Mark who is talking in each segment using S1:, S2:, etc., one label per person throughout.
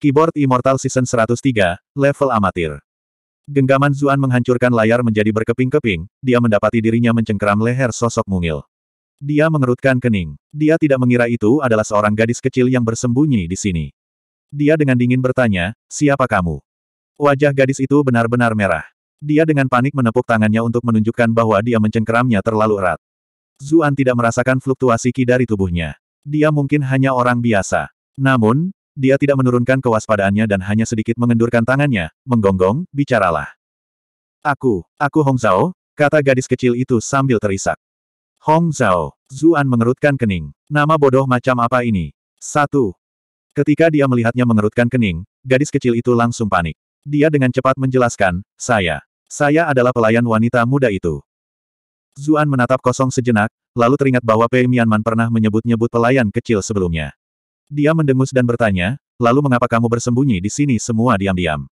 S1: Keyboard Immortal Season 103, level amatir. Genggaman Zuan menghancurkan layar menjadi berkeping-keping, dia mendapati dirinya mencengkeram leher sosok mungil. Dia mengerutkan kening. Dia tidak mengira itu adalah seorang gadis kecil yang bersembunyi di sini. Dia dengan dingin bertanya, siapa kamu? Wajah gadis itu benar-benar merah. Dia dengan panik menepuk tangannya untuk menunjukkan bahwa dia mencengkeramnya terlalu erat. Zuan tidak merasakan fluktuasi ki dari tubuhnya. Dia mungkin hanya orang biasa. Namun, dia tidak menurunkan kewaspadaannya dan hanya sedikit mengendurkan tangannya, menggonggong, bicaralah. Aku, aku Hong Zhao, kata gadis kecil itu sambil terisak. Hong Zhao, Zuan mengerutkan kening. Nama bodoh macam apa ini? Satu. Ketika dia melihatnya mengerutkan kening, gadis kecil itu langsung panik. Dia dengan cepat menjelaskan, saya. Saya adalah pelayan wanita muda itu. Zuan menatap kosong sejenak, lalu teringat bahwa Pei Mianman pernah menyebut-nyebut pelayan kecil sebelumnya. Dia mendengus dan bertanya, lalu mengapa kamu bersembunyi di sini semua diam-diam?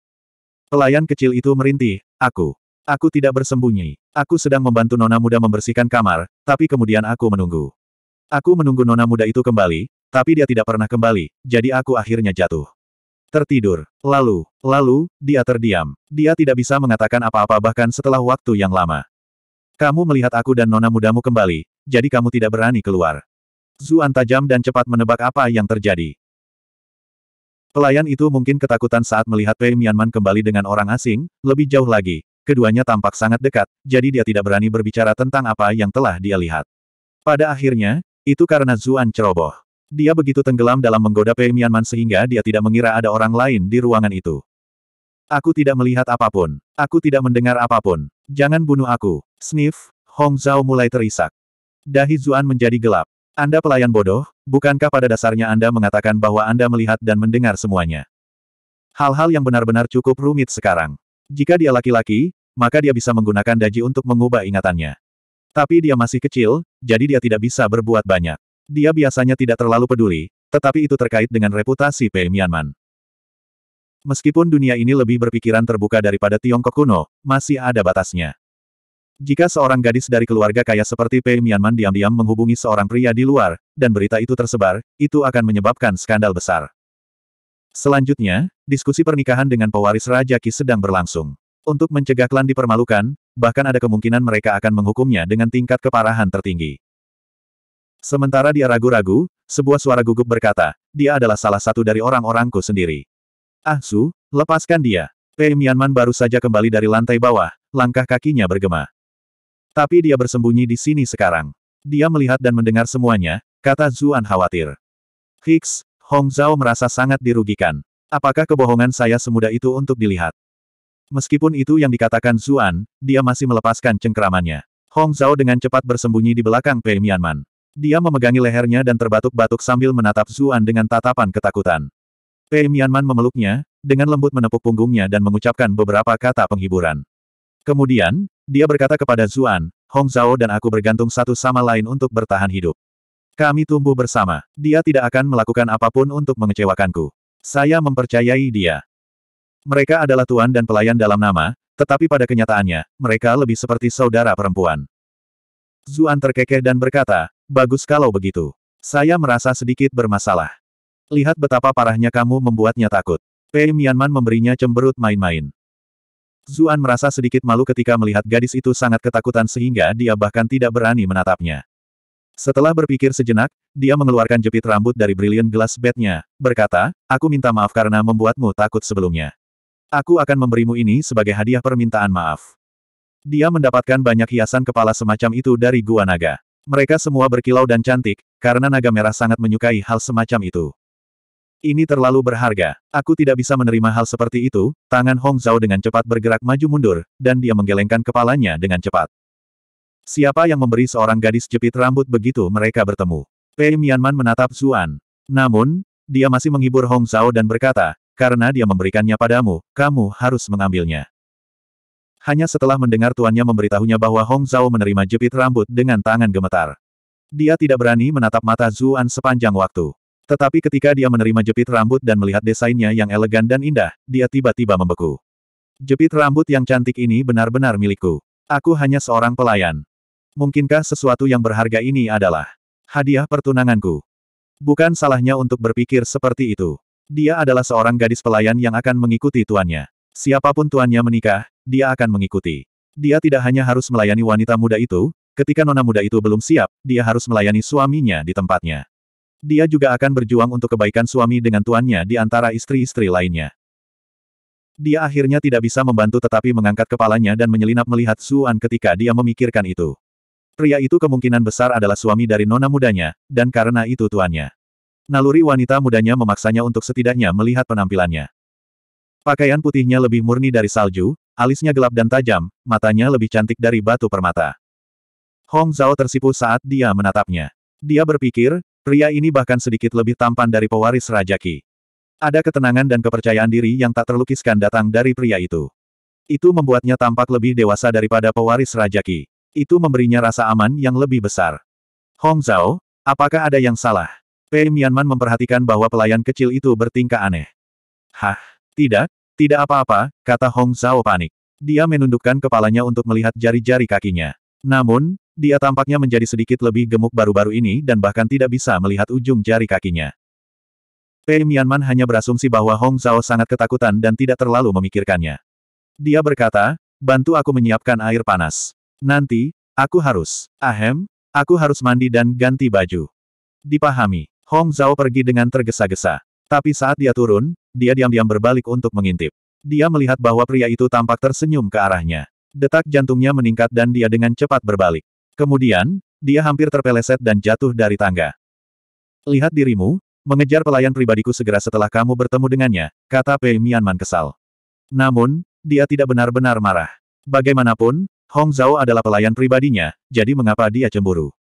S1: Pelayan kecil itu merintih, aku. Aku tidak bersembunyi. Aku sedang membantu nona muda membersihkan kamar, tapi kemudian aku menunggu. Aku menunggu nona muda itu kembali, tapi dia tidak pernah kembali, jadi aku akhirnya jatuh. Tertidur. Lalu, lalu, dia terdiam. Dia tidak bisa mengatakan apa-apa bahkan setelah waktu yang lama. Kamu melihat aku dan nona mudamu kembali, jadi kamu tidak berani keluar. Zuan tajam dan cepat menebak apa yang terjadi. Pelayan itu mungkin ketakutan saat melihat Pei Mianman kembali dengan orang asing, lebih jauh lagi. Keduanya tampak sangat dekat, jadi dia tidak berani berbicara tentang apa yang telah dia lihat. Pada akhirnya, itu karena Zuan ceroboh. Dia begitu tenggelam dalam menggoda Pei Mianman sehingga dia tidak mengira ada orang lain di ruangan itu. Aku tidak melihat apapun. Aku tidak mendengar apapun. Jangan bunuh aku. Sniff, Hong Zhao mulai terisak. Dahi Zuan menjadi gelap. Anda pelayan bodoh, bukankah pada dasarnya Anda mengatakan bahwa Anda melihat dan mendengar semuanya? Hal-hal yang benar-benar cukup rumit sekarang. Jika dia laki-laki, maka dia bisa menggunakan daji untuk mengubah ingatannya. Tapi dia masih kecil, jadi dia tidak bisa berbuat banyak. Dia biasanya tidak terlalu peduli, tetapi itu terkait dengan reputasi Pei Mianman. Meskipun dunia ini lebih berpikiran terbuka daripada Tiongkok kuno, masih ada batasnya. Jika seorang gadis dari keluarga kaya seperti Pei Mianman diam-diam menghubungi seorang pria di luar, dan berita itu tersebar, itu akan menyebabkan skandal besar. Selanjutnya, diskusi pernikahan dengan pewaris Raja Qi sedang berlangsung. Untuk mencegah klan dipermalukan, bahkan ada kemungkinan mereka akan menghukumnya dengan tingkat keparahan tertinggi. Sementara dia ragu-ragu, sebuah suara gugup berkata, dia adalah salah satu dari orang-orangku sendiri. Ah Su, lepaskan dia. Pei Mianman baru saja kembali dari lantai bawah, langkah kakinya bergema. Tapi dia bersembunyi di sini sekarang. Dia melihat dan mendengar semuanya, kata Zuan khawatir. Hicks, Hong Zhao merasa sangat dirugikan. Apakah kebohongan saya semudah itu untuk dilihat? Meskipun itu yang dikatakan Zuan, dia masih melepaskan cengkeramannya. Hong Zhao dengan cepat bersembunyi di belakang Pei Mianman. Dia memegangi lehernya dan terbatuk-batuk sambil menatap Zuan dengan tatapan ketakutan. Pei Mianman memeluknya, dengan lembut menepuk punggungnya dan mengucapkan beberapa kata penghiburan. Kemudian, dia berkata kepada Zuan, Hong Zhao dan aku bergantung satu sama lain untuk bertahan hidup. Kami tumbuh bersama. Dia tidak akan melakukan apapun untuk mengecewakanku. Saya mempercayai dia. Mereka adalah tuan dan pelayan dalam nama, tetapi pada kenyataannya, mereka lebih seperti saudara perempuan. Zuan terkekeh dan berkata, bagus kalau begitu. Saya merasa sedikit bermasalah. Lihat betapa parahnya kamu membuatnya takut. Pei Mianman memberinya cemberut main-main. Zuan merasa sedikit malu ketika melihat gadis itu sangat ketakutan sehingga dia bahkan tidak berani menatapnya. Setelah berpikir sejenak, dia mengeluarkan jepit rambut dari Brilliant Glass bednya, berkata, aku minta maaf karena membuatmu takut sebelumnya. Aku akan memberimu ini sebagai hadiah permintaan maaf. Dia mendapatkan banyak hiasan kepala semacam itu dari Gua Naga. Mereka semua berkilau dan cantik, karena naga merah sangat menyukai hal semacam itu. Ini terlalu berharga. Aku tidak bisa menerima hal seperti itu, tangan Hong Zhao dengan cepat bergerak maju mundur, dan dia menggelengkan kepalanya dengan cepat. Siapa yang memberi seorang gadis jepit rambut begitu mereka bertemu? Pei Mianman menatap Zuan. Namun, dia masih menghibur Hong Zhao dan berkata, karena dia memberikannya padamu, kamu harus mengambilnya. Hanya setelah mendengar tuannya memberitahunya bahwa Hong Zhao menerima jepit rambut dengan tangan gemetar. Dia tidak berani menatap mata Zuan sepanjang waktu. Tetapi ketika dia menerima jepit rambut dan melihat desainnya yang elegan dan indah, dia tiba-tiba membeku. Jepit rambut yang cantik ini benar-benar milikku. Aku hanya seorang pelayan. Mungkinkah sesuatu yang berharga ini adalah hadiah pertunanganku? Bukan salahnya untuk berpikir seperti itu. Dia adalah seorang gadis pelayan yang akan mengikuti tuannya. Siapapun tuannya menikah, dia akan mengikuti. Dia tidak hanya harus melayani wanita muda itu, ketika nona muda itu belum siap, dia harus melayani suaminya di tempatnya. Dia juga akan berjuang untuk kebaikan suami dengan tuannya di antara istri-istri lainnya. Dia akhirnya tidak bisa membantu tetapi mengangkat kepalanya dan menyelinap melihat Suan ketika dia memikirkan itu. Pria itu kemungkinan besar adalah suami dari nona mudanya, dan karena itu tuannya. Naluri wanita mudanya memaksanya untuk setidaknya melihat penampilannya. Pakaian putihnya lebih murni dari salju, alisnya gelap dan tajam, matanya lebih cantik dari batu permata. Hong Zhao tersipu saat dia menatapnya. Dia berpikir, Pria ini bahkan sedikit lebih tampan dari pewaris Raja Ki. Ada ketenangan dan kepercayaan diri yang tak terlukiskan datang dari pria itu. Itu membuatnya tampak lebih dewasa daripada pewaris Raja Ki. Itu memberinya rasa aman yang lebih besar. Hong Zhao, apakah ada yang salah? Pei Mianman memperhatikan bahwa pelayan kecil itu bertingkah aneh. Hah, tidak, tidak apa-apa, kata Hong Zhao panik. Dia menundukkan kepalanya untuk melihat jari-jari kakinya. Namun, dia tampaknya menjadi sedikit lebih gemuk baru-baru ini dan bahkan tidak bisa melihat ujung jari kakinya. Pei Mianman hanya berasumsi bahwa Hong Zhao sangat ketakutan dan tidak terlalu memikirkannya. Dia berkata, bantu aku menyiapkan air panas. Nanti, aku harus, ahem, aku harus mandi dan ganti baju. Dipahami, Hong Zhao pergi dengan tergesa-gesa. Tapi saat dia turun, dia diam-diam berbalik untuk mengintip. Dia melihat bahwa pria itu tampak tersenyum ke arahnya. Detak jantungnya meningkat dan dia dengan cepat berbalik. Kemudian, dia hampir terpeleset dan jatuh dari tangga. Lihat dirimu, mengejar pelayan pribadiku segera setelah kamu bertemu dengannya, kata Pei Mianman kesal. Namun, dia tidak benar-benar marah. Bagaimanapun, Hong Zhao adalah pelayan pribadinya, jadi mengapa dia cemburu?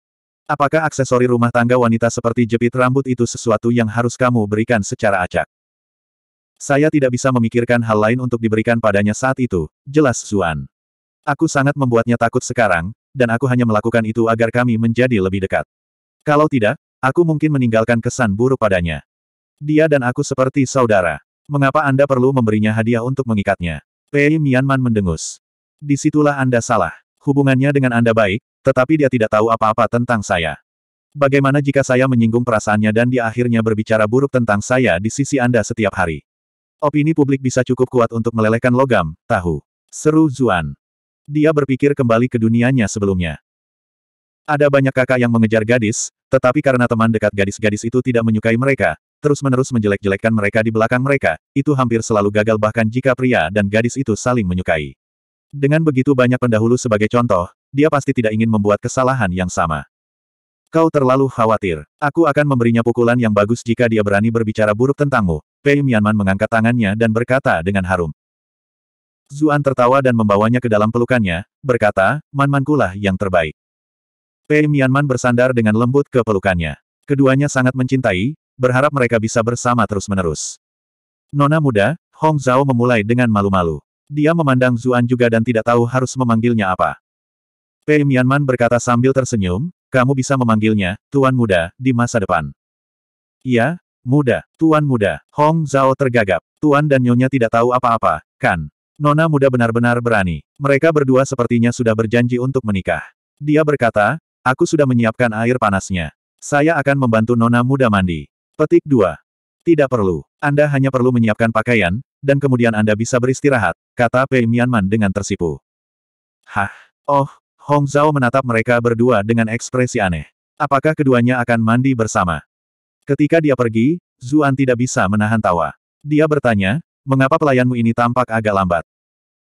S1: Apakah aksesori rumah tangga wanita seperti jepit rambut itu sesuatu yang harus kamu berikan secara acak? Saya tidak bisa memikirkan hal lain untuk diberikan padanya saat itu, jelas Zuan. Aku sangat membuatnya takut sekarang, dan aku hanya melakukan itu agar kami menjadi lebih dekat. Kalau tidak, aku mungkin meninggalkan kesan buruk padanya. Dia dan aku seperti saudara. Mengapa Anda perlu memberinya hadiah untuk mengikatnya? Pei Mianman mendengus. Disitulah Anda salah. Hubungannya dengan Anda baik, tetapi dia tidak tahu apa-apa tentang saya. Bagaimana jika saya menyinggung perasaannya dan dia akhirnya berbicara buruk tentang saya di sisi Anda setiap hari? Opini publik bisa cukup kuat untuk melelehkan logam, tahu. Seru Zuan. Dia berpikir kembali ke dunianya sebelumnya. Ada banyak kakak yang mengejar gadis, tetapi karena teman dekat gadis-gadis itu tidak menyukai mereka, terus-menerus menjelek-jelekkan mereka di belakang mereka, itu hampir selalu gagal bahkan jika pria dan gadis itu saling menyukai. Dengan begitu banyak pendahulu sebagai contoh, dia pasti tidak ingin membuat kesalahan yang sama. Kau terlalu khawatir. Aku akan memberinya pukulan yang bagus jika dia berani berbicara buruk tentangmu. Pei Mianman mengangkat tangannya dan berkata dengan harum. Zuan tertawa dan membawanya ke dalam pelukannya, berkata, manmankulah yang terbaik. Pei Mianman bersandar dengan lembut ke pelukannya. Keduanya sangat mencintai, berharap mereka bisa bersama terus-menerus. Nona muda, Hong Zhao memulai dengan malu-malu. Dia memandang Zuan juga dan tidak tahu harus memanggilnya apa. Pei Mianman berkata sambil tersenyum, kamu bisa memanggilnya, Tuan Muda, di masa depan. Iya, muda, Tuan Muda, Hong Zhao tergagap. Tuan dan Nyonya tidak tahu apa-apa, kan? Nona muda benar-benar berani. Mereka berdua sepertinya sudah berjanji untuk menikah. Dia berkata, aku sudah menyiapkan air panasnya. Saya akan membantu Nona muda mandi. Petik 2. Tidak perlu. Anda hanya perlu menyiapkan pakaian, dan kemudian Anda bisa beristirahat, kata Pei Mianman dengan tersipu. Hah? Oh, Hong Zhao menatap mereka berdua dengan ekspresi aneh. Apakah keduanya akan mandi bersama? Ketika dia pergi, Zuan tidak bisa menahan tawa. Dia bertanya, Mengapa pelayanmu ini tampak agak lambat?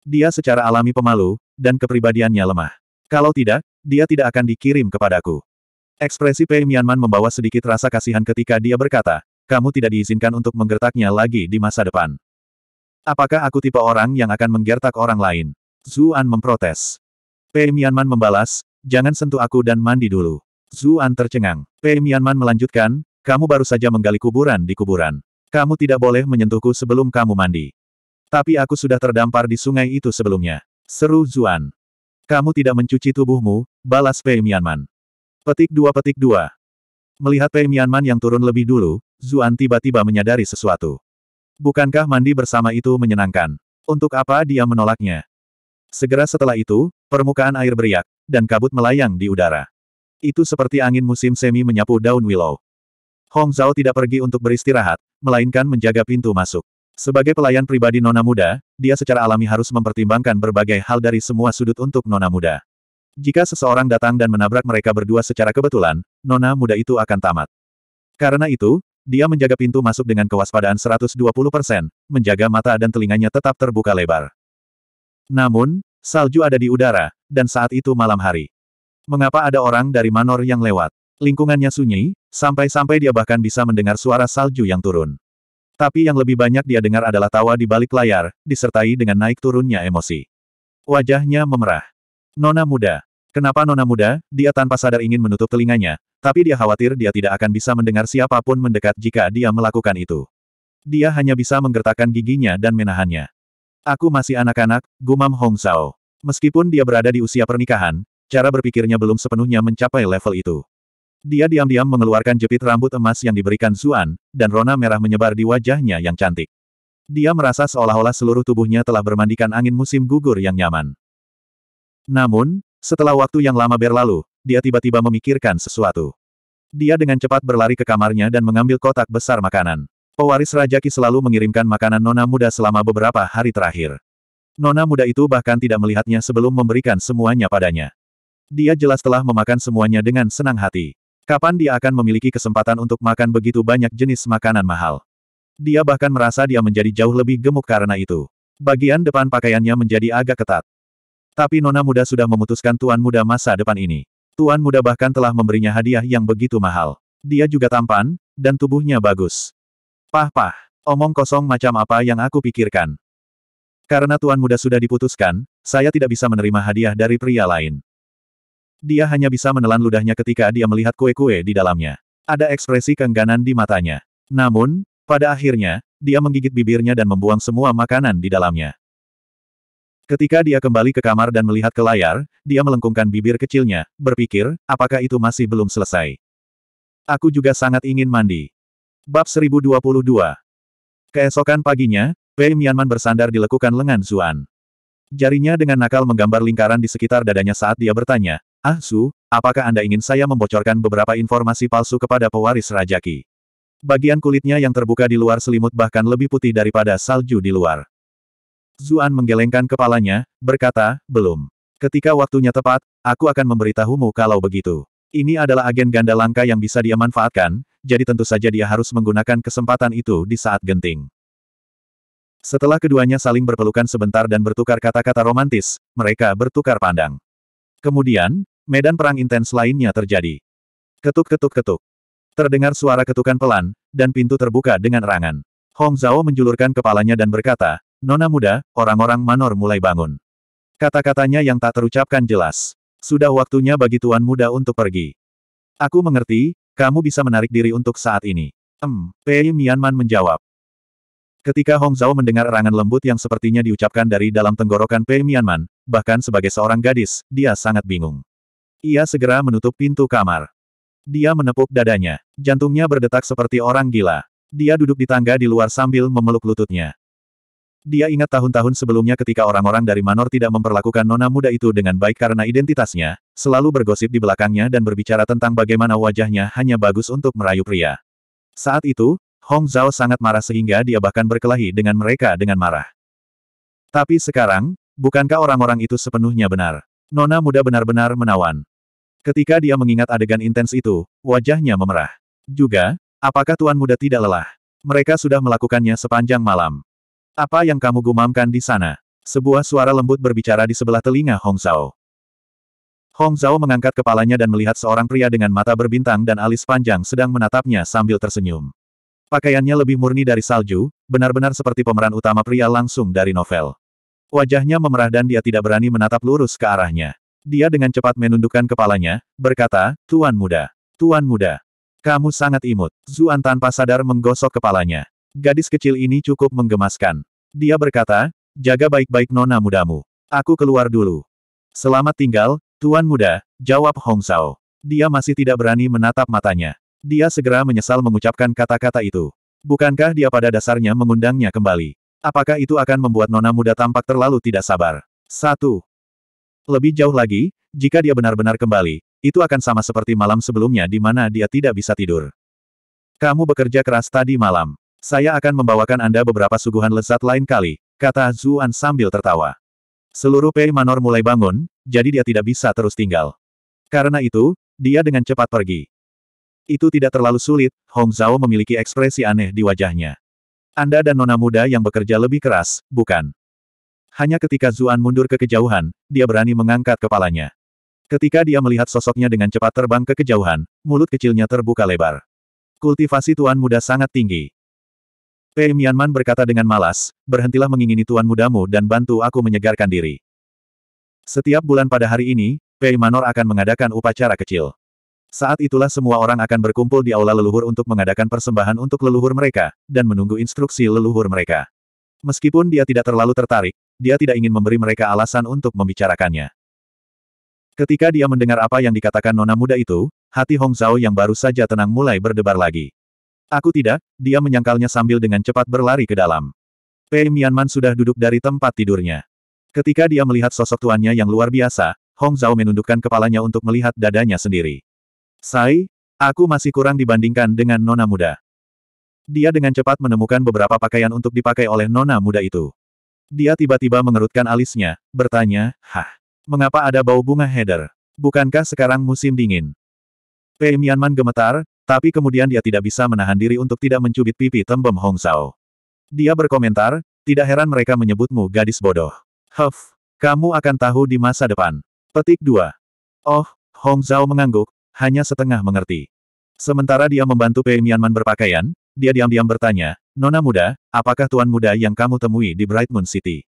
S1: Dia secara alami pemalu, dan kepribadiannya lemah. Kalau tidak, dia tidak akan dikirim kepadaku. Ekspresi Pei Mianman membawa sedikit rasa kasihan ketika dia berkata, kamu tidak diizinkan untuk menggertaknya lagi di masa depan. Apakah aku tipe orang yang akan menggertak orang lain? Zuan memprotes. Pei Mianman membalas, jangan sentuh aku dan mandi dulu. Zuan tercengang. Pei Mianman melanjutkan, kamu baru saja menggali kuburan di kuburan. Kamu tidak boleh menyentuhku sebelum kamu mandi. Tapi aku sudah terdampar di sungai itu sebelumnya. Seru Zuan. Kamu tidak mencuci tubuhmu, balas Pei Mianman. Petik dua petik dua. Melihat Pei Mianman yang turun lebih dulu, Zuan tiba-tiba menyadari sesuatu. Bukankah mandi bersama itu menyenangkan? Untuk apa dia menolaknya? Segera setelah itu, permukaan air beriak, dan kabut melayang di udara. Itu seperti angin musim semi menyapu daun willow. Hong Zhao tidak pergi untuk beristirahat, melainkan menjaga pintu masuk. Sebagai pelayan pribadi Nona Muda, dia secara alami harus mempertimbangkan berbagai hal dari semua sudut untuk Nona Muda. Jika seseorang datang dan menabrak mereka berdua secara kebetulan, Nona Muda itu akan tamat. Karena itu, dia menjaga pintu masuk dengan kewaspadaan 120%, menjaga mata dan telinganya tetap terbuka lebar. Namun, salju ada di udara, dan saat itu malam hari. Mengapa ada orang dari Manor yang lewat? Lingkungannya sunyi, Sampai-sampai dia bahkan bisa mendengar suara salju yang turun. Tapi yang lebih banyak dia dengar adalah tawa di balik layar, disertai dengan naik turunnya emosi. Wajahnya memerah. Nona muda. Kenapa nona muda? Dia tanpa sadar ingin menutup telinganya, tapi dia khawatir dia tidak akan bisa mendengar siapapun mendekat jika dia melakukan itu. Dia hanya bisa menggertakkan giginya dan menahannya. Aku masih anak-anak, gumam Hong Sao. Meskipun dia berada di usia pernikahan, cara berpikirnya belum sepenuhnya mencapai level itu. Dia diam-diam mengeluarkan jepit rambut emas yang diberikan Zuan, dan rona merah menyebar di wajahnya yang cantik. Dia merasa seolah-olah seluruh tubuhnya telah bermandikan angin musim gugur yang nyaman. Namun, setelah waktu yang lama berlalu, dia tiba-tiba memikirkan sesuatu. Dia dengan cepat berlari ke kamarnya dan mengambil kotak besar makanan. Pewaris Rajaki selalu mengirimkan makanan nona muda selama beberapa hari terakhir. Nona muda itu bahkan tidak melihatnya sebelum memberikan semuanya padanya. Dia jelas telah memakan semuanya dengan senang hati. Kapan dia akan memiliki kesempatan untuk makan begitu banyak jenis makanan mahal? Dia bahkan merasa dia menjadi jauh lebih gemuk karena itu. Bagian depan pakaiannya menjadi agak ketat. Tapi nona muda sudah memutuskan tuan muda masa depan ini. Tuan muda bahkan telah memberinya hadiah yang begitu mahal. Dia juga tampan, dan tubuhnya bagus. Pah-pah, omong kosong macam apa yang aku pikirkan. Karena tuan muda sudah diputuskan, saya tidak bisa menerima hadiah dari pria lain. Dia hanya bisa menelan ludahnya ketika dia melihat kue-kue di dalamnya. Ada ekspresi kengganan di matanya. Namun, pada akhirnya, dia menggigit bibirnya dan membuang semua makanan di dalamnya. Ketika dia kembali ke kamar dan melihat ke layar, dia melengkungkan bibir kecilnya, berpikir, apakah itu masih belum selesai? Aku juga sangat ingin mandi. Bab 1022 Keesokan paginya, Pei Mianman bersandar di lekukan lengan Zuan. Jarinya dengan nakal menggambar lingkaran di sekitar dadanya saat dia bertanya, Ah Su, apakah Anda ingin saya membocorkan beberapa informasi palsu kepada pewaris Rajaki? Bagian kulitnya yang terbuka di luar selimut bahkan lebih putih daripada salju di luar. Zuan menggelengkan kepalanya, berkata, belum. Ketika waktunya tepat, aku akan memberitahumu kalau begitu. Ini adalah agen ganda langka yang bisa dia manfaatkan, jadi tentu saja dia harus menggunakan kesempatan itu di saat genting. Setelah keduanya saling berpelukan sebentar dan bertukar kata-kata romantis, mereka bertukar pandang. Kemudian, medan perang intens lainnya terjadi. Ketuk-ketuk-ketuk. Terdengar suara ketukan pelan, dan pintu terbuka dengan erangan. Hong Zhao menjulurkan kepalanya dan berkata, Nona muda, orang-orang manor mulai bangun. Kata-katanya yang tak terucapkan jelas. Sudah waktunya bagi tuan muda untuk pergi. Aku mengerti, kamu bisa menarik diri untuk saat ini. Em, Pei Mianman menjawab. Ketika Hong Zhao mendengar erangan lembut yang sepertinya diucapkan dari dalam tenggorokan Pei Mianman, bahkan sebagai seorang gadis, dia sangat bingung. Ia segera menutup pintu kamar. Dia menepuk dadanya. Jantungnya berdetak seperti orang gila. Dia duduk di tangga di luar sambil memeluk lututnya. Dia ingat tahun-tahun sebelumnya ketika orang-orang dari Manor tidak memperlakukan nona muda itu dengan baik karena identitasnya, selalu bergosip di belakangnya dan berbicara tentang bagaimana wajahnya hanya bagus untuk merayu pria. Saat itu, Hong Zhao sangat marah sehingga dia bahkan berkelahi dengan mereka dengan marah. Tapi sekarang, bukankah orang-orang itu sepenuhnya benar? Nona muda benar-benar menawan. Ketika dia mengingat adegan intens itu, wajahnya memerah. Juga, apakah tuan muda tidak lelah? Mereka sudah melakukannya sepanjang malam. Apa yang kamu gumamkan di sana? Sebuah suara lembut berbicara di sebelah telinga Hong Zhao. Hong Zhao mengangkat kepalanya dan melihat seorang pria dengan mata berbintang dan alis panjang sedang menatapnya sambil tersenyum. Pakaiannya lebih murni dari salju, benar-benar seperti pemeran utama pria langsung dari novel. Wajahnya memerah dan dia tidak berani menatap lurus ke arahnya. Dia dengan cepat menundukkan kepalanya, berkata, Tuan muda, Tuan muda, kamu sangat imut. Zuan tanpa sadar menggosok kepalanya. Gadis kecil ini cukup menggemaskan. Dia berkata, jaga baik-baik nona mudamu. Aku keluar dulu. Selamat tinggal, Tuan muda, jawab Hong Sao. Dia masih tidak berani menatap matanya. Dia segera menyesal mengucapkan kata-kata itu. Bukankah dia pada dasarnya mengundangnya kembali? Apakah itu akan membuat nona muda tampak terlalu tidak sabar? Satu. Lebih jauh lagi, jika dia benar-benar kembali, itu akan sama seperti malam sebelumnya di mana dia tidak bisa tidur. Kamu bekerja keras tadi malam. Saya akan membawakan Anda beberapa suguhan lezat lain kali, kata Zuan sambil tertawa. Seluruh Pei Manor mulai bangun, jadi dia tidak bisa terus tinggal. Karena itu, dia dengan cepat pergi. Itu tidak terlalu sulit, Hong Zhao memiliki ekspresi aneh di wajahnya. Anda dan nona muda yang bekerja lebih keras, bukan? Hanya ketika Zuan mundur ke kejauhan, dia berani mengangkat kepalanya. Ketika dia melihat sosoknya dengan cepat terbang ke kejauhan, mulut kecilnya terbuka lebar. Kultivasi tuan muda sangat tinggi. Pei Mianman berkata dengan malas, berhentilah mengingini tuan mudamu dan bantu aku menyegarkan diri. Setiap bulan pada hari ini, Pei Manor akan mengadakan upacara kecil. Saat itulah semua orang akan berkumpul di aula leluhur untuk mengadakan persembahan untuk leluhur mereka, dan menunggu instruksi leluhur mereka. Meskipun dia tidak terlalu tertarik, dia tidak ingin memberi mereka alasan untuk membicarakannya. Ketika dia mendengar apa yang dikatakan nona muda itu, hati Hong Zhao yang baru saja tenang mulai berdebar lagi. Aku tidak, dia menyangkalnya sambil dengan cepat berlari ke dalam. Pei Mianman sudah duduk dari tempat tidurnya. Ketika dia melihat sosok tuannya yang luar biasa, Hong Zhao menundukkan kepalanya untuk melihat dadanya sendiri. Sai, aku masih kurang dibandingkan dengan nona muda. Dia dengan cepat menemukan beberapa pakaian untuk dipakai oleh nona muda itu. Dia tiba-tiba mengerutkan alisnya, bertanya, Hah, mengapa ada bau bunga heather? Bukankah sekarang musim dingin? Pei Mianman gemetar, tapi kemudian dia tidak bisa menahan diri untuk tidak mencubit pipi tembem Hong Sao. Dia berkomentar, tidak heran mereka menyebutmu gadis bodoh. Huff, kamu akan tahu di masa depan. Petik 2. Oh, Hong Zhao mengangguk, hanya setengah mengerti. Sementara dia membantu Pei Mianman berpakaian, dia diam-diam bertanya, Nona muda, apakah tuan muda yang kamu temui di Bright Moon City?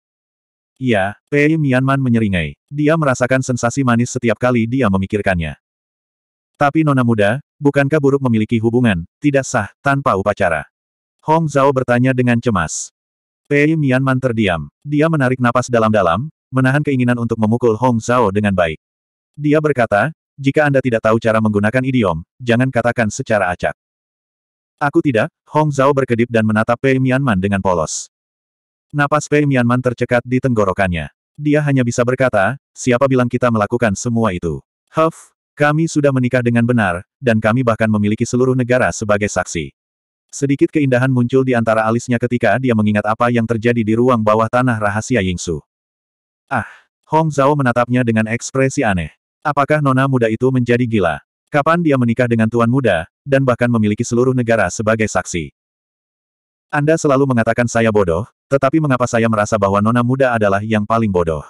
S1: Ya, Pei Mianman menyeringai. Dia merasakan sensasi manis setiap kali dia memikirkannya. Tapi Nona muda, bukankah buruk memiliki hubungan, tidak sah, tanpa upacara? Hong Zhao bertanya dengan cemas. Pei Mianman terdiam. Dia menarik napas dalam-dalam, menahan keinginan untuk memukul Hong Zhao dengan baik. Dia berkata, jika Anda tidak tahu cara menggunakan idiom, jangan katakan secara acak. Aku tidak, Hong Zhao berkedip dan menatap Pei Mianman dengan polos. Napas Pei Mianman tercekat di tenggorokannya. Dia hanya bisa berkata, siapa bilang kita melakukan semua itu? Huff, kami sudah menikah dengan benar, dan kami bahkan memiliki seluruh negara sebagai saksi. Sedikit keindahan muncul di antara alisnya ketika dia mengingat apa yang terjadi di ruang bawah tanah rahasia Yingsu. Ah, Hong Zhao menatapnya dengan ekspresi aneh. Apakah nona muda itu menjadi gila? Kapan dia menikah dengan tuan muda, dan bahkan memiliki seluruh negara sebagai saksi? Anda selalu mengatakan saya bodoh, tetapi mengapa saya merasa bahwa nona muda adalah yang paling bodoh?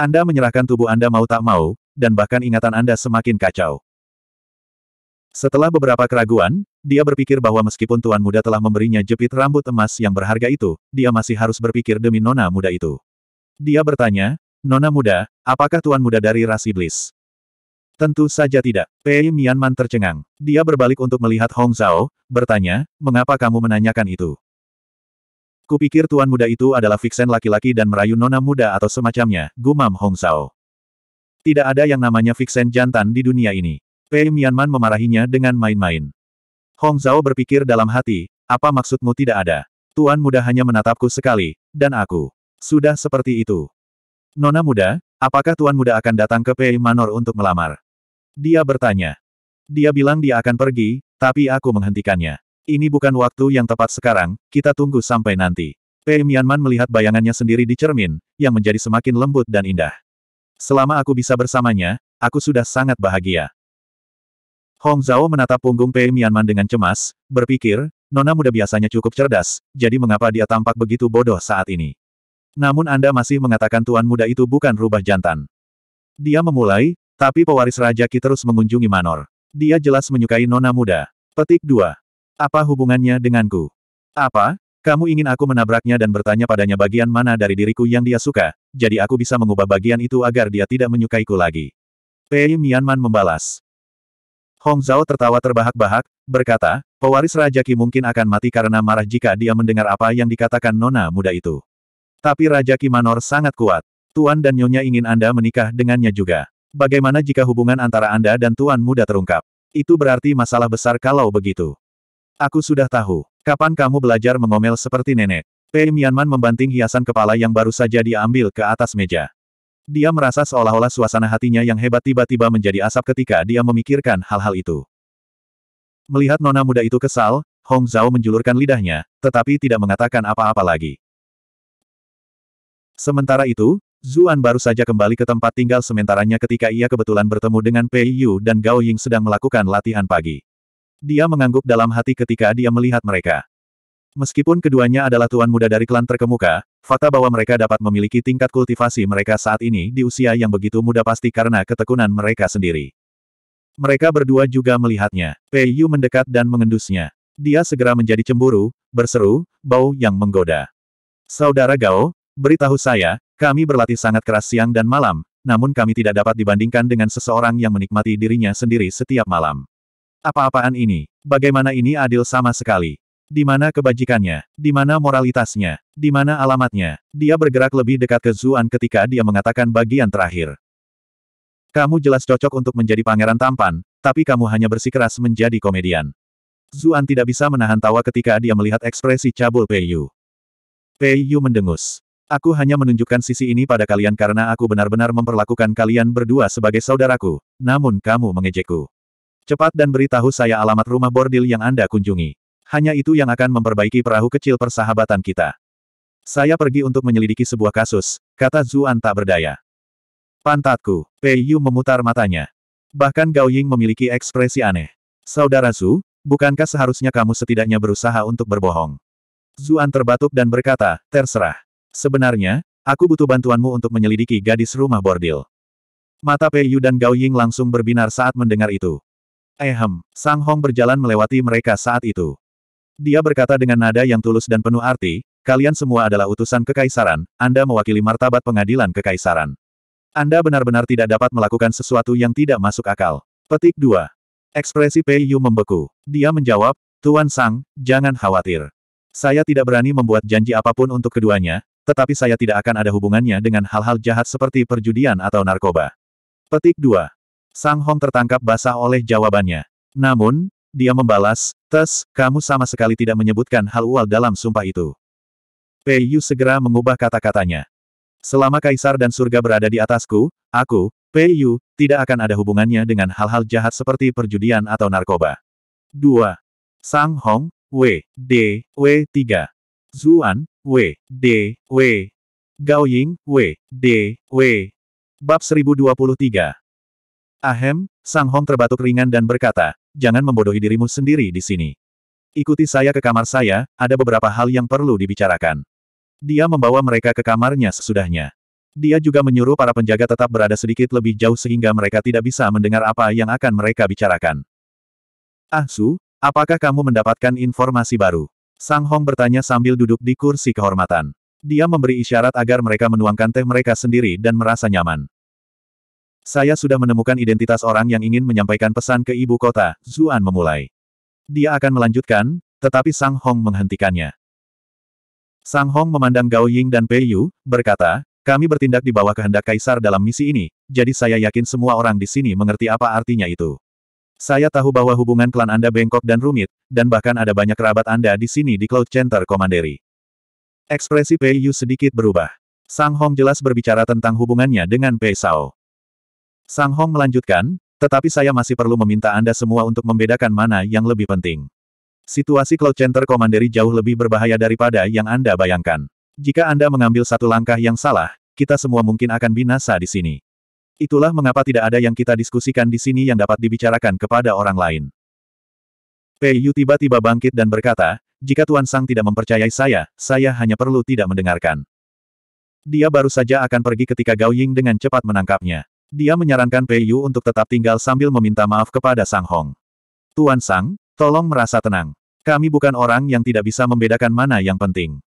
S1: Anda menyerahkan tubuh Anda mau tak mau, dan bahkan ingatan Anda semakin kacau. Setelah beberapa keraguan, dia berpikir bahwa meskipun tuan muda telah memberinya jepit rambut emas yang berharga itu, dia masih harus berpikir demi nona muda itu. Dia bertanya, Nona muda, apakah tuan muda dari ras iblis? Tentu saja tidak. Pei Mianman tercengang. Dia berbalik untuk melihat Hong Zhao, bertanya, mengapa kamu menanyakan itu? Kupikir tuan muda itu adalah fiksen laki-laki dan merayu nona muda atau semacamnya, gumam Hong Zhao. Tidak ada yang namanya fiksen jantan di dunia ini. Pei Mianman memarahinya dengan main-main. Hong Zhao berpikir dalam hati, apa maksudmu tidak ada? Tuan muda hanya menatapku sekali, dan aku. Sudah seperti itu. Nona muda, apakah tuan muda akan datang ke Pei Manor untuk melamar? Dia bertanya. Dia bilang dia akan pergi, tapi aku menghentikannya. Ini bukan waktu yang tepat sekarang, kita tunggu sampai nanti. Pei Mianman melihat bayangannya sendiri di cermin, yang menjadi semakin lembut dan indah. Selama aku bisa bersamanya, aku sudah sangat bahagia. Hong Zhao menatap punggung Pei Mianman dengan cemas, berpikir, nona muda biasanya cukup cerdas, jadi mengapa dia tampak begitu bodoh saat ini? Namun Anda masih mengatakan tuan muda itu bukan rubah jantan. Dia memulai, tapi pewaris Raja Ki terus mengunjungi Manor. Dia jelas menyukai nona muda. Petik 2. Apa hubungannya denganku? Apa? Kamu ingin aku menabraknya dan bertanya padanya bagian mana dari diriku yang dia suka, jadi aku bisa mengubah bagian itu agar dia tidak menyukaiku lagi. Pei Mianman membalas. Hong Zhao tertawa terbahak-bahak, berkata, pewaris Raja Ki mungkin akan mati karena marah jika dia mendengar apa yang dikatakan nona muda itu. Tapi Raja Ki Manor sangat kuat. Tuan dan Nyonya ingin Anda menikah dengannya juga. Bagaimana jika hubungan antara Anda dan Tuan Muda terungkap? Itu berarti masalah besar kalau begitu. Aku sudah tahu. Kapan kamu belajar mengomel seperti nenek? Pei Mianman membanting hiasan kepala yang baru saja diambil ke atas meja. Dia merasa seolah-olah suasana hatinya yang hebat tiba-tiba menjadi asap ketika dia memikirkan hal-hal itu. Melihat nona muda itu kesal, Hong Zhao menjulurkan lidahnya, tetapi tidak mengatakan apa-apa lagi. Sementara itu, Zuan baru saja kembali ke tempat tinggal sementaranya ketika ia kebetulan bertemu dengan Pei Yu dan Gao Ying sedang melakukan latihan pagi. Dia mengangguk dalam hati ketika dia melihat mereka. Meskipun keduanya adalah tuan muda dari klan terkemuka, fakta bahwa mereka dapat memiliki tingkat kultivasi mereka saat ini di usia yang begitu muda pasti karena ketekunan mereka sendiri. Mereka berdua juga melihatnya. Pei Yu mendekat dan mengendusnya. Dia segera menjadi cemburu, berseru, bau yang menggoda. Saudara Gao, beritahu saya, kami berlatih sangat keras siang dan malam, namun kami tidak dapat dibandingkan dengan seseorang yang menikmati dirinya sendiri setiap malam. Apa-apaan ini? Bagaimana ini adil sama sekali? Di mana kebajikannya? Di mana moralitasnya? Di mana alamatnya? Dia bergerak lebih dekat ke Zuan ketika dia mengatakan bagian terakhir. Kamu jelas cocok untuk menjadi pangeran tampan, tapi kamu hanya bersikeras menjadi komedian. Zuan tidak bisa menahan tawa ketika dia melihat ekspresi cabul Pei Yu. Pei Yu mendengus. Aku hanya menunjukkan sisi ini pada kalian karena aku benar-benar memperlakukan kalian berdua sebagai saudaraku, namun kamu mengejekku. Cepat dan beritahu saya alamat rumah bordil yang Anda kunjungi. Hanya itu yang akan memperbaiki perahu kecil persahabatan kita. Saya pergi untuk menyelidiki sebuah kasus, kata Zuan tak berdaya. Pantatku, Pei Yu memutar matanya. Bahkan Gao Ying memiliki ekspresi aneh. Saudara Zu, bukankah seharusnya kamu setidaknya berusaha untuk berbohong? Zuan terbatuk dan berkata, terserah. Sebenarnya, aku butuh bantuanmu untuk menyelidiki gadis rumah bordil. Mata Pei Yu dan Gao Ying langsung berbinar saat mendengar itu. Ehem, Sang Hong berjalan melewati mereka saat itu. Dia berkata dengan nada yang tulus dan penuh arti, kalian semua adalah utusan kekaisaran, Anda mewakili martabat pengadilan kekaisaran. Anda benar-benar tidak dapat melakukan sesuatu yang tidak masuk akal. Petik 2. Ekspresi Pei Yu membeku. Dia menjawab, Tuan Sang, jangan khawatir. Saya tidak berani membuat janji apapun untuk keduanya, tetapi saya tidak akan ada hubungannya dengan hal-hal jahat seperti perjudian atau narkoba. Petik 2. Sang Hong tertangkap basah oleh jawabannya. Namun, dia membalas, Tes, kamu sama sekali tidak menyebutkan hal ual dalam sumpah itu. Pei Yu segera mengubah kata-katanya. Selama kaisar dan surga berada di atasku, aku, Pei Yu, tidak akan ada hubungannya dengan hal-hal jahat seperti perjudian atau narkoba. 2. Sang Hong, W, D, W, 3. Zuan, W, D, W. Gao Ying, W, D, W. Bab 1023. Ahem, Sang Hong terbatuk ringan dan berkata, jangan membodohi dirimu sendiri di sini. Ikuti saya ke kamar saya, ada beberapa hal yang perlu dibicarakan. Dia membawa mereka ke kamarnya sesudahnya. Dia juga menyuruh para penjaga tetap berada sedikit lebih jauh sehingga mereka tidak bisa mendengar apa yang akan mereka bicarakan. Ah Su, apakah kamu mendapatkan informasi baru? Sang Hong bertanya sambil duduk di kursi kehormatan. Dia memberi isyarat agar mereka menuangkan teh mereka sendiri dan merasa nyaman. Saya sudah menemukan identitas orang yang ingin menyampaikan pesan ke ibu kota, Zuan memulai. Dia akan melanjutkan, tetapi Sang Hong menghentikannya. Sang Hong memandang Gao Ying dan Pei Yu, berkata, kami bertindak di bawah kehendak kaisar dalam misi ini, jadi saya yakin semua orang di sini mengerti apa artinya itu. Saya tahu bahwa hubungan klan Anda bengkok dan rumit, dan bahkan ada banyak kerabat Anda di sini di Cloud Center Komanderi. Ekspresi Pei Yu sedikit berubah. Sang Hong jelas berbicara tentang hubungannya dengan Pei Sao. Sang Hong melanjutkan, tetapi saya masih perlu meminta Anda semua untuk membedakan mana yang lebih penting. Situasi Cloud Center Komanderi jauh lebih berbahaya daripada yang Anda bayangkan. Jika Anda mengambil satu langkah yang salah, kita semua mungkin akan binasa di sini. Itulah mengapa tidak ada yang kita diskusikan di sini yang dapat dibicarakan kepada orang lain. Pei Yu tiba-tiba bangkit dan berkata, jika Tuan Sang tidak mempercayai saya, saya hanya perlu tidak mendengarkan. Dia baru saja akan pergi ketika Gao Ying dengan cepat menangkapnya. Dia menyarankan Pei Yu untuk tetap tinggal sambil meminta maaf kepada Sang Hong. Tuan Sang, tolong merasa tenang. Kami bukan orang yang tidak bisa membedakan mana yang penting.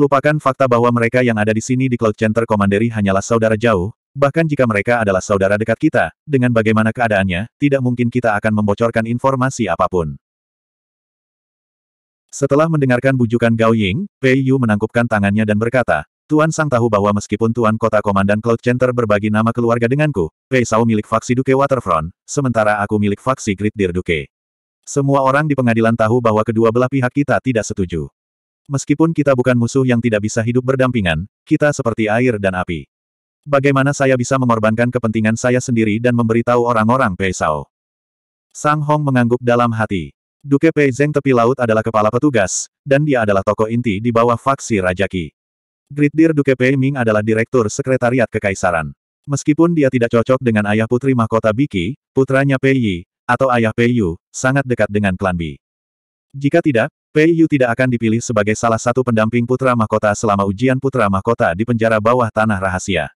S1: Lupakan fakta bahwa mereka yang ada di sini di Cloud Center Komanderi hanyalah saudara jauh, Bahkan jika mereka adalah saudara dekat kita, dengan bagaimana keadaannya, tidak mungkin kita akan membocorkan informasi apapun. Setelah mendengarkan bujukan Gao Ying, Pei Yu menangkupkan tangannya dan berkata, Tuan Sang tahu bahwa meskipun Tuan Kota Komandan Cloud Center berbagi nama keluarga denganku, Pei Sao milik faksi Duke Waterfront, sementara aku milik faksi Great Deer Duke. Semua orang di pengadilan tahu bahwa kedua belah pihak kita tidak setuju. Meskipun kita bukan musuh yang tidak bisa hidup berdampingan, kita seperti air dan api. Bagaimana saya bisa mengorbankan kepentingan saya sendiri dan memberitahu orang-orang Pei Sao? Sang Hong mengangguk dalam hati. Duke Pei Zeng tepi laut adalah kepala petugas, dan dia adalah tokoh inti di bawah faksi Rajaki. Gritdir Duke Pei Ming adalah direktur sekretariat kekaisaran. Meskipun dia tidak cocok dengan ayah putri mahkota Biki, putranya Pei Yi, atau ayah Pei Yu, sangat dekat dengan klan Bi. Jika tidak, Pei Yu tidak akan dipilih sebagai salah satu pendamping putra mahkota selama ujian putra mahkota di penjara bawah tanah rahasia.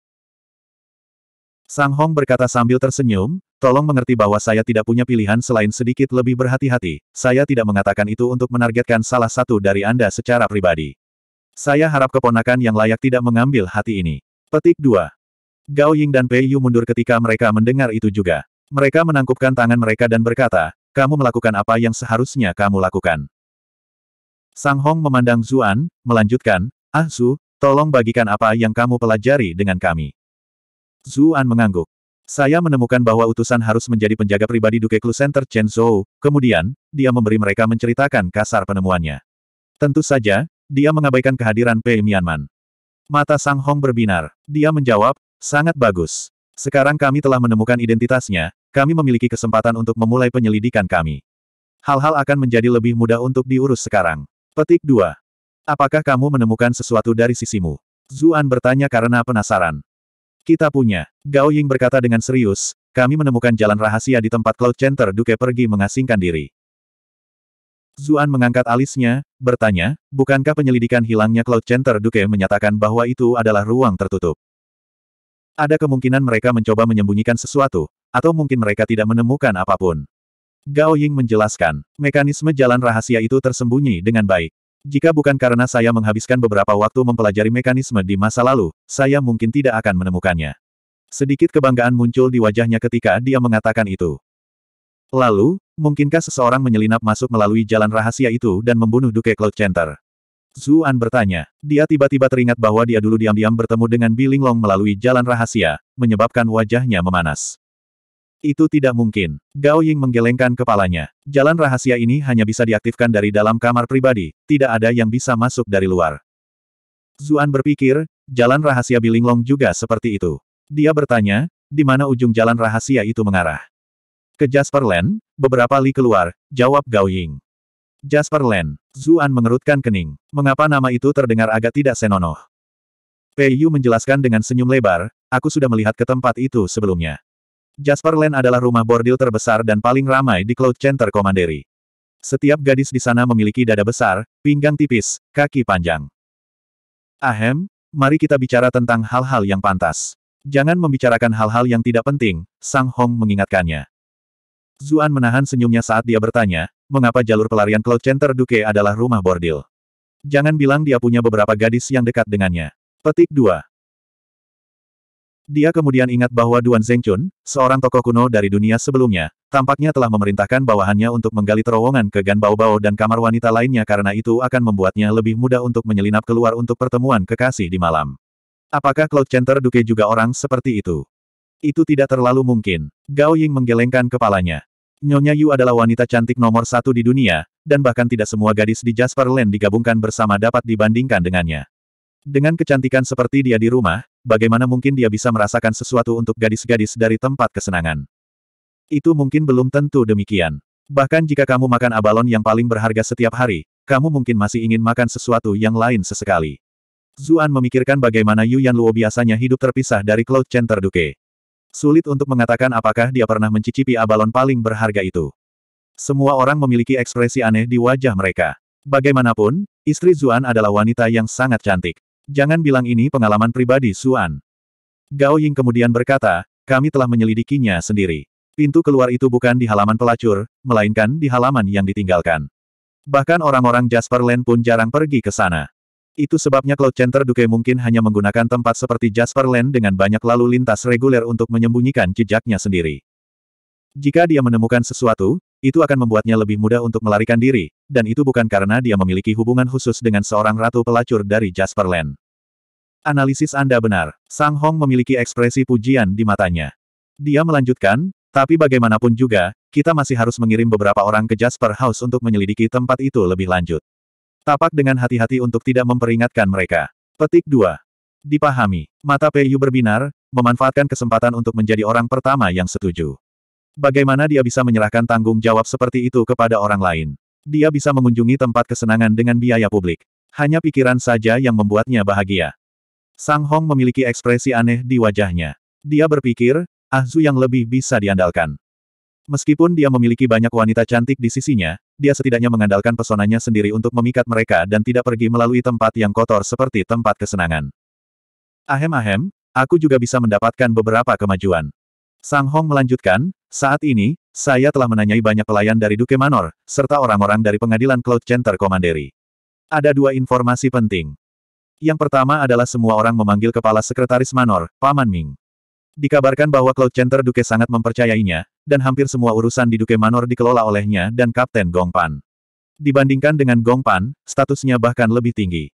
S1: Sang Hong berkata sambil tersenyum, tolong mengerti bahwa saya tidak punya pilihan selain sedikit lebih berhati-hati, saya tidak mengatakan itu untuk menargetkan salah satu dari Anda secara pribadi. Saya harap keponakan yang layak tidak mengambil hati ini. Petik 2. Gao Ying dan Pei Yu mundur ketika mereka mendengar itu juga. Mereka menangkupkan tangan mereka dan berkata, kamu melakukan apa yang seharusnya kamu lakukan. Sang Hong memandang Zuan, melanjutkan, Ah Zu, tolong bagikan apa yang kamu pelajari dengan kami. Zuan mengangguk. Saya menemukan bahwa utusan harus menjadi penjaga pribadi Duke Klu Center Chen Zhou, kemudian, dia memberi mereka menceritakan kasar penemuannya. Tentu saja, dia mengabaikan kehadiran Pei Mianman. Mata Sang Hong berbinar. Dia menjawab, sangat bagus. Sekarang kami telah menemukan identitasnya, kami memiliki kesempatan untuk memulai penyelidikan kami. Hal-hal akan menjadi lebih mudah untuk diurus sekarang. Petik 2. Apakah kamu menemukan sesuatu dari sisimu? Zuan bertanya karena penasaran. Kita punya. Gao Ying berkata dengan serius, kami menemukan jalan rahasia di tempat Cloud Center Duke pergi mengasingkan diri. Zuan mengangkat alisnya, bertanya, bukankah penyelidikan hilangnya Cloud Center Duke menyatakan bahwa itu adalah ruang tertutup? Ada kemungkinan mereka mencoba menyembunyikan sesuatu, atau mungkin mereka tidak menemukan apapun. Gao Ying menjelaskan, mekanisme jalan rahasia itu tersembunyi dengan baik. Jika bukan karena saya menghabiskan beberapa waktu mempelajari mekanisme di masa lalu, saya mungkin tidak akan menemukannya. Sedikit kebanggaan muncul di wajahnya ketika dia mengatakan itu. Lalu, mungkinkah seseorang menyelinap masuk melalui jalan rahasia itu dan membunuh Duke Cloud Center? Zuan bertanya. Dia tiba-tiba teringat bahwa dia dulu diam-diam bertemu dengan Long melalui jalan rahasia, menyebabkan wajahnya memanas. Itu tidak mungkin. Gao Ying menggelengkan kepalanya. Jalan rahasia ini hanya bisa diaktifkan dari dalam kamar pribadi, tidak ada yang bisa masuk dari luar. Zuan berpikir, jalan rahasia Bilinglong juga seperti itu. Dia bertanya, di mana ujung jalan rahasia itu mengarah? Ke Jasper Land, beberapa li keluar, jawab Gao Ying. Jasper Land, Zuan mengerutkan kening. Mengapa nama itu terdengar agak tidak senonoh? Pei Yu menjelaskan dengan senyum lebar, aku sudah melihat ke tempat itu sebelumnya. Jasper Land adalah rumah bordil terbesar dan paling ramai di Cloud Center Commandery. Setiap gadis di sana memiliki dada besar, pinggang tipis, kaki panjang. Ahem, mari kita bicara tentang hal-hal yang pantas. Jangan membicarakan hal-hal yang tidak penting, Sang Hong mengingatkannya. Zuan menahan senyumnya saat dia bertanya, mengapa jalur pelarian Cloud Center Duke adalah rumah bordil. Jangan bilang dia punya beberapa gadis yang dekat dengannya. Petik 2. Dia kemudian ingat bahwa Duan Zhengchun, seorang tokoh kuno dari dunia sebelumnya, tampaknya telah memerintahkan bawahannya untuk menggali terowongan ke Gan Bao-Bao dan kamar wanita lainnya karena itu akan membuatnya lebih mudah untuk menyelinap keluar untuk pertemuan kekasih di malam. Apakah Cloud Center Duke juga orang seperti itu? Itu tidak terlalu mungkin. Gao Ying menggelengkan kepalanya. Nyonya Yu adalah wanita cantik nomor satu di dunia, dan bahkan tidak semua gadis di Jasper Land digabungkan bersama dapat dibandingkan dengannya. Dengan kecantikan seperti dia di rumah, bagaimana mungkin dia bisa merasakan sesuatu untuk gadis-gadis dari tempat kesenangan? Itu mungkin belum tentu demikian. Bahkan jika kamu makan abalon yang paling berharga setiap hari, kamu mungkin masih ingin makan sesuatu yang lain sesekali. Zuan memikirkan bagaimana Yu Yan Luo biasanya hidup terpisah dari Cloud Center Duke. Sulit untuk mengatakan apakah dia pernah mencicipi abalon paling berharga itu. Semua orang memiliki ekspresi aneh di wajah mereka. Bagaimanapun, istri Zuan adalah wanita yang sangat cantik. Jangan bilang ini pengalaman pribadi Suan. Gao Ying kemudian berkata, kami telah menyelidikinya sendiri. Pintu keluar itu bukan di halaman pelacur, melainkan di halaman yang ditinggalkan. Bahkan orang-orang Jasper Land pun jarang pergi ke sana. Itu sebabnya Cloud Center Duke mungkin hanya menggunakan tempat seperti Jasper Land dengan banyak lalu lintas reguler untuk menyembunyikan jejaknya sendiri. Jika dia menemukan sesuatu, itu akan membuatnya lebih mudah untuk melarikan diri, dan itu bukan karena dia memiliki hubungan khusus dengan seorang ratu pelacur dari Jasperland. Analisis Anda benar, Sang Hong memiliki ekspresi pujian di matanya. Dia melanjutkan, tapi bagaimanapun juga, kita masih harus mengirim beberapa orang ke Jasper House untuk menyelidiki tempat itu lebih lanjut. Tapak dengan hati-hati untuk tidak memperingatkan mereka. Petik 2. Dipahami, mata Peiyu berbinar, memanfaatkan kesempatan untuk menjadi orang pertama yang setuju. Bagaimana dia bisa menyerahkan tanggung jawab seperti itu kepada orang lain? Dia bisa mengunjungi tempat kesenangan dengan biaya publik. Hanya pikiran saja yang membuatnya bahagia. Sang Hong memiliki ekspresi aneh di wajahnya. Dia berpikir, Ah Zu yang lebih bisa diandalkan. Meskipun dia memiliki banyak wanita cantik di sisinya, dia setidaknya mengandalkan pesonanya sendiri untuk memikat mereka dan tidak pergi melalui tempat yang kotor seperti tempat kesenangan. Ahem-ahem, aku juga bisa mendapatkan beberapa kemajuan. Sang Hong melanjutkan, saat ini, saya telah menanyai banyak pelayan dari Duke Manor, serta orang-orang dari pengadilan Cloud Center Komanderi. Ada dua informasi penting. Yang pertama adalah semua orang memanggil kepala sekretaris Manor, Paman Ming. Dikabarkan bahwa Cloud Center Duke sangat mempercayainya, dan hampir semua urusan di Duke Manor dikelola olehnya dan Kapten Gong Pan. Dibandingkan dengan Gong Pan, statusnya bahkan lebih tinggi.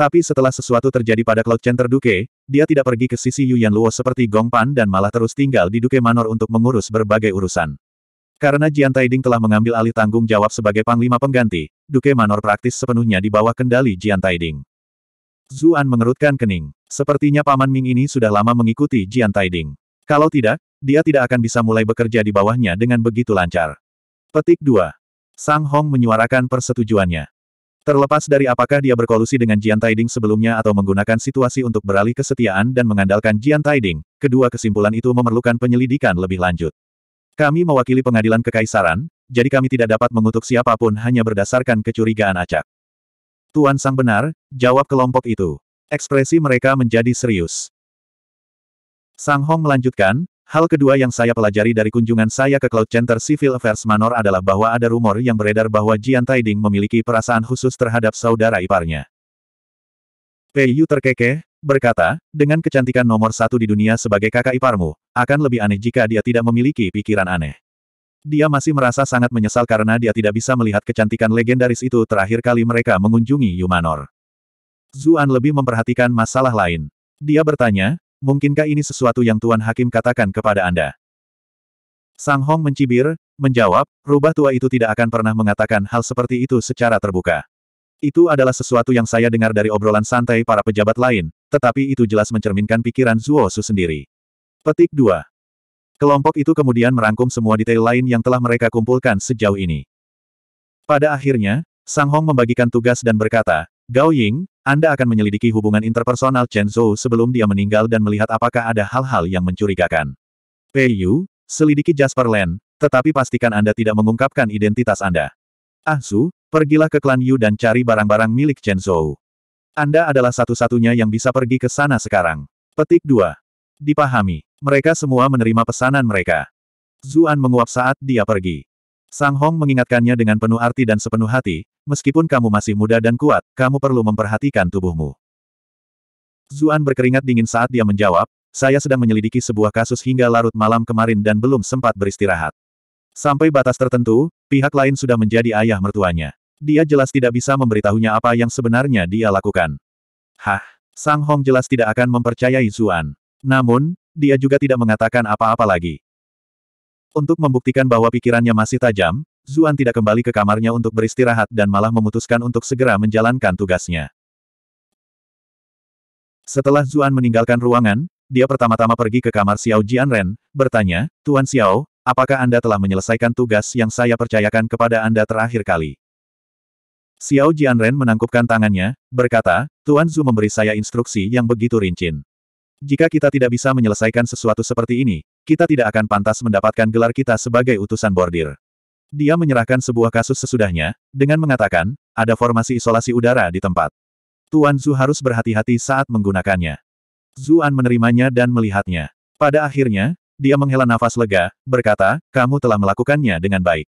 S1: Tapi setelah sesuatu terjadi pada Cloud Center Duke, dia tidak pergi ke sisi Yuan Luo seperti Gong Pan dan malah terus tinggal di Duke Manor untuk mengurus berbagai urusan. Karena Jian Taiding telah mengambil alih tanggung jawab sebagai panglima pengganti, Duke Manor praktis sepenuhnya di bawah kendali Jian Taiding. Zuan mengerutkan kening. Sepertinya Paman Ming ini sudah lama mengikuti Jian Taiding. Kalau tidak, dia tidak akan bisa mulai bekerja di bawahnya dengan begitu lancar. Petik 2. Sang Hong menyuarakan persetujuannya. Terlepas dari apakah dia berkolusi dengan Jian Taiding sebelumnya atau menggunakan situasi untuk beralih kesetiaan dan mengandalkan Jian Taiding, kedua kesimpulan itu memerlukan penyelidikan lebih lanjut. Kami mewakili pengadilan kekaisaran, jadi kami tidak dapat mengutuk siapapun hanya berdasarkan kecurigaan acak. Tuan Sang benar, jawab kelompok itu. Ekspresi mereka menjadi serius. Sang Hong melanjutkan, Hal kedua yang saya pelajari dari kunjungan saya ke Cloud Center Civil Affairs Manor adalah bahwa ada rumor yang beredar bahwa Jian Taiding memiliki perasaan khusus terhadap saudara iparnya. Pei Yu terkekeh, berkata, dengan kecantikan nomor satu di dunia sebagai kakak iparmu, akan lebih aneh jika dia tidak memiliki pikiran aneh. Dia masih merasa sangat menyesal karena dia tidak bisa melihat kecantikan legendaris itu terakhir kali mereka mengunjungi Yu Manor. Zuan lebih memperhatikan masalah lain. Dia bertanya, mungkinkah ini sesuatu yang Tuan Hakim katakan kepada Anda? Sang Hong mencibir, menjawab, rubah tua itu tidak akan pernah mengatakan hal seperti itu secara terbuka. Itu adalah sesuatu yang saya dengar dari obrolan santai para pejabat lain, tetapi itu jelas mencerminkan pikiran Zuo Su sendiri. Petik 2. Kelompok itu kemudian merangkum semua detail lain yang telah mereka kumpulkan sejauh ini. Pada akhirnya, Sang Hong membagikan tugas dan berkata, Gao Ying, anda akan menyelidiki hubungan interpersonal Chen Zhou sebelum dia meninggal dan melihat apakah ada hal-hal yang mencurigakan. Pei Yu, selidiki Jasper Land, tetapi pastikan Anda tidak mengungkapkan identitas Anda. Ah Su, pergilah ke klan Yu dan cari barang-barang milik Chen Zhou. Anda adalah satu-satunya yang bisa pergi ke sana sekarang. Petik 2. Dipahami, mereka semua menerima pesanan mereka. Zuan menguap saat dia pergi. Sang Hong mengingatkannya dengan penuh arti dan sepenuh hati, meskipun kamu masih muda dan kuat, kamu perlu memperhatikan tubuhmu. Zuan berkeringat dingin saat dia menjawab, saya sedang menyelidiki sebuah kasus hingga larut malam kemarin dan belum sempat beristirahat. Sampai batas tertentu, pihak lain sudah menjadi ayah mertuanya. Dia jelas tidak bisa memberitahunya apa yang sebenarnya dia lakukan. Hah, Sang Hong jelas tidak akan mempercayai Zuan. Namun, dia juga tidak mengatakan apa-apa lagi. Untuk membuktikan bahwa pikirannya masih tajam, Zuan tidak kembali ke kamarnya untuk beristirahat dan malah memutuskan untuk segera menjalankan tugasnya. Setelah Zuan meninggalkan ruangan, dia pertama-tama pergi ke kamar Xiao Jianren, bertanya, Tuan Xiao, apakah Anda telah menyelesaikan tugas yang saya percayakan kepada Anda terakhir kali? Xiao Jianren menangkupkan tangannya, berkata, Tuan Zhu memberi saya instruksi yang begitu rincin. Jika kita tidak bisa menyelesaikan sesuatu seperti ini, kita tidak akan pantas mendapatkan gelar kita sebagai utusan bordir. Dia menyerahkan sebuah kasus sesudahnya, dengan mengatakan, ada formasi isolasi udara di tempat. Tuan Zhu harus berhati-hati saat menggunakannya. Zuan menerimanya dan melihatnya. Pada akhirnya, dia menghela nafas lega, berkata, kamu telah melakukannya dengan baik.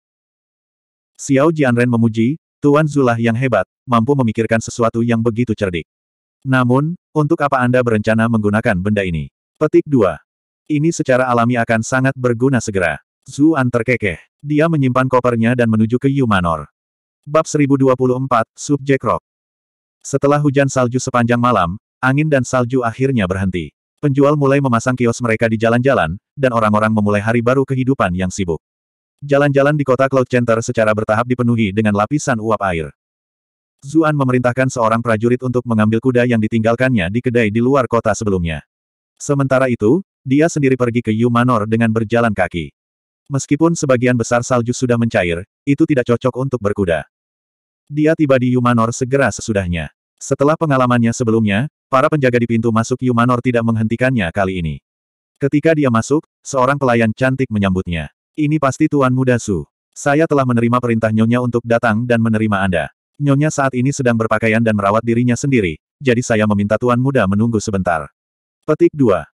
S1: Xiao Jianren memuji, Tuan lah yang hebat, mampu memikirkan sesuatu yang begitu cerdik. Namun, untuk apa Anda berencana menggunakan benda ini? Petik 2. Ini secara alami akan sangat berguna segera. Zuan terkekeh. Dia menyimpan kopernya dan menuju ke Yumanor. Bab 1024, Subjek Rock. Setelah hujan salju sepanjang malam, angin dan salju akhirnya berhenti. Penjual mulai memasang kios mereka di jalan-jalan, dan orang-orang memulai hari baru kehidupan yang sibuk. Jalan-jalan di kota Cloud Center secara bertahap dipenuhi dengan lapisan uap air. Zuan memerintahkan seorang prajurit untuk mengambil kuda yang ditinggalkannya di kedai di luar kota sebelumnya. Sementara itu, dia sendiri pergi ke Yu Manor dengan berjalan kaki. Meskipun sebagian besar salju sudah mencair, itu tidak cocok untuk berkuda. Dia tiba di Yu Manor segera sesudahnya. Setelah pengalamannya sebelumnya, para penjaga di pintu masuk Yu Manor tidak menghentikannya kali ini. Ketika dia masuk, seorang pelayan cantik menyambutnya. Ini pasti Tuan Muda Su. Saya telah menerima perintah Nyonya untuk datang dan menerima Anda. Nyonya saat ini sedang berpakaian dan merawat dirinya sendiri, jadi saya meminta Tuan Muda menunggu sebentar. Petik 2.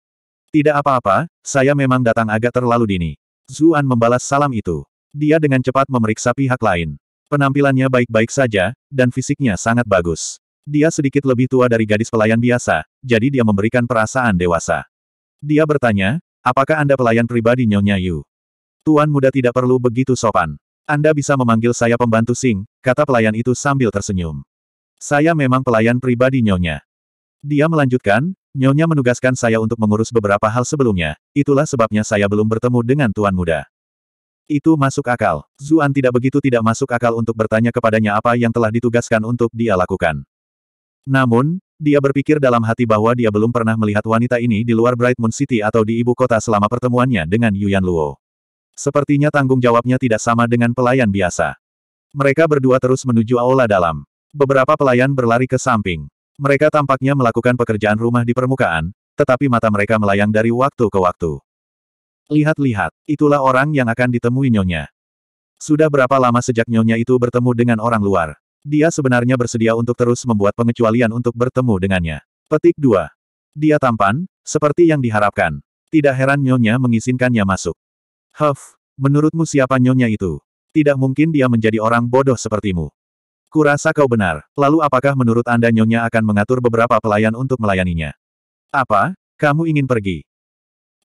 S1: Tidak apa-apa, saya memang datang agak terlalu dini. Zuan membalas salam itu. Dia dengan cepat memeriksa pihak lain. Penampilannya baik-baik saja, dan fisiknya sangat bagus. Dia sedikit lebih tua dari gadis pelayan biasa, jadi dia memberikan perasaan dewasa. Dia bertanya, apakah Anda pelayan pribadi Nyonya Yu? Tuan muda tidak perlu begitu sopan. Anda bisa memanggil saya pembantu Sing, kata pelayan itu sambil tersenyum. Saya memang pelayan pribadi Nyonya. Dia melanjutkan, Nyonya menugaskan saya untuk mengurus beberapa hal sebelumnya, itulah sebabnya saya belum bertemu dengan Tuan Muda. Itu masuk akal. Zuan tidak begitu tidak masuk akal untuk bertanya kepadanya apa yang telah ditugaskan untuk dia lakukan. Namun, dia berpikir dalam hati bahwa dia belum pernah melihat wanita ini di luar Bright Moon City atau di ibu kota selama pertemuannya dengan Yuan Luo. Sepertinya tanggung jawabnya tidak sama dengan pelayan biasa. Mereka berdua terus menuju aula dalam. Beberapa pelayan berlari ke samping. Mereka tampaknya melakukan pekerjaan rumah di permukaan, tetapi mata mereka melayang dari waktu ke waktu. Lihat-lihat, itulah orang yang akan ditemui Nyonya. Sudah berapa lama sejak Nyonya itu bertemu dengan orang luar? Dia sebenarnya bersedia untuk terus membuat pengecualian untuk bertemu dengannya. Petik 2. Dia tampan, seperti yang diharapkan. Tidak heran Nyonya mengizinkannya masuk. Huff, menurutmu siapa Nyonya itu? Tidak mungkin dia menjadi orang bodoh sepertimu. Kurasa kau benar. Lalu apakah menurut Anda Nyonya akan mengatur beberapa pelayan untuk melayaninya? Apa? Kamu ingin pergi?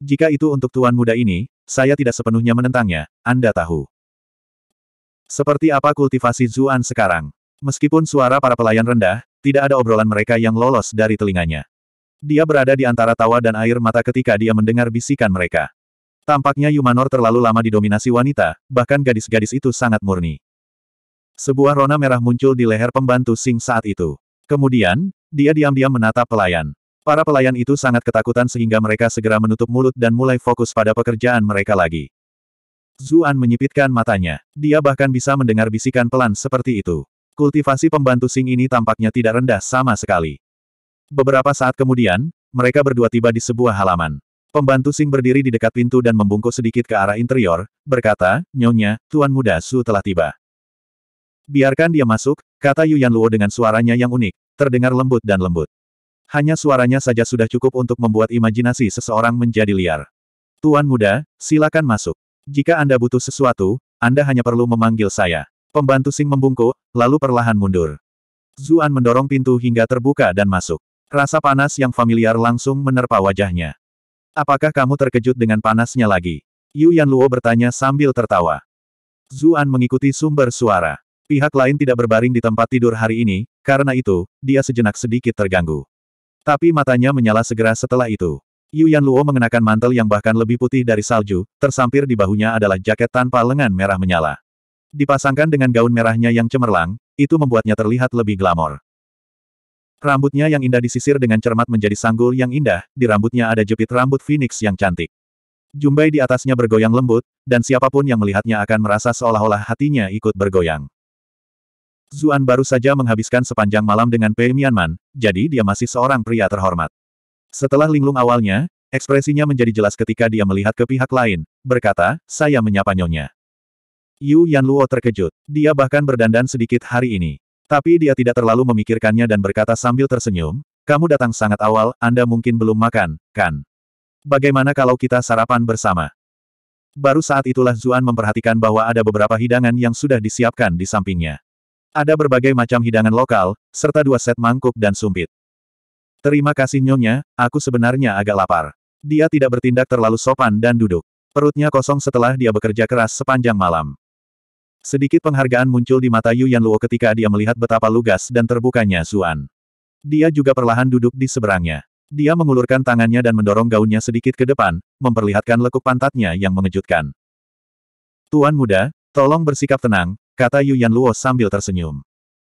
S1: Jika itu untuk tuan muda ini, saya tidak sepenuhnya menentangnya, Anda tahu. Seperti apa kultivasi Zuan sekarang? Meskipun suara para pelayan rendah, tidak ada obrolan mereka yang lolos dari telinganya. Dia berada di antara tawa dan air mata ketika dia mendengar bisikan mereka. Tampaknya Yumanor terlalu lama didominasi wanita, bahkan gadis-gadis itu sangat murni. Sebuah rona merah muncul di leher pembantu Sing saat itu. Kemudian, dia diam-diam menatap pelayan. Para pelayan itu sangat ketakutan sehingga mereka segera menutup mulut dan mulai fokus pada pekerjaan mereka lagi. Zuan menyipitkan matanya. Dia bahkan bisa mendengar bisikan pelan seperti itu. Kultivasi pembantu Sing ini tampaknya tidak rendah sama sekali. Beberapa saat kemudian, mereka berdua tiba di sebuah halaman. Pembantu Sing berdiri di dekat pintu dan membungkuk sedikit ke arah interior, berkata, Nyonya, Tuan Muda Su telah tiba. Biarkan dia masuk, kata Yuan Luo dengan suaranya yang unik, terdengar lembut dan lembut. Hanya suaranya saja sudah cukup untuk membuat imajinasi seseorang menjadi liar. Tuan muda, silakan masuk. Jika Anda butuh sesuatu, Anda hanya perlu memanggil saya. Pembantu Sing membungkuk, lalu perlahan mundur. Zuan mendorong pintu hingga terbuka dan masuk. Rasa panas yang familiar langsung menerpa wajahnya. Apakah kamu terkejut dengan panasnya lagi? Yu Yan Luo bertanya sambil tertawa. Zuan mengikuti sumber suara. Pihak lain tidak berbaring di tempat tidur hari ini, karena itu, dia sejenak sedikit terganggu. Tapi matanya menyala segera setelah itu. Yu Yan Luo mengenakan mantel yang bahkan lebih putih dari salju, tersampir di bahunya adalah jaket tanpa lengan merah menyala. Dipasangkan dengan gaun merahnya yang cemerlang, itu membuatnya terlihat lebih glamor. Rambutnya yang indah disisir dengan cermat menjadi sanggul yang indah, di rambutnya ada jepit rambut phoenix yang cantik. Jumbai di atasnya bergoyang lembut, dan siapapun yang melihatnya akan merasa seolah-olah hatinya ikut bergoyang. Zuan baru saja menghabiskan sepanjang malam dengan Pei Mianman, jadi dia masih seorang pria terhormat. Setelah linglung awalnya, ekspresinya menjadi jelas ketika dia melihat ke pihak lain, berkata, saya menyapa nyonya. Yu Yanluo terkejut. Dia bahkan berdandan sedikit hari ini. Tapi dia tidak terlalu memikirkannya dan berkata sambil tersenyum, kamu datang sangat awal, Anda mungkin belum makan, kan? Bagaimana kalau kita sarapan bersama? Baru saat itulah Zuan memperhatikan bahwa ada beberapa hidangan yang sudah disiapkan di sampingnya. Ada berbagai macam hidangan lokal, serta dua set mangkuk dan sumpit. Terima kasih nyonya, aku sebenarnya agak lapar. Dia tidak bertindak terlalu sopan dan duduk. Perutnya kosong setelah dia bekerja keras sepanjang malam. Sedikit penghargaan muncul di mata Yu Yan Luo ketika dia melihat betapa lugas dan terbukanya Zuan. Dia juga perlahan duduk di seberangnya. Dia mengulurkan tangannya dan mendorong gaunnya sedikit ke depan, memperlihatkan lekuk pantatnya yang mengejutkan. Tuan muda, tolong bersikap tenang, kata Yuan Luo sambil tersenyum.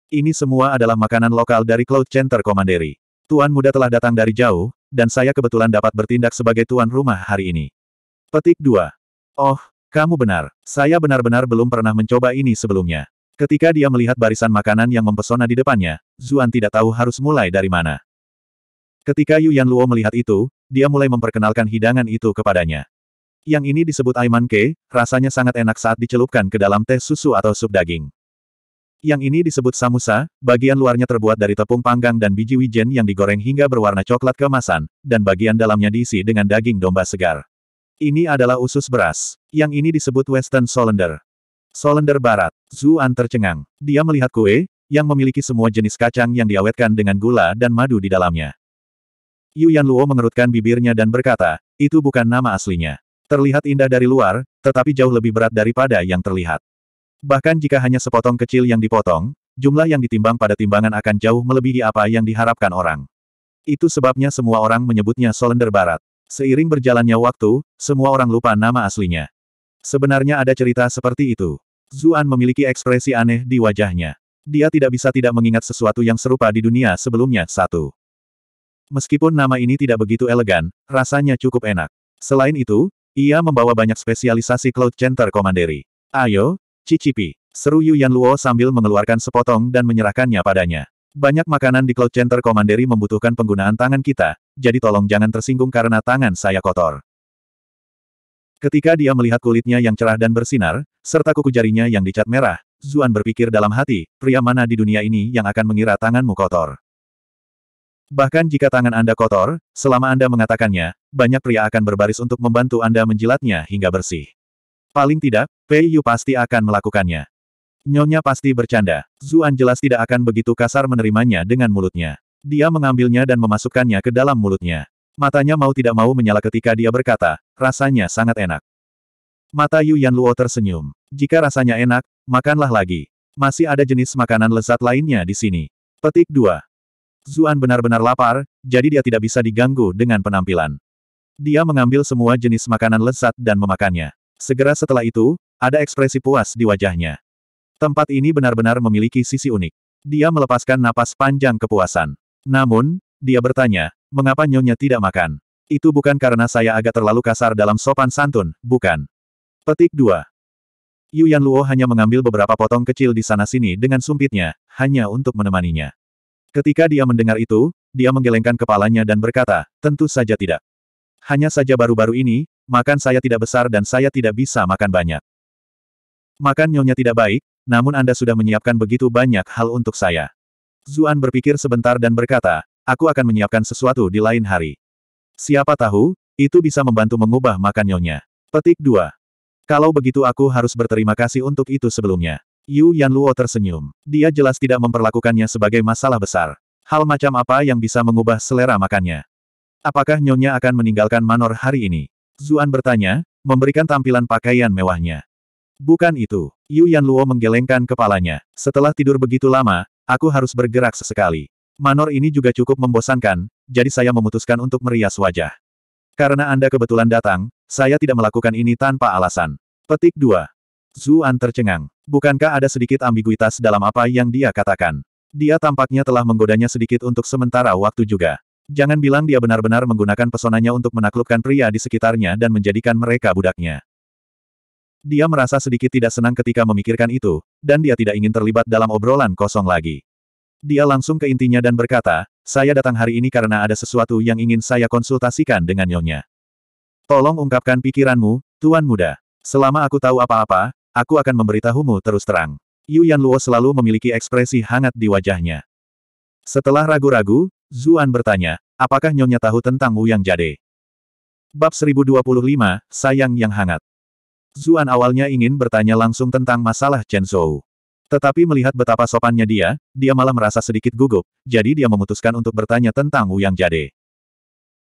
S1: Ini semua adalah makanan lokal dari Cloud Center Komanderi. Tuan muda telah datang dari jauh, dan saya kebetulan dapat bertindak sebagai tuan rumah hari ini. Petik 2. Oh, kamu benar. Saya benar-benar belum pernah mencoba ini sebelumnya. Ketika dia melihat barisan makanan yang mempesona di depannya, Zuan tidak tahu harus mulai dari mana. Ketika Yu Yan Luo melihat itu, dia mulai memperkenalkan hidangan itu kepadanya. Yang ini disebut aimanke, rasanya sangat enak saat dicelupkan ke dalam teh susu atau sup daging. Yang ini disebut samusa, bagian luarnya terbuat dari tepung panggang dan biji wijen yang digoreng hingga berwarna coklat kemasan, dan bagian dalamnya diisi dengan daging domba segar. Ini adalah usus beras. Yang ini disebut Western Solander. Solander Barat. Zuan tercengang. Dia melihat kue, yang memiliki semua jenis kacang yang diawetkan dengan gula dan madu di dalamnya. Yu Yan Luo mengerutkan bibirnya dan berkata, itu bukan nama aslinya. Terlihat indah dari luar, tetapi jauh lebih berat daripada yang terlihat. Bahkan jika hanya sepotong kecil yang dipotong, jumlah yang ditimbang pada timbangan akan jauh melebihi apa yang diharapkan orang. Itu sebabnya semua orang menyebutnya Solender Barat. Seiring berjalannya waktu, semua orang lupa nama aslinya. Sebenarnya ada cerita seperti itu. Zuan memiliki ekspresi aneh di wajahnya. Dia tidak bisa tidak mengingat sesuatu yang serupa di dunia sebelumnya. Satu. Meskipun nama ini tidak begitu elegan, rasanya cukup enak. Selain itu, ia membawa banyak spesialisasi Cloud Center Komanderi. Ayo, cicipi. Seru Yu Yan Luo sambil mengeluarkan sepotong dan menyerahkannya padanya. Banyak makanan di Cloud Center Komanderi membutuhkan penggunaan tangan kita, jadi tolong jangan tersinggung karena tangan saya kotor. Ketika dia melihat kulitnya yang cerah dan bersinar, serta kuku jarinya yang dicat merah, Zuan berpikir dalam hati, pria mana di dunia ini yang akan mengira tanganmu kotor. Bahkan jika tangan Anda kotor, selama Anda mengatakannya, banyak pria akan berbaris untuk membantu Anda menjilatnya hingga bersih. Paling tidak, Pei Yu pasti akan melakukannya. Nyonya pasti bercanda. Zuan jelas tidak akan begitu kasar menerimanya dengan mulutnya. Dia mengambilnya dan memasukkannya ke dalam mulutnya. Matanya mau tidak mau menyala ketika dia berkata, rasanya sangat enak. Mata Yu Yan Luo tersenyum. Jika rasanya enak, makanlah lagi. Masih ada jenis makanan lezat lainnya di sini. Petik 2. Zuan benar-benar lapar, jadi dia tidak bisa diganggu dengan penampilan. Dia mengambil semua jenis makanan lezat dan memakannya. Segera setelah itu, ada ekspresi puas di wajahnya. Tempat ini benar-benar memiliki sisi unik. Dia melepaskan napas panjang kepuasan. Namun, dia bertanya, mengapa Nyonya tidak makan? Itu bukan karena saya agak terlalu kasar dalam sopan santun, bukan. Petik 2. Yu Yan Luo hanya mengambil beberapa potong kecil di sana-sini dengan sumpitnya, hanya untuk menemaninya. Ketika dia mendengar itu, dia menggelengkan kepalanya dan berkata, tentu saja tidak. Hanya saja baru-baru ini, makan saya tidak besar dan saya tidak bisa makan banyak. Makan nyonya tidak baik, namun Anda sudah menyiapkan begitu banyak hal untuk saya. Zuan berpikir sebentar dan berkata, aku akan menyiapkan sesuatu di lain hari. Siapa tahu, itu bisa membantu mengubah makan nyonya. Petik 2. Kalau begitu aku harus berterima kasih untuk itu sebelumnya. Yu Luo tersenyum. Dia jelas tidak memperlakukannya sebagai masalah besar. Hal macam apa yang bisa mengubah selera makannya? Apakah Nyonya akan meninggalkan Manor hari ini? Zuan bertanya, memberikan tampilan pakaian mewahnya. Bukan itu. Yu Luo menggelengkan kepalanya. Setelah tidur begitu lama, aku harus bergerak sesekali. Manor ini juga cukup membosankan, jadi saya memutuskan untuk merias wajah. Karena Anda kebetulan datang, saya tidak melakukan ini tanpa alasan. Petik 2. Zuan tercengang. Bukankah ada sedikit ambiguitas dalam apa yang dia katakan? Dia tampaknya telah menggodanya sedikit untuk sementara waktu juga. Jangan bilang dia benar-benar menggunakan pesonanya untuk menaklukkan pria di sekitarnya dan menjadikan mereka budaknya. Dia merasa sedikit tidak senang ketika memikirkan itu, dan dia tidak ingin terlibat dalam obrolan kosong lagi. Dia langsung ke intinya dan berkata, saya datang hari ini karena ada sesuatu yang ingin saya konsultasikan dengan nyonya. Tolong ungkapkan pikiranmu, Tuan Muda. Selama aku tahu apa-apa, Aku akan memberitahumu terus terang. Yu Yan Luo selalu memiliki ekspresi hangat di wajahnya. Setelah ragu-ragu, Zuan bertanya, apakah Nyonya tahu tentang Wu Yang Jade? Bab 1025, Sayang Yang Hangat. Zuan awalnya ingin bertanya langsung tentang masalah Chen Zhou. Tetapi melihat betapa sopannya dia, dia malah merasa sedikit gugup, jadi dia memutuskan untuk bertanya tentang Yang Jade.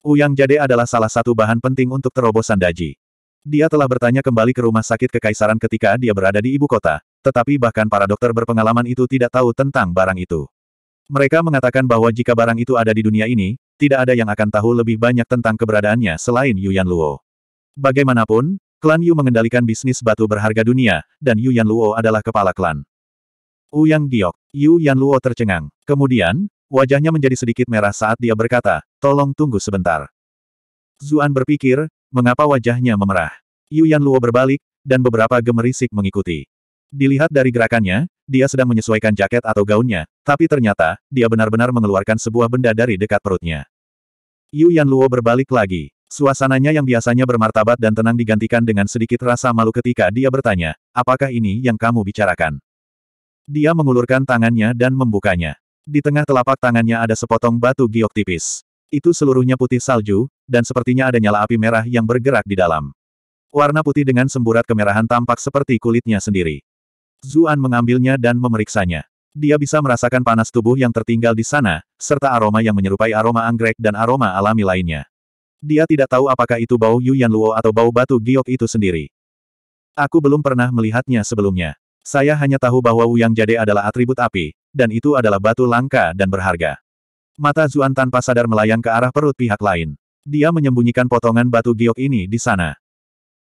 S1: Yang Jade adalah salah satu bahan penting untuk terobosan daji. Dia telah bertanya kembali ke rumah sakit kekaisaran ketika dia berada di ibu kota, tetapi bahkan para dokter berpengalaman itu tidak tahu tentang barang itu. Mereka mengatakan bahwa jika barang itu ada di dunia ini, tidak ada yang akan tahu lebih banyak tentang keberadaannya selain Yuan Luo. Bagaimanapun, klan Yu mengendalikan bisnis batu berharga dunia, dan Yuan Luo adalah kepala klan. Uyang Giok, Yuan Luo tercengang. Kemudian, wajahnya menjadi sedikit merah saat dia berkata, tolong tunggu sebentar. Zuan berpikir, Mengapa wajahnya memerah? Yu Yan Luo berbalik, dan beberapa gemerisik mengikuti. Dilihat dari gerakannya, dia sedang menyesuaikan jaket atau gaunnya, tapi ternyata, dia benar-benar mengeluarkan sebuah benda dari dekat perutnya. Yu Yan Luo berbalik lagi. Suasananya yang biasanya bermartabat dan tenang digantikan dengan sedikit rasa malu ketika dia bertanya, apakah ini yang kamu bicarakan? Dia mengulurkan tangannya dan membukanya. Di tengah telapak tangannya ada sepotong batu giok tipis. Itu seluruhnya putih salju, dan sepertinya ada nyala api merah yang bergerak di dalam. Warna putih dengan semburat kemerahan tampak seperti kulitnya sendiri. Zuan mengambilnya dan memeriksanya. Dia bisa merasakan panas tubuh yang tertinggal di sana, serta aroma yang menyerupai aroma anggrek dan aroma alami lainnya. Dia tidak tahu apakah itu bau Yuyan Luo atau bau batu giok itu sendiri. Aku belum pernah melihatnya sebelumnya. Saya hanya tahu bahwa Wuyang Jade adalah atribut api, dan itu adalah batu langka dan berharga. Mata Zuan tanpa sadar melayang ke arah perut pihak lain. Dia menyembunyikan potongan batu giok ini di sana.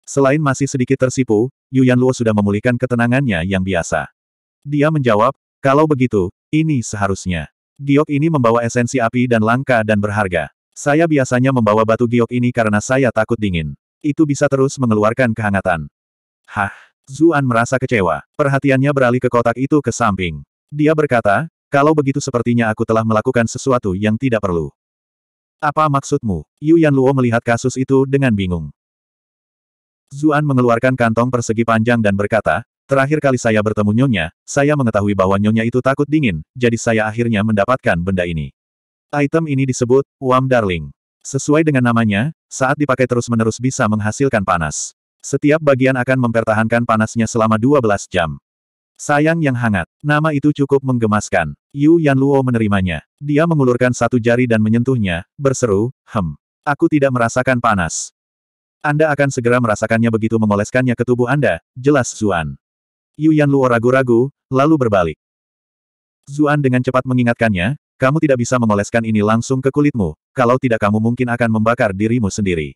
S1: Selain masih sedikit tersipu, Yuan Luo sudah memulihkan ketenangannya yang biasa. Dia menjawab, kalau begitu, ini seharusnya. Giok ini membawa esensi api dan langka dan berharga. Saya biasanya membawa batu giok ini karena saya takut dingin. Itu bisa terus mengeluarkan kehangatan. Hah, Zuan merasa kecewa. Perhatiannya beralih ke kotak itu ke samping. Dia berkata, kalau begitu sepertinya aku telah melakukan sesuatu yang tidak perlu. Apa maksudmu? Yu Yan Luo melihat kasus itu dengan bingung. Zuan mengeluarkan kantong persegi panjang dan berkata, Terakhir kali saya bertemu Nyonya, saya mengetahui bahwa Nyonya itu takut dingin, jadi saya akhirnya mendapatkan benda ini. Item ini disebut, Wam Darling. Sesuai dengan namanya, saat dipakai terus-menerus bisa menghasilkan panas. Setiap bagian akan mempertahankan panasnya selama 12 jam. Sayang yang hangat. Nama itu cukup menggemaskan. Yu Yan Luo menerimanya. Dia mengulurkan satu jari dan menyentuhnya, berseru, hem. Aku tidak merasakan panas. Anda akan segera merasakannya begitu mengoleskannya ke tubuh Anda, jelas Zuan. Yu Yan Luo ragu-ragu, lalu berbalik. Zuan dengan cepat mengingatkannya, kamu tidak bisa mengoleskan ini langsung ke kulitmu, kalau tidak kamu mungkin akan membakar dirimu sendiri.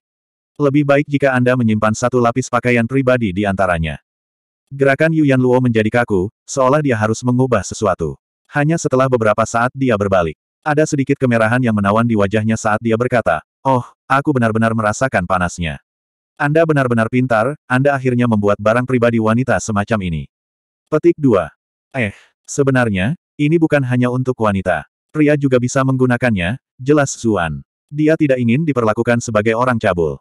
S1: Lebih baik jika Anda menyimpan satu lapis pakaian pribadi di antaranya. Gerakan Yuan Luo menjadi kaku, seolah dia harus mengubah sesuatu. Hanya setelah beberapa saat dia berbalik. Ada sedikit kemerahan yang menawan di wajahnya saat dia berkata, Oh, aku benar-benar merasakan panasnya. Anda benar-benar pintar, Anda akhirnya membuat barang pribadi wanita semacam ini. Petik 2. Eh, sebenarnya, ini bukan hanya untuk wanita. Pria juga bisa menggunakannya, jelas Zuan. Dia tidak ingin diperlakukan sebagai orang cabul.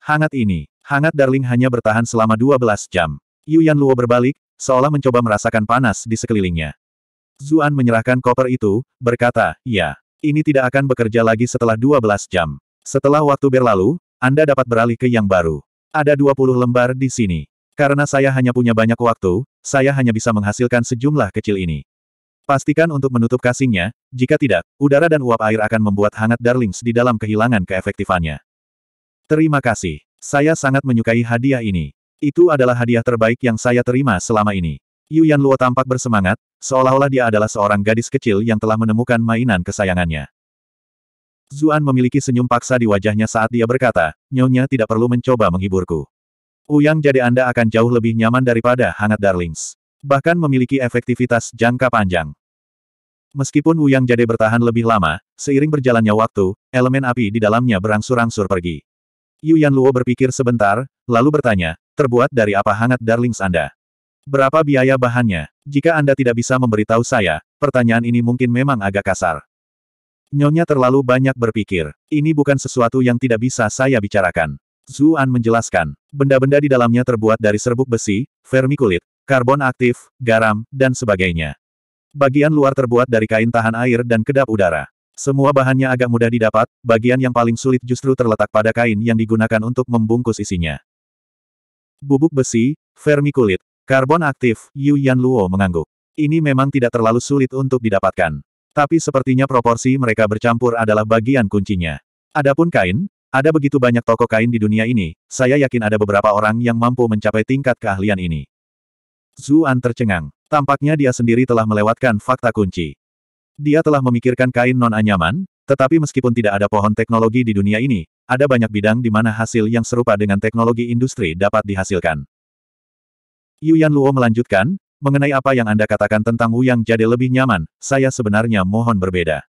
S1: Hangat ini, hangat Darling hanya bertahan selama 12 jam. Yuan Luo berbalik, seolah mencoba merasakan panas di sekelilingnya. Zuan menyerahkan koper itu, berkata, ya, ini tidak akan bekerja lagi setelah 12 jam. Setelah waktu berlalu, Anda dapat beralih ke yang baru. Ada 20 lembar di sini. Karena saya hanya punya banyak waktu, saya hanya bisa menghasilkan sejumlah kecil ini. Pastikan untuk menutup kasingnya, jika tidak, udara dan uap air akan membuat hangat darlings di dalam kehilangan keefektifannya. Terima kasih. Saya sangat menyukai hadiah ini. Itu adalah hadiah terbaik yang saya terima selama ini. Yu Yan Luo tampak bersemangat, seolah-olah dia adalah seorang gadis kecil yang telah menemukan mainan kesayangannya. Zuan memiliki senyum paksa di wajahnya saat dia berkata, Nyonya tidak perlu mencoba menghiburku. Uyang jadi Anda akan jauh lebih nyaman daripada hangat darlings. Bahkan memiliki efektivitas jangka panjang. Meskipun Uyang Jade bertahan lebih lama, seiring berjalannya waktu, elemen api di dalamnya berangsur-angsur pergi. Yu Yan Luo berpikir sebentar, lalu bertanya, Terbuat dari apa hangat darlings Anda? Berapa biaya bahannya? Jika Anda tidak bisa memberitahu saya, pertanyaan ini mungkin memang agak kasar. Nyonya terlalu banyak berpikir. Ini bukan sesuatu yang tidak bisa saya bicarakan. Zuan menjelaskan, benda-benda di dalamnya terbuat dari serbuk besi, vermikulit, karbon aktif, garam, dan sebagainya. Bagian luar terbuat dari kain tahan air dan kedap udara. Semua bahannya agak mudah didapat, bagian yang paling sulit justru terletak pada kain yang digunakan untuk membungkus isinya. Bubuk besi, kulit, karbon aktif, Yu Yan Luo mengangguk. Ini memang tidak terlalu sulit untuk didapatkan. Tapi sepertinya proporsi mereka bercampur adalah bagian kuncinya. Adapun kain, ada begitu banyak toko kain di dunia ini, saya yakin ada beberapa orang yang mampu mencapai tingkat keahlian ini. Zuan tercengang. Tampaknya dia sendiri telah melewatkan fakta kunci. Dia telah memikirkan kain non-anyaman, tetapi meskipun tidak ada pohon teknologi di dunia ini, ada banyak bidang di mana hasil yang serupa dengan teknologi industri dapat dihasilkan. Yu Yan Luo melanjutkan, mengenai apa yang Anda katakan tentang Uyang Jade lebih nyaman, saya sebenarnya mohon berbeda.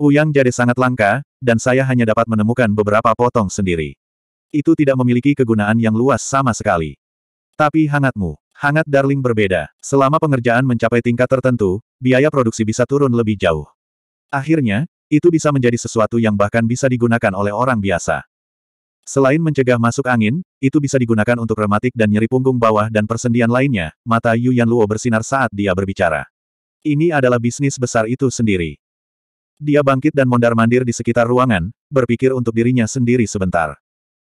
S1: Uyang Jade sangat langka, dan saya hanya dapat menemukan beberapa potong sendiri. Itu tidak memiliki kegunaan yang luas sama sekali. Tapi hangatmu, hangat darling berbeda. Selama pengerjaan mencapai tingkat tertentu, biaya produksi bisa turun lebih jauh. Akhirnya, itu bisa menjadi sesuatu yang bahkan bisa digunakan oleh orang biasa. Selain mencegah masuk angin, itu bisa digunakan untuk rematik dan nyeri punggung bawah dan persendian lainnya, mata Yu Yan Luo bersinar saat dia berbicara. Ini adalah bisnis besar itu sendiri. Dia bangkit dan mondar-mandir di sekitar ruangan, berpikir untuk dirinya sendiri sebentar.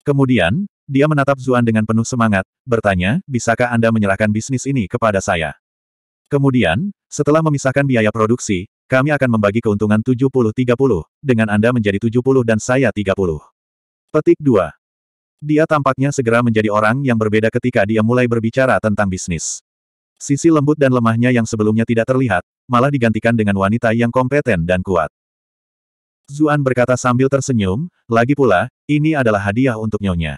S1: Kemudian, dia menatap Zuan dengan penuh semangat, bertanya, bisakah Anda menyerahkan bisnis ini kepada saya? Kemudian, setelah memisahkan biaya produksi, kami akan membagi keuntungan 70-30, dengan Anda menjadi 70 dan saya 30. Petik 2. Dia tampaknya segera menjadi orang yang berbeda ketika dia mulai berbicara tentang bisnis. Sisi lembut dan lemahnya yang sebelumnya tidak terlihat, malah digantikan dengan wanita yang kompeten dan kuat. Zuan berkata sambil tersenyum, lagi pula, ini adalah hadiah untuk nyonya.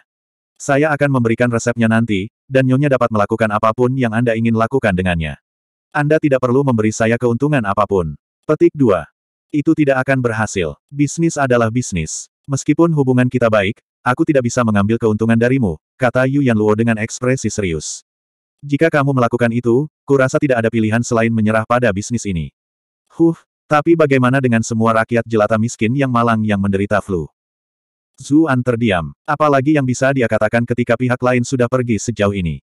S1: Saya akan memberikan resepnya nanti, dan nyonya dapat melakukan apapun yang Anda ingin lakukan dengannya. Anda tidak perlu memberi saya keuntungan apapun. Petik 2. Itu tidak akan berhasil. Bisnis adalah bisnis. Meskipun hubungan kita baik, aku tidak bisa mengambil keuntungan darimu, kata Yu Yan Luo dengan ekspresi serius. Jika kamu melakukan itu, kurasa tidak ada pilihan selain menyerah pada bisnis ini. Huh, tapi bagaimana dengan semua rakyat jelata miskin yang malang yang menderita flu? Zuan terdiam. Apalagi yang bisa dia katakan ketika pihak lain sudah pergi sejauh ini.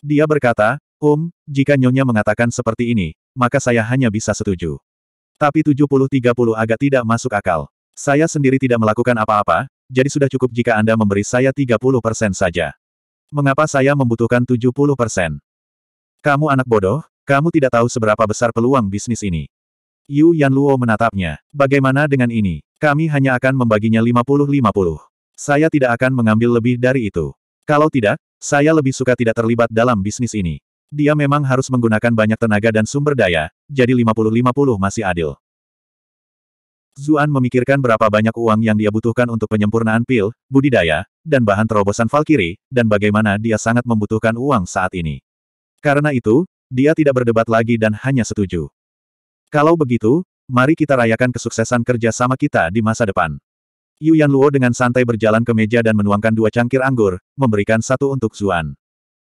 S1: Dia berkata, Um, jika Nyonya mengatakan seperti ini, maka saya hanya bisa setuju. Tapi 70-30 agak tidak masuk akal. Saya sendiri tidak melakukan apa-apa, jadi sudah cukup jika Anda memberi saya 30% saja. Mengapa saya membutuhkan 70%? Kamu anak bodoh, kamu tidak tahu seberapa besar peluang bisnis ini. Yu Luo menatapnya. Bagaimana dengan ini? Kami hanya akan membaginya 50-50. Saya tidak akan mengambil lebih dari itu. Kalau tidak, saya lebih suka tidak terlibat dalam bisnis ini. Dia memang harus menggunakan banyak tenaga dan sumber daya, jadi 50-50 masih adil. Zuan memikirkan berapa banyak uang yang dia butuhkan untuk penyempurnaan pil, budidaya, dan bahan terobosan Valkyrie, dan bagaimana dia sangat membutuhkan uang saat ini. Karena itu, dia tidak berdebat lagi dan hanya setuju. Kalau begitu, mari kita rayakan kesuksesan kerja sama kita di masa depan. Yuan Luo dengan santai berjalan ke meja dan menuangkan dua cangkir anggur, memberikan satu untuk Zuan.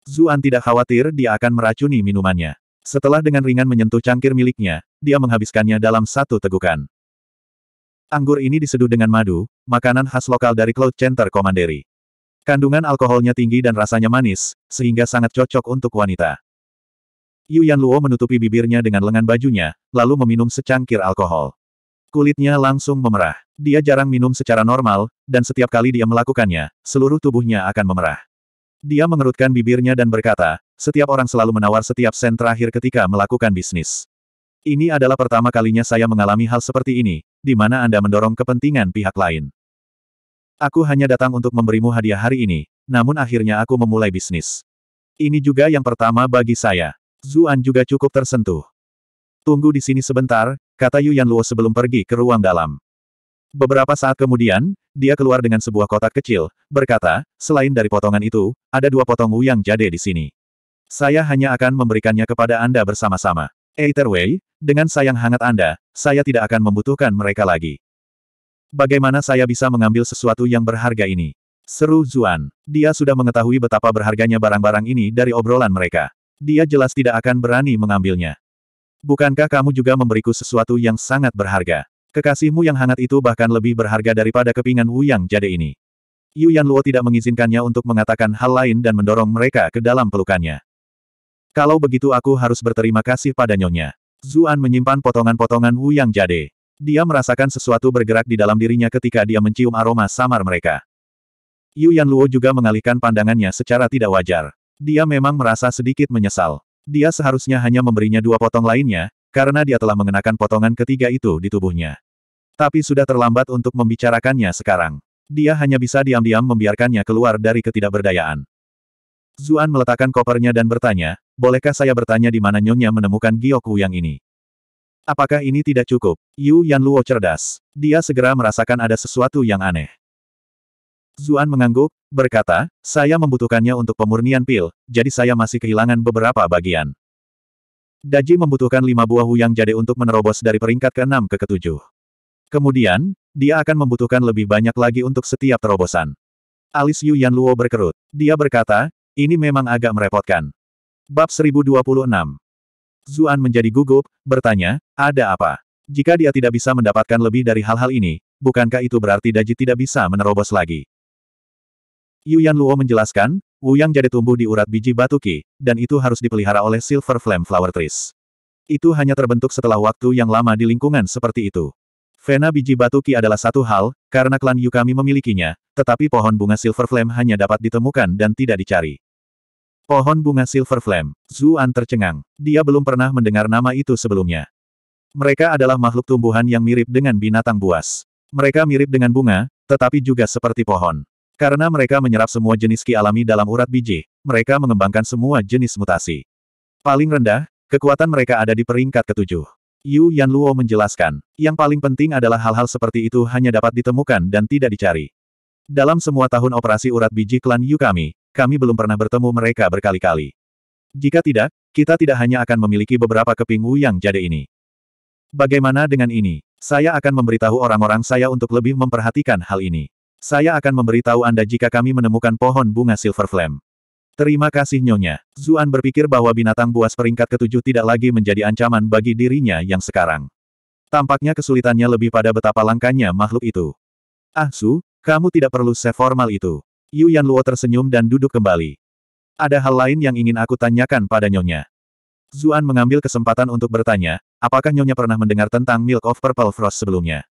S1: Zuan tidak khawatir dia akan meracuni minumannya. Setelah dengan ringan menyentuh cangkir miliknya, dia menghabiskannya dalam satu tegukan. Anggur ini diseduh dengan madu, makanan khas lokal dari Cloud Center Komanderi. Kandungan alkoholnya tinggi dan rasanya manis, sehingga sangat cocok untuk wanita. Yu Yan Luo menutupi bibirnya dengan lengan bajunya, lalu meminum secangkir alkohol. Kulitnya langsung memerah. Dia jarang minum secara normal, dan setiap kali dia melakukannya, seluruh tubuhnya akan memerah. Dia mengerutkan bibirnya dan berkata, setiap orang selalu menawar setiap sen terakhir ketika melakukan bisnis. Ini adalah pertama kalinya saya mengalami hal seperti ini, di mana Anda mendorong kepentingan pihak lain. Aku hanya datang untuk memberimu hadiah hari ini, namun akhirnya aku memulai bisnis. Ini juga yang pertama bagi saya. Zuan juga cukup tersentuh. Tunggu di sini sebentar, kata Yu Yan Luo sebelum pergi ke ruang dalam. Beberapa saat kemudian, dia keluar dengan sebuah kotak kecil, berkata, selain dari potongan itu, ada dua potong wuyang jade di sini. Saya hanya akan memberikannya kepada Anda bersama-sama. Either way, dengan sayang hangat Anda, saya tidak akan membutuhkan mereka lagi. Bagaimana saya bisa mengambil sesuatu yang berharga ini? Seru Zuan. Dia sudah mengetahui betapa berharganya barang-barang ini dari obrolan mereka. Dia jelas tidak akan berani mengambilnya. Bukankah kamu juga memberiku sesuatu yang sangat berharga? Kekasihmu yang hangat itu bahkan lebih berharga daripada kepingan Wu Yang jade ini. Yu Yan Luo tidak mengizinkannya untuk mengatakan hal lain dan mendorong mereka ke dalam pelukannya. Kalau begitu aku harus berterima kasih pada Nyonya. Zuan menyimpan potongan-potongan Wu Yang jade. Dia merasakan sesuatu bergerak di dalam dirinya ketika dia mencium aroma samar mereka. Yu Yan Luo juga mengalihkan pandangannya secara tidak wajar. Dia memang merasa sedikit menyesal. Dia seharusnya hanya memberinya dua potong lainnya, karena dia telah mengenakan potongan ketiga itu di tubuhnya. Tapi sudah terlambat untuk membicarakannya sekarang. Dia hanya bisa diam-diam membiarkannya keluar dari ketidakberdayaan. Zuan meletakkan kopernya dan bertanya, bolehkah saya bertanya di mana Nyonya menemukan Gioku yang ini? Apakah ini tidak cukup? Yu Yan Luo cerdas. Dia segera merasakan ada sesuatu yang aneh. Zuan mengangguk, berkata, saya membutuhkannya untuk pemurnian pil, jadi saya masih kehilangan beberapa bagian. Daji membutuhkan lima buah huyang jade untuk menerobos dari peringkat ke-6 ke ke-7. Kemudian, dia akan membutuhkan lebih banyak lagi untuk setiap terobosan. Alis Yu Yan Luo berkerut. Dia berkata, ini memang agak merepotkan. Bab 1026 Zuan menjadi gugup, bertanya, ada apa? Jika dia tidak bisa mendapatkan lebih dari hal-hal ini, bukankah itu berarti Daji tidak bisa menerobos lagi? Yu Yan Luo menjelaskan, Wuyang jadi tumbuh di urat biji batu ki, dan itu harus dipelihara oleh Silver Flame Flower Trees. Itu hanya terbentuk setelah waktu yang lama di lingkungan seperti itu. Vena biji batu ki adalah satu hal, karena klan Yukami memilikinya, tetapi pohon bunga Silver Flame hanya dapat ditemukan dan tidak dicari. Pohon bunga Silver Flame, Zuan tercengang. Dia belum pernah mendengar nama itu sebelumnya. Mereka adalah makhluk tumbuhan yang mirip dengan binatang buas. Mereka mirip dengan bunga, tetapi juga seperti pohon. Karena mereka menyerap semua jenis ki alami dalam urat biji, mereka mengembangkan semua jenis mutasi. Paling rendah, kekuatan mereka ada di peringkat ketujuh. Yu Yan Luo menjelaskan, yang paling penting adalah hal-hal seperti itu hanya dapat ditemukan dan tidak dicari. Dalam semua tahun operasi urat biji klan Yu kami, kami belum pernah bertemu mereka berkali-kali. Jika tidak, kita tidak hanya akan memiliki beberapa keping Wu yang jade ini. Bagaimana dengan ini? Saya akan memberitahu orang-orang saya untuk lebih memperhatikan hal ini. Saya akan memberitahu Anda jika kami menemukan pohon bunga Silver Flame. Terima kasih Nyonya. Zuan berpikir bahwa binatang buas peringkat ketujuh tidak lagi menjadi ancaman bagi dirinya yang sekarang. Tampaknya kesulitannya lebih pada betapa langkanya makhluk itu. Ah Su, kamu tidak perlu seformal itu. Yu Yan Luo tersenyum dan duduk kembali. Ada hal lain yang ingin aku tanyakan pada Nyonya. Zuan mengambil kesempatan untuk bertanya, apakah Nyonya pernah mendengar tentang Milk of Purple Frost sebelumnya?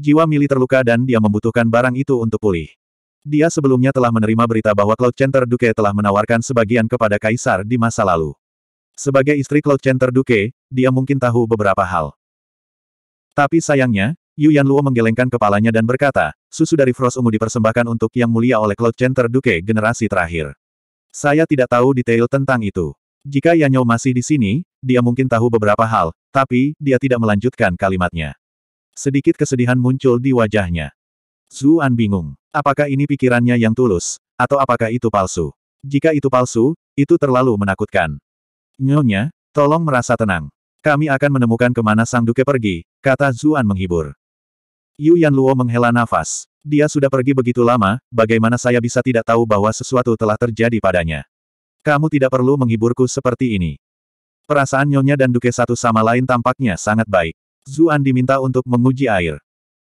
S1: Jiwa Mili terluka dan dia membutuhkan barang itu untuk pulih. Dia sebelumnya telah menerima berita bahwa Cloud Center Duke telah menawarkan sebagian kepada Kaisar di masa lalu. Sebagai istri Cloud Center Duke, dia mungkin tahu beberapa hal. Tapi sayangnya, Yu Yan Luo menggelengkan kepalanya dan berkata, susu dari Frost Ungu dipersembahkan untuk Yang Mulia oleh Cloud Center Duke generasi terakhir. Saya tidak tahu detail tentang itu. Jika Yanyo masih di sini, dia mungkin tahu beberapa hal, tapi dia tidak melanjutkan kalimatnya. Sedikit kesedihan muncul di wajahnya. Zuan bingung. Apakah ini pikirannya yang tulus, atau apakah itu palsu? Jika itu palsu, itu terlalu menakutkan. Nyonya, tolong merasa tenang. Kami akan menemukan kemana Sang Duke pergi, kata Zuan menghibur. Yu Yan Luo menghela nafas. Dia sudah pergi begitu lama, bagaimana saya bisa tidak tahu bahwa sesuatu telah terjadi padanya? Kamu tidak perlu menghiburku seperti ini. Perasaan Nyonya dan Duke satu sama lain tampaknya sangat baik. Zuan diminta untuk menguji air.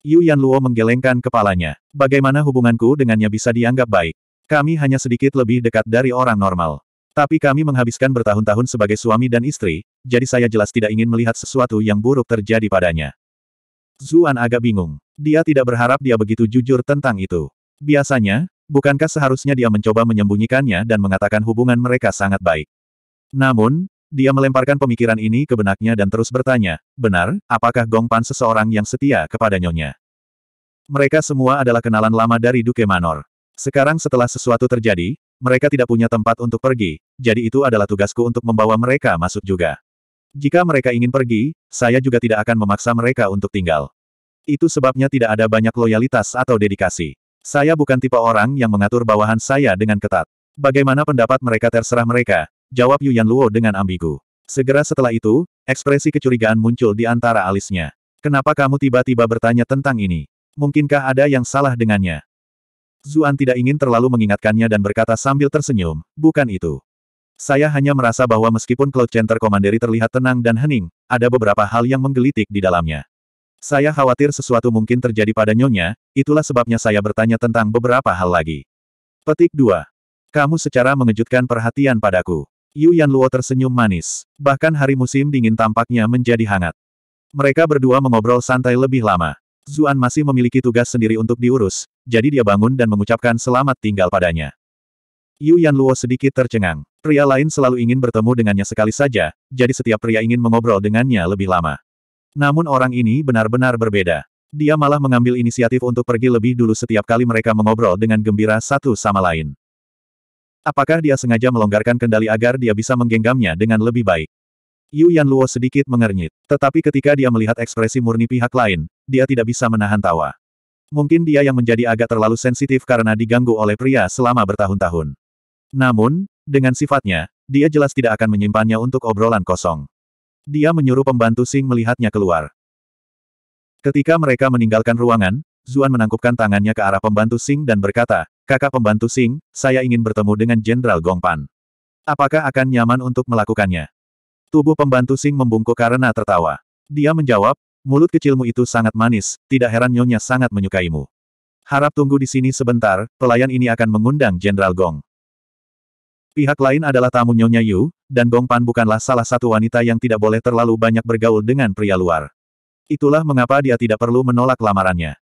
S1: Yu Yan Luo menggelengkan kepalanya. Bagaimana hubunganku dengannya bisa dianggap baik? Kami hanya sedikit lebih dekat dari orang normal. Tapi kami menghabiskan bertahun-tahun sebagai suami dan istri, jadi saya jelas tidak ingin melihat sesuatu yang buruk terjadi padanya. Zuan agak bingung. Dia tidak berharap dia begitu jujur tentang itu. Biasanya, bukankah seharusnya dia mencoba menyembunyikannya dan mengatakan hubungan mereka sangat baik? Namun, dia melemparkan pemikiran ini ke benaknya dan terus bertanya, benar, apakah Gong Pan seseorang yang setia kepada nyonya? Mereka semua adalah kenalan lama dari Duke Manor. Sekarang setelah sesuatu terjadi, mereka tidak punya tempat untuk pergi, jadi itu adalah tugasku untuk membawa mereka masuk juga. Jika mereka ingin pergi, saya juga tidak akan memaksa mereka untuk tinggal. Itu sebabnya tidak ada banyak loyalitas atau dedikasi. Saya bukan tipe orang yang mengatur bawahan saya dengan ketat. Bagaimana pendapat mereka terserah mereka, Jawab Yuan Luo dengan ambigu. Segera setelah itu, ekspresi kecurigaan muncul di antara alisnya. Kenapa kamu tiba-tiba bertanya tentang ini? Mungkinkah ada yang salah dengannya? Zuan tidak ingin terlalu mengingatkannya dan berkata sambil tersenyum, bukan itu. Saya hanya merasa bahwa meskipun Cloud Center Commandery terlihat tenang dan hening, ada beberapa hal yang menggelitik di dalamnya. Saya khawatir sesuatu mungkin terjadi pada nyonya, itulah sebabnya saya bertanya tentang beberapa hal lagi. Petik 2. Kamu secara mengejutkan perhatian padaku. Yu Yan Luo tersenyum manis. Bahkan hari musim dingin tampaknya menjadi hangat. Mereka berdua mengobrol santai lebih lama. Zuan masih memiliki tugas sendiri untuk diurus, jadi dia bangun dan mengucapkan selamat tinggal padanya. Yu Yan Luo sedikit tercengang. Pria lain selalu ingin bertemu dengannya sekali saja, jadi setiap pria ingin mengobrol dengannya lebih lama. Namun orang ini benar-benar berbeda. Dia malah mengambil inisiatif untuk pergi lebih dulu setiap kali mereka mengobrol dengan gembira satu sama lain. Apakah dia sengaja melonggarkan kendali agar dia bisa menggenggamnya dengan lebih baik? Yu Yan Luo sedikit mengernyit. Tetapi ketika dia melihat ekspresi murni pihak lain, dia tidak bisa menahan tawa. Mungkin dia yang menjadi agak terlalu sensitif karena diganggu oleh pria selama bertahun-tahun. Namun, dengan sifatnya, dia jelas tidak akan menyimpannya untuk obrolan kosong. Dia menyuruh pembantu Sing melihatnya keluar. Ketika mereka meninggalkan ruangan, Zuan menangkupkan tangannya ke arah pembantu Sing dan berkata, Kakak pembantu Sing, saya ingin bertemu dengan Jenderal Gongpan. Apakah akan nyaman untuk melakukannya? Tubuh pembantu Sing membungkuk karena tertawa. Dia menjawab, mulut kecilmu itu sangat manis, tidak heran Nyonya sangat menyukaimu. Harap tunggu di sini sebentar, pelayan ini akan mengundang Jenderal Gong. Pihak lain adalah tamu Nyonya Yu, dan Gong Pan bukanlah salah satu wanita yang tidak boleh terlalu banyak bergaul dengan pria luar. Itulah mengapa dia tidak perlu menolak lamarannya.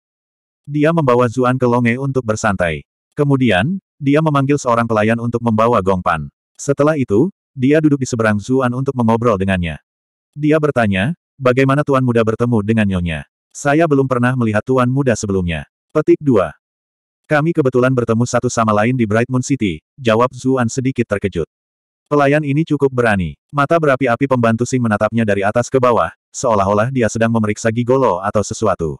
S1: Dia membawa Zuan ke Longe untuk bersantai. Kemudian, dia memanggil seorang pelayan untuk membawa gongpan. Setelah itu, dia duduk di seberang Zuan untuk mengobrol dengannya. Dia bertanya, bagaimana tuan muda bertemu dengan nyonya? Saya belum pernah melihat tuan muda sebelumnya. Petik 2. Kami kebetulan bertemu satu sama lain di Bright Moon City, jawab Zuan sedikit terkejut. Pelayan ini cukup berani. Mata berapi-api pembantu Sing menatapnya dari atas ke bawah, seolah-olah dia sedang memeriksa gigolo atau sesuatu.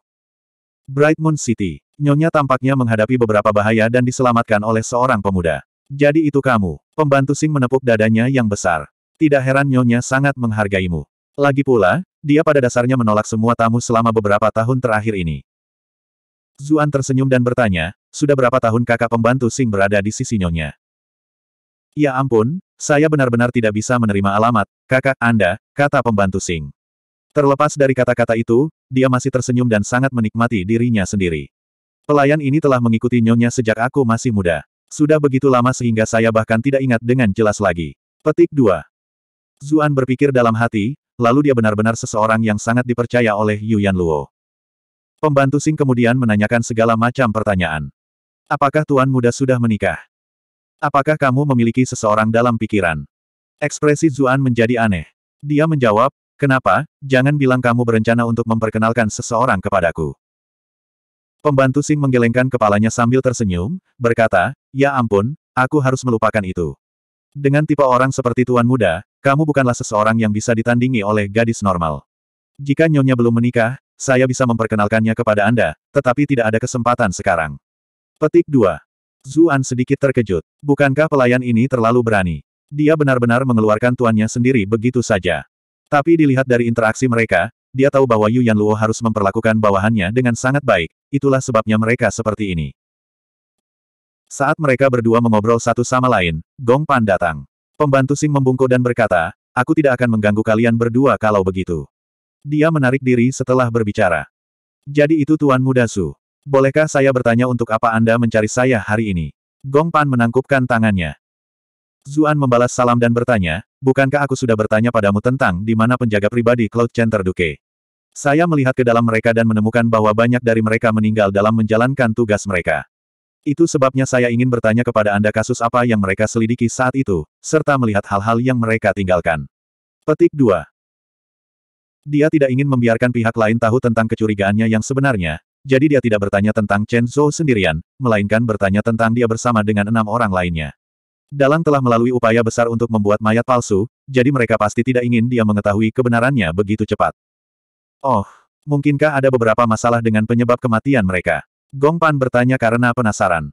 S1: Bright Moon City. Nyonya tampaknya menghadapi beberapa bahaya dan diselamatkan oleh seorang pemuda. Jadi itu kamu. Pembantu Sing menepuk dadanya yang besar. Tidak heran Nyonya sangat menghargaimu. Lagi pula, dia pada dasarnya menolak semua tamu selama beberapa tahun terakhir ini. Zuan tersenyum dan bertanya, sudah berapa tahun kakak pembantu Sing berada di sisi Nyonya? Ya ampun, saya benar-benar tidak bisa menerima alamat, kakak Anda, kata pembantu Sing. Terlepas dari kata-kata itu, dia masih tersenyum dan sangat menikmati dirinya sendiri. Pelayan ini telah mengikuti nyonya sejak aku masih muda. Sudah begitu lama sehingga saya bahkan tidak ingat dengan jelas lagi. Petik 2. Zuan berpikir dalam hati, lalu dia benar-benar seseorang yang sangat dipercaya oleh Yuan Luo. Pembantu Sing kemudian menanyakan segala macam pertanyaan. Apakah tuan muda sudah menikah? Apakah kamu memiliki seseorang dalam pikiran? Ekspresi Zuan menjadi aneh. Dia menjawab, Kenapa, jangan bilang kamu berencana untuk memperkenalkan seseorang kepadaku. Pembantu Sing menggelengkan kepalanya sambil tersenyum, berkata, ya ampun, aku harus melupakan itu. Dengan tipe orang seperti tuan muda, kamu bukanlah seseorang yang bisa ditandingi oleh gadis normal. Jika nyonya belum menikah, saya bisa memperkenalkannya kepada Anda, tetapi tidak ada kesempatan sekarang. Petik 2. Zuan sedikit terkejut. Bukankah pelayan ini terlalu berani? Dia benar-benar mengeluarkan tuannya sendiri begitu saja. Tapi dilihat dari interaksi mereka, dia tahu bahwa Yu Luo harus memperlakukan bawahannya dengan sangat baik, itulah sebabnya mereka seperti ini. Saat mereka berdua mengobrol satu sama lain, Gong Pan datang. Pembantu Sing membungkuk dan berkata, aku tidak akan mengganggu kalian berdua kalau begitu. Dia menarik diri setelah berbicara. Jadi itu Tuan Muda Su. Bolehkah saya bertanya untuk apa Anda mencari saya hari ini? Gong Pan menangkupkan tangannya. Zuan membalas salam dan bertanya, bukankah aku sudah bertanya padamu tentang di mana penjaga pribadi Cloud Chen Duke? Saya melihat ke dalam mereka dan menemukan bahwa banyak dari mereka meninggal dalam menjalankan tugas mereka. Itu sebabnya saya ingin bertanya kepada Anda kasus apa yang mereka selidiki saat itu, serta melihat hal-hal yang mereka tinggalkan. Petik 2. Dia tidak ingin membiarkan pihak lain tahu tentang kecurigaannya yang sebenarnya, jadi dia tidak bertanya tentang Chen Zhou sendirian, melainkan bertanya tentang dia bersama dengan enam orang lainnya. Dalang telah melalui upaya besar untuk membuat mayat palsu, jadi mereka pasti tidak ingin dia mengetahui kebenarannya begitu cepat. Oh, mungkinkah ada beberapa masalah dengan penyebab kematian mereka? Gong Pan bertanya karena penasaran.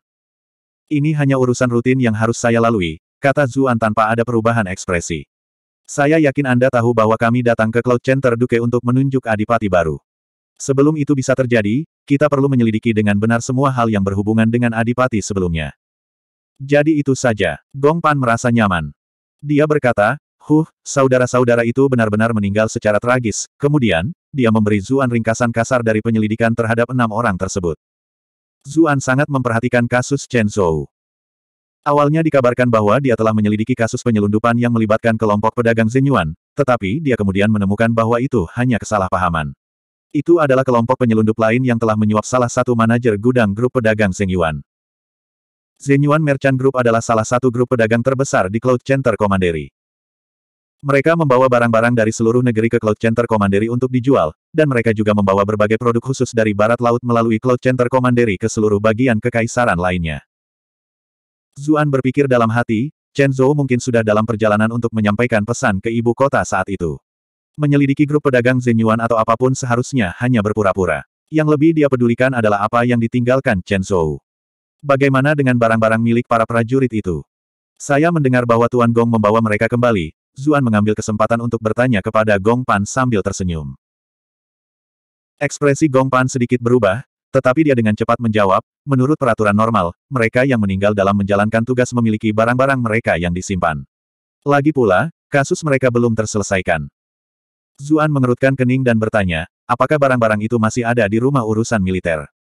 S1: Ini hanya urusan rutin yang harus saya lalui, kata Zuan tanpa ada perubahan ekspresi. Saya yakin Anda tahu bahwa kami datang ke Cloud Center Duke untuk menunjuk adipati baru. Sebelum itu bisa terjadi, kita perlu menyelidiki dengan benar semua hal yang berhubungan dengan adipati sebelumnya. Jadi itu saja. Gong Pan merasa nyaman. Dia berkata, Huh, saudara-saudara itu benar-benar meninggal secara tragis. Kemudian, dia memberi Zuan ringkasan kasar dari penyelidikan terhadap enam orang tersebut. Zuan sangat memperhatikan kasus Chen Zhou. Awalnya dikabarkan bahwa dia telah menyelidiki kasus penyelundupan yang melibatkan kelompok pedagang Zenyuan, tetapi dia kemudian menemukan bahwa itu hanya kesalahpahaman. Itu adalah kelompok penyelundup lain yang telah menyuap salah satu manajer gudang grup pedagang Zenyuan. Zenyuan Merchant Group adalah salah satu grup pedagang terbesar di Cloud Center Commandery. Mereka membawa barang-barang dari seluruh negeri ke Cloud Center Commandery untuk dijual, dan mereka juga membawa berbagai produk khusus dari Barat Laut melalui Cloud Center Commandery ke seluruh bagian kekaisaran lainnya. Zuan berpikir dalam hati, Chen Zhou mungkin sudah dalam perjalanan untuk menyampaikan pesan ke ibu kota saat itu. Menyelidiki grup pedagang Zenyuan atau apapun seharusnya hanya berpura-pura. Yang lebih dia pedulikan adalah apa yang ditinggalkan Chen Zhou. Bagaimana dengan barang-barang milik para prajurit itu? Saya mendengar bahwa Tuan Gong membawa mereka kembali, Zuan mengambil kesempatan untuk bertanya kepada Gong Pan sambil tersenyum. Ekspresi Gong Pan sedikit berubah, tetapi dia dengan cepat menjawab, menurut peraturan normal, mereka yang meninggal dalam menjalankan tugas memiliki barang-barang mereka yang disimpan. Lagi pula, kasus mereka belum terselesaikan. Zuan mengerutkan kening dan bertanya, apakah barang-barang itu masih ada di rumah urusan militer?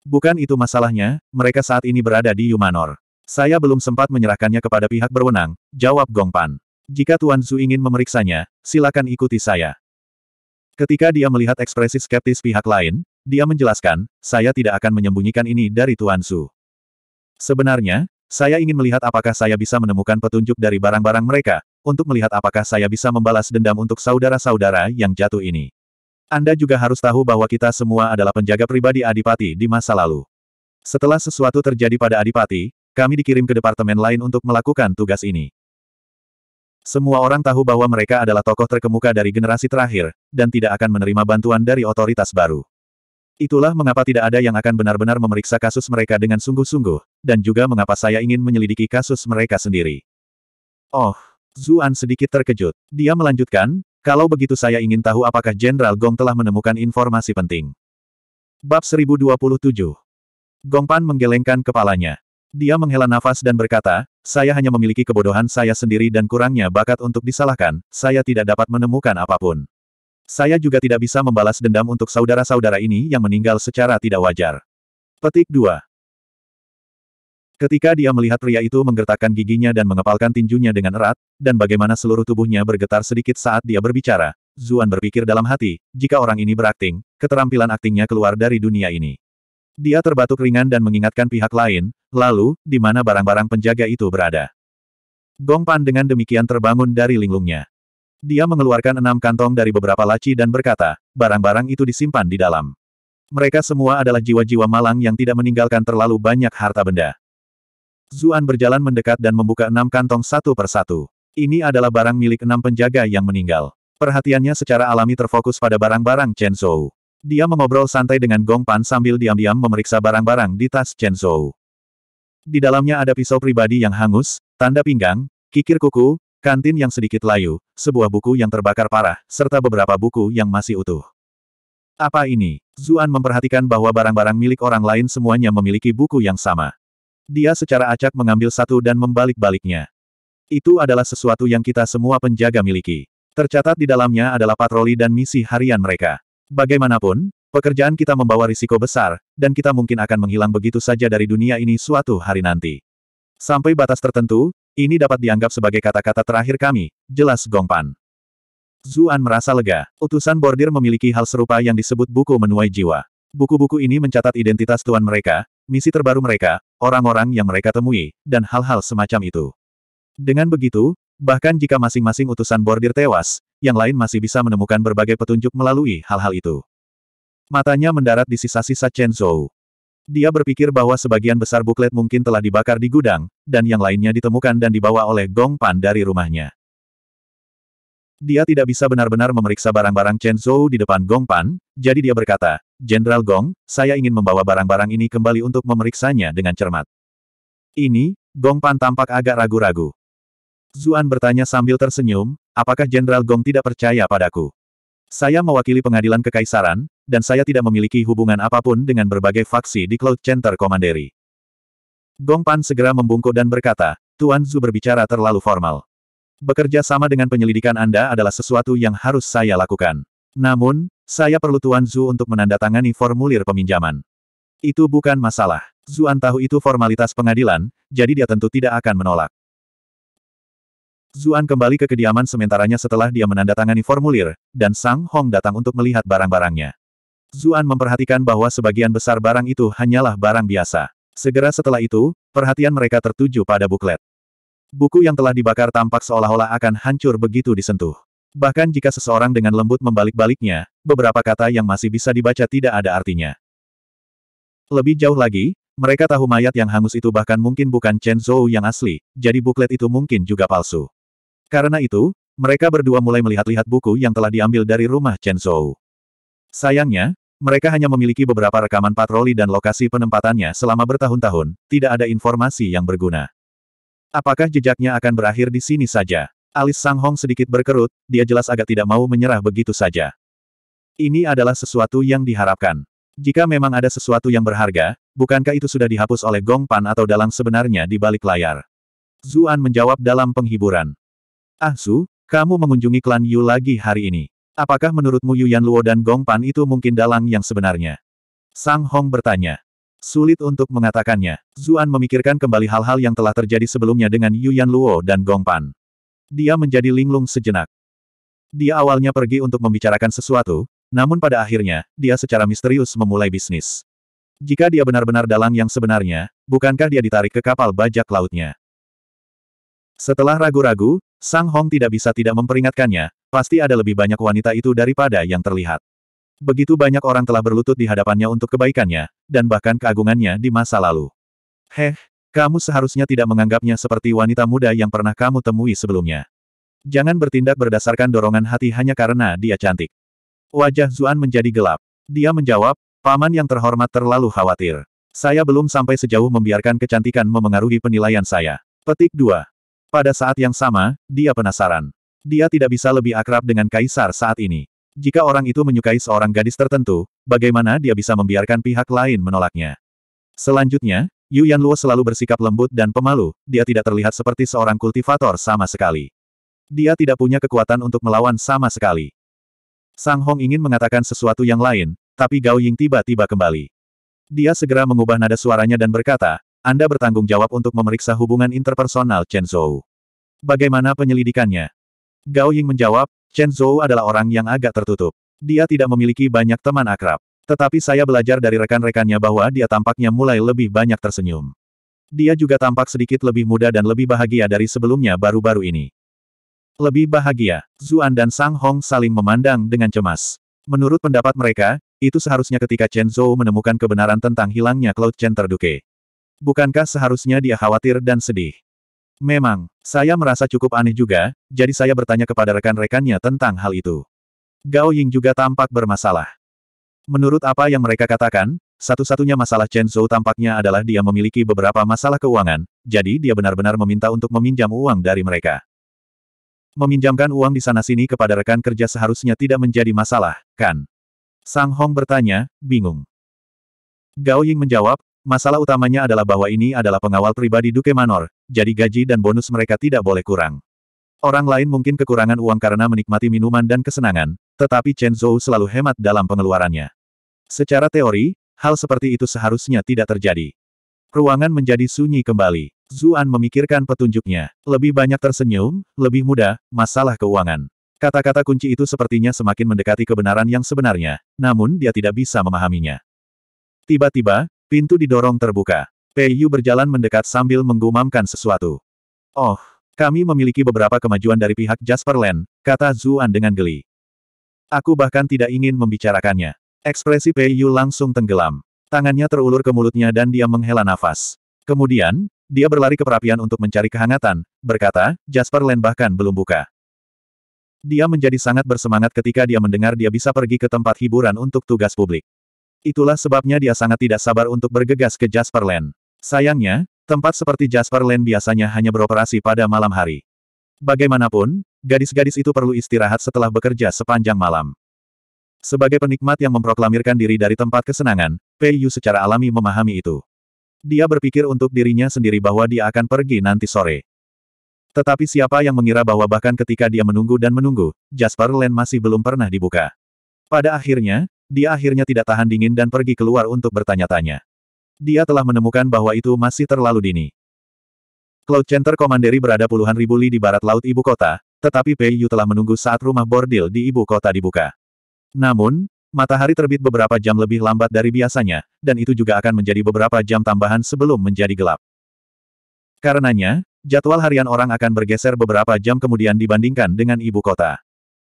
S1: Bukan itu masalahnya, mereka saat ini berada di Yumanor. Saya belum sempat menyerahkannya kepada pihak berwenang, jawab Gongpan. Jika Tuan Zhu ingin memeriksanya, silakan ikuti saya. Ketika dia melihat ekspresi skeptis pihak lain, dia menjelaskan, saya tidak akan menyembunyikan ini dari Tuan Zhu. Sebenarnya, saya ingin melihat apakah saya bisa menemukan petunjuk dari barang-barang mereka, untuk melihat apakah saya bisa membalas dendam untuk saudara-saudara yang jatuh ini. Anda juga harus tahu bahwa kita semua adalah penjaga pribadi Adipati di masa lalu. Setelah sesuatu terjadi pada Adipati, kami dikirim ke departemen lain untuk melakukan tugas ini. Semua orang tahu bahwa mereka adalah tokoh terkemuka dari generasi terakhir, dan tidak akan menerima bantuan dari otoritas baru. Itulah mengapa tidak ada yang akan benar-benar memeriksa kasus mereka dengan sungguh-sungguh, dan juga mengapa saya ingin menyelidiki kasus mereka sendiri. Oh, Zuan sedikit terkejut. Dia melanjutkan, kalau begitu saya ingin tahu apakah Jenderal Gong telah menemukan informasi penting. Bab 1027 Pan menggelengkan kepalanya. Dia menghela nafas dan berkata, saya hanya memiliki kebodohan saya sendiri dan kurangnya bakat untuk disalahkan, saya tidak dapat menemukan apapun. Saya juga tidak bisa membalas dendam untuk saudara-saudara ini yang meninggal secara tidak wajar. Petik 2. Ketika dia melihat pria itu menggertakkan giginya dan mengepalkan tinjunya dengan erat, dan bagaimana seluruh tubuhnya bergetar sedikit saat dia berbicara, Zuan berpikir dalam hati, jika orang ini berakting, keterampilan aktingnya keluar dari dunia ini. Dia terbatuk ringan dan mengingatkan pihak lain, lalu, di mana barang-barang penjaga itu berada. Gong Pan dengan demikian terbangun dari linglungnya. Dia mengeluarkan enam kantong dari beberapa laci dan berkata, barang-barang itu disimpan di dalam. Mereka semua adalah jiwa-jiwa malang yang tidak meninggalkan terlalu banyak harta benda. Zuan berjalan mendekat dan membuka enam kantong satu per satu. Ini adalah barang milik enam penjaga yang meninggal. Perhatiannya secara alami terfokus pada barang-barang Chen Zhou. Dia mengobrol santai dengan Gong Pan sambil diam-diam memeriksa barang-barang di tas Chen Zhou. Di dalamnya ada pisau pribadi yang hangus, tanda pinggang, kikir kuku, kantin yang sedikit layu, sebuah buku yang terbakar parah, serta beberapa buku yang masih utuh. Apa ini? Zuan memperhatikan bahwa barang-barang milik orang lain semuanya memiliki buku yang sama. Dia secara acak mengambil satu dan membalik-baliknya. Itu adalah sesuatu yang kita semua penjaga miliki. Tercatat di dalamnya adalah patroli dan misi harian mereka. Bagaimanapun, pekerjaan kita membawa risiko besar, dan kita mungkin akan menghilang begitu saja dari dunia ini suatu hari nanti. Sampai batas tertentu, ini dapat dianggap sebagai kata-kata terakhir kami, jelas Gongpan. Zuan merasa lega. Utusan bordir memiliki hal serupa yang disebut buku menuai jiwa. Buku-buku ini mencatat identitas tuan mereka, misi terbaru mereka, orang-orang yang mereka temui, dan hal-hal semacam itu. Dengan begitu, bahkan jika masing-masing utusan bordir tewas, yang lain masih bisa menemukan berbagai petunjuk melalui hal-hal itu. Matanya mendarat di sisa-sisa Chen Zhou. Dia berpikir bahwa sebagian besar buklet mungkin telah dibakar di gudang, dan yang lainnya ditemukan dan dibawa oleh Gong Pan dari rumahnya. Dia tidak bisa benar-benar memeriksa barang-barang Chen Zhou di depan Gong Pan, jadi dia berkata, Jenderal Gong, saya ingin membawa barang-barang ini kembali untuk memeriksanya dengan cermat. Ini, Gong Pan tampak agak ragu-ragu. Zuan bertanya sambil tersenyum, apakah Jenderal Gong tidak percaya padaku? Saya mewakili pengadilan kekaisaran, dan saya tidak memiliki hubungan apapun dengan berbagai faksi di Cloud Center Komanderi. Gong Pan segera membungkuk dan berkata, Tuan Zhu berbicara terlalu formal. Bekerja sama dengan penyelidikan Anda adalah sesuatu yang harus saya lakukan. Namun, saya perlu Tuan Zhu untuk menandatangani formulir peminjaman. Itu bukan masalah. Zuan tahu itu formalitas pengadilan, jadi dia tentu tidak akan menolak. Zuan kembali ke kediaman sementaranya setelah dia menandatangani formulir, dan Sang Hong datang untuk melihat barang-barangnya. Zuan memperhatikan bahwa sebagian besar barang itu hanyalah barang biasa. Segera setelah itu, perhatian mereka tertuju pada buklet. Buku yang telah dibakar tampak seolah-olah akan hancur begitu disentuh. Bahkan jika seseorang dengan lembut membalik-baliknya, beberapa kata yang masih bisa dibaca tidak ada artinya. Lebih jauh lagi, mereka tahu mayat yang hangus itu bahkan mungkin bukan Chen Zhou yang asli, jadi buklet itu mungkin juga palsu. Karena itu, mereka berdua mulai melihat-lihat buku yang telah diambil dari rumah Chen Zhou. Sayangnya, mereka hanya memiliki beberapa rekaman patroli dan lokasi penempatannya selama bertahun-tahun, tidak ada informasi yang berguna. Apakah jejaknya akan berakhir di sini saja? Alis Sang Hong sedikit berkerut, dia jelas agak tidak mau menyerah begitu saja. Ini adalah sesuatu yang diharapkan. Jika memang ada sesuatu yang berharga, bukankah itu sudah dihapus oleh Gong Pan atau dalang sebenarnya di balik layar? Zuan menjawab dalam penghiburan. Ah Su, kamu mengunjungi klan Yu lagi hari ini. Apakah menurutmu Yu Yan Luo dan Gong Pan itu mungkin dalang yang sebenarnya? Sang Hong bertanya. Sulit untuk mengatakannya. Zuan memikirkan kembali hal-hal yang telah terjadi sebelumnya dengan Yuan Luo dan Gong Pan. Dia menjadi linglung sejenak. Dia awalnya pergi untuk membicarakan sesuatu, namun pada akhirnya, dia secara misterius memulai bisnis. Jika dia benar-benar dalang yang sebenarnya, bukankah dia ditarik ke kapal bajak lautnya? Setelah ragu-ragu, Sang Hong tidak bisa tidak memperingatkannya, pasti ada lebih banyak wanita itu daripada yang terlihat. Begitu banyak orang telah berlutut di hadapannya untuk kebaikannya, dan bahkan keagungannya di masa lalu. Heh, kamu seharusnya tidak menganggapnya seperti wanita muda yang pernah kamu temui sebelumnya. Jangan bertindak berdasarkan dorongan hati hanya karena dia cantik. Wajah Zuan menjadi gelap. Dia menjawab, Paman yang terhormat terlalu khawatir. Saya belum sampai sejauh membiarkan kecantikan memengaruhi penilaian saya. Petik 2. Pada saat yang sama, dia penasaran. Dia tidak bisa lebih akrab dengan Kaisar saat ini. Jika orang itu menyukai seorang gadis tertentu, bagaimana dia bisa membiarkan pihak lain menolaknya? Selanjutnya, Yu Luo selalu bersikap lembut dan pemalu, dia tidak terlihat seperti seorang kultivator sama sekali. Dia tidak punya kekuatan untuk melawan sama sekali. Sang Hong ingin mengatakan sesuatu yang lain, tapi Gao Ying tiba-tiba kembali. Dia segera mengubah nada suaranya dan berkata, Anda bertanggung jawab untuk memeriksa hubungan interpersonal Chen Zhou. Bagaimana penyelidikannya? Gao Ying menjawab, Chen Zhou adalah orang yang agak tertutup. Dia tidak memiliki banyak teman akrab. Tetapi saya belajar dari rekan-rekannya bahwa dia tampaknya mulai lebih banyak tersenyum. Dia juga tampak sedikit lebih muda dan lebih bahagia dari sebelumnya baru-baru ini. Lebih bahagia, Zuan dan Sang Hong saling memandang dengan cemas. Menurut pendapat mereka, itu seharusnya ketika Chen Zhou menemukan kebenaran tentang hilangnya Cloud Chen terduke. Bukankah seharusnya dia khawatir dan sedih? Memang, saya merasa cukup aneh juga, jadi saya bertanya kepada rekan-rekannya tentang hal itu. Gao Ying juga tampak bermasalah. Menurut apa yang mereka katakan, satu-satunya masalah Chen Zhou tampaknya adalah dia memiliki beberapa masalah keuangan, jadi dia benar-benar meminta untuk meminjam uang dari mereka. Meminjamkan uang di sana-sini kepada rekan kerja seharusnya tidak menjadi masalah, kan? Sang Hong bertanya, bingung. Gao Ying menjawab, Masalah utamanya adalah bahwa ini adalah pengawal pribadi Duke Manor, jadi gaji dan bonus mereka tidak boleh kurang. Orang lain mungkin kekurangan uang karena menikmati minuman dan kesenangan, tetapi Chen Zhou selalu hemat dalam pengeluarannya. Secara teori, hal seperti itu seharusnya tidak terjadi. Ruangan menjadi sunyi kembali. Zuan memikirkan petunjuknya. Lebih banyak tersenyum, lebih mudah, masalah keuangan. Kata-kata kunci itu sepertinya semakin mendekati kebenaran yang sebenarnya, namun dia tidak bisa memahaminya. Tiba-tiba, Pintu didorong terbuka. Pei Yu berjalan mendekat sambil menggumamkan sesuatu. Oh, kami memiliki beberapa kemajuan dari pihak Jasper Land, kata Zuan dengan geli. Aku bahkan tidak ingin membicarakannya. Ekspresi Pei Yu langsung tenggelam. Tangannya terulur ke mulutnya dan dia menghela nafas. Kemudian, dia berlari ke perapian untuk mencari kehangatan, berkata, Jasper Land bahkan belum buka. Dia menjadi sangat bersemangat ketika dia mendengar dia bisa pergi ke tempat hiburan untuk tugas publik. Itulah sebabnya dia sangat tidak sabar untuk bergegas ke Jasper Land. Sayangnya, tempat seperti Jasper Land biasanya hanya beroperasi pada malam hari. Bagaimanapun, gadis-gadis itu perlu istirahat setelah bekerja sepanjang malam. Sebagai penikmat yang memproklamirkan diri dari tempat kesenangan, Pei Yu secara alami memahami itu. Dia berpikir untuk dirinya sendiri bahwa dia akan pergi nanti sore. Tetapi siapa yang mengira bahwa bahkan ketika dia menunggu dan menunggu, Jasper Land masih belum pernah dibuka. Pada akhirnya, dia akhirnya tidak tahan dingin dan pergi keluar untuk bertanya-tanya. Dia telah menemukan bahwa itu masih terlalu dini. Cloud Center Commandery berada puluhan ribu li di barat laut ibu kota, tetapi Pei Yu telah menunggu saat rumah bordil di ibu kota dibuka. Namun, matahari terbit beberapa jam lebih lambat dari biasanya, dan itu juga akan menjadi beberapa jam tambahan sebelum menjadi gelap. Karenanya, jadwal harian orang akan bergeser beberapa jam kemudian dibandingkan dengan ibu kota.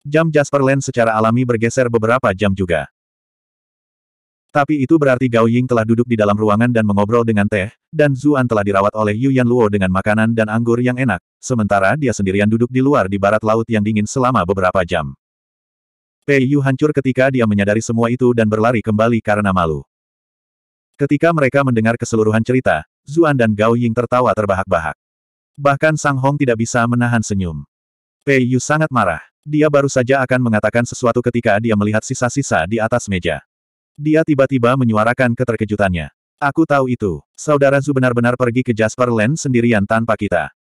S1: Jam Jasperland secara alami bergeser beberapa jam juga. Tapi itu berarti Gao Ying telah duduk di dalam ruangan dan mengobrol dengan teh, dan Zuan telah dirawat oleh Yu Yan Luo dengan makanan dan anggur yang enak, sementara dia sendirian duduk di luar di barat laut yang dingin selama beberapa jam. Pei Yu hancur ketika dia menyadari semua itu dan berlari kembali karena malu. Ketika mereka mendengar keseluruhan cerita, Zuan dan Gao Ying tertawa terbahak-bahak. Bahkan Sang Hong tidak bisa menahan senyum. Pei Yu sangat marah. Dia baru saja akan mengatakan sesuatu ketika dia melihat sisa-sisa di atas meja. Dia tiba-tiba menyuarakan keterkejutannya. Aku tahu itu. Saudara Zu benar-benar pergi ke Jasper Land sendirian tanpa kita.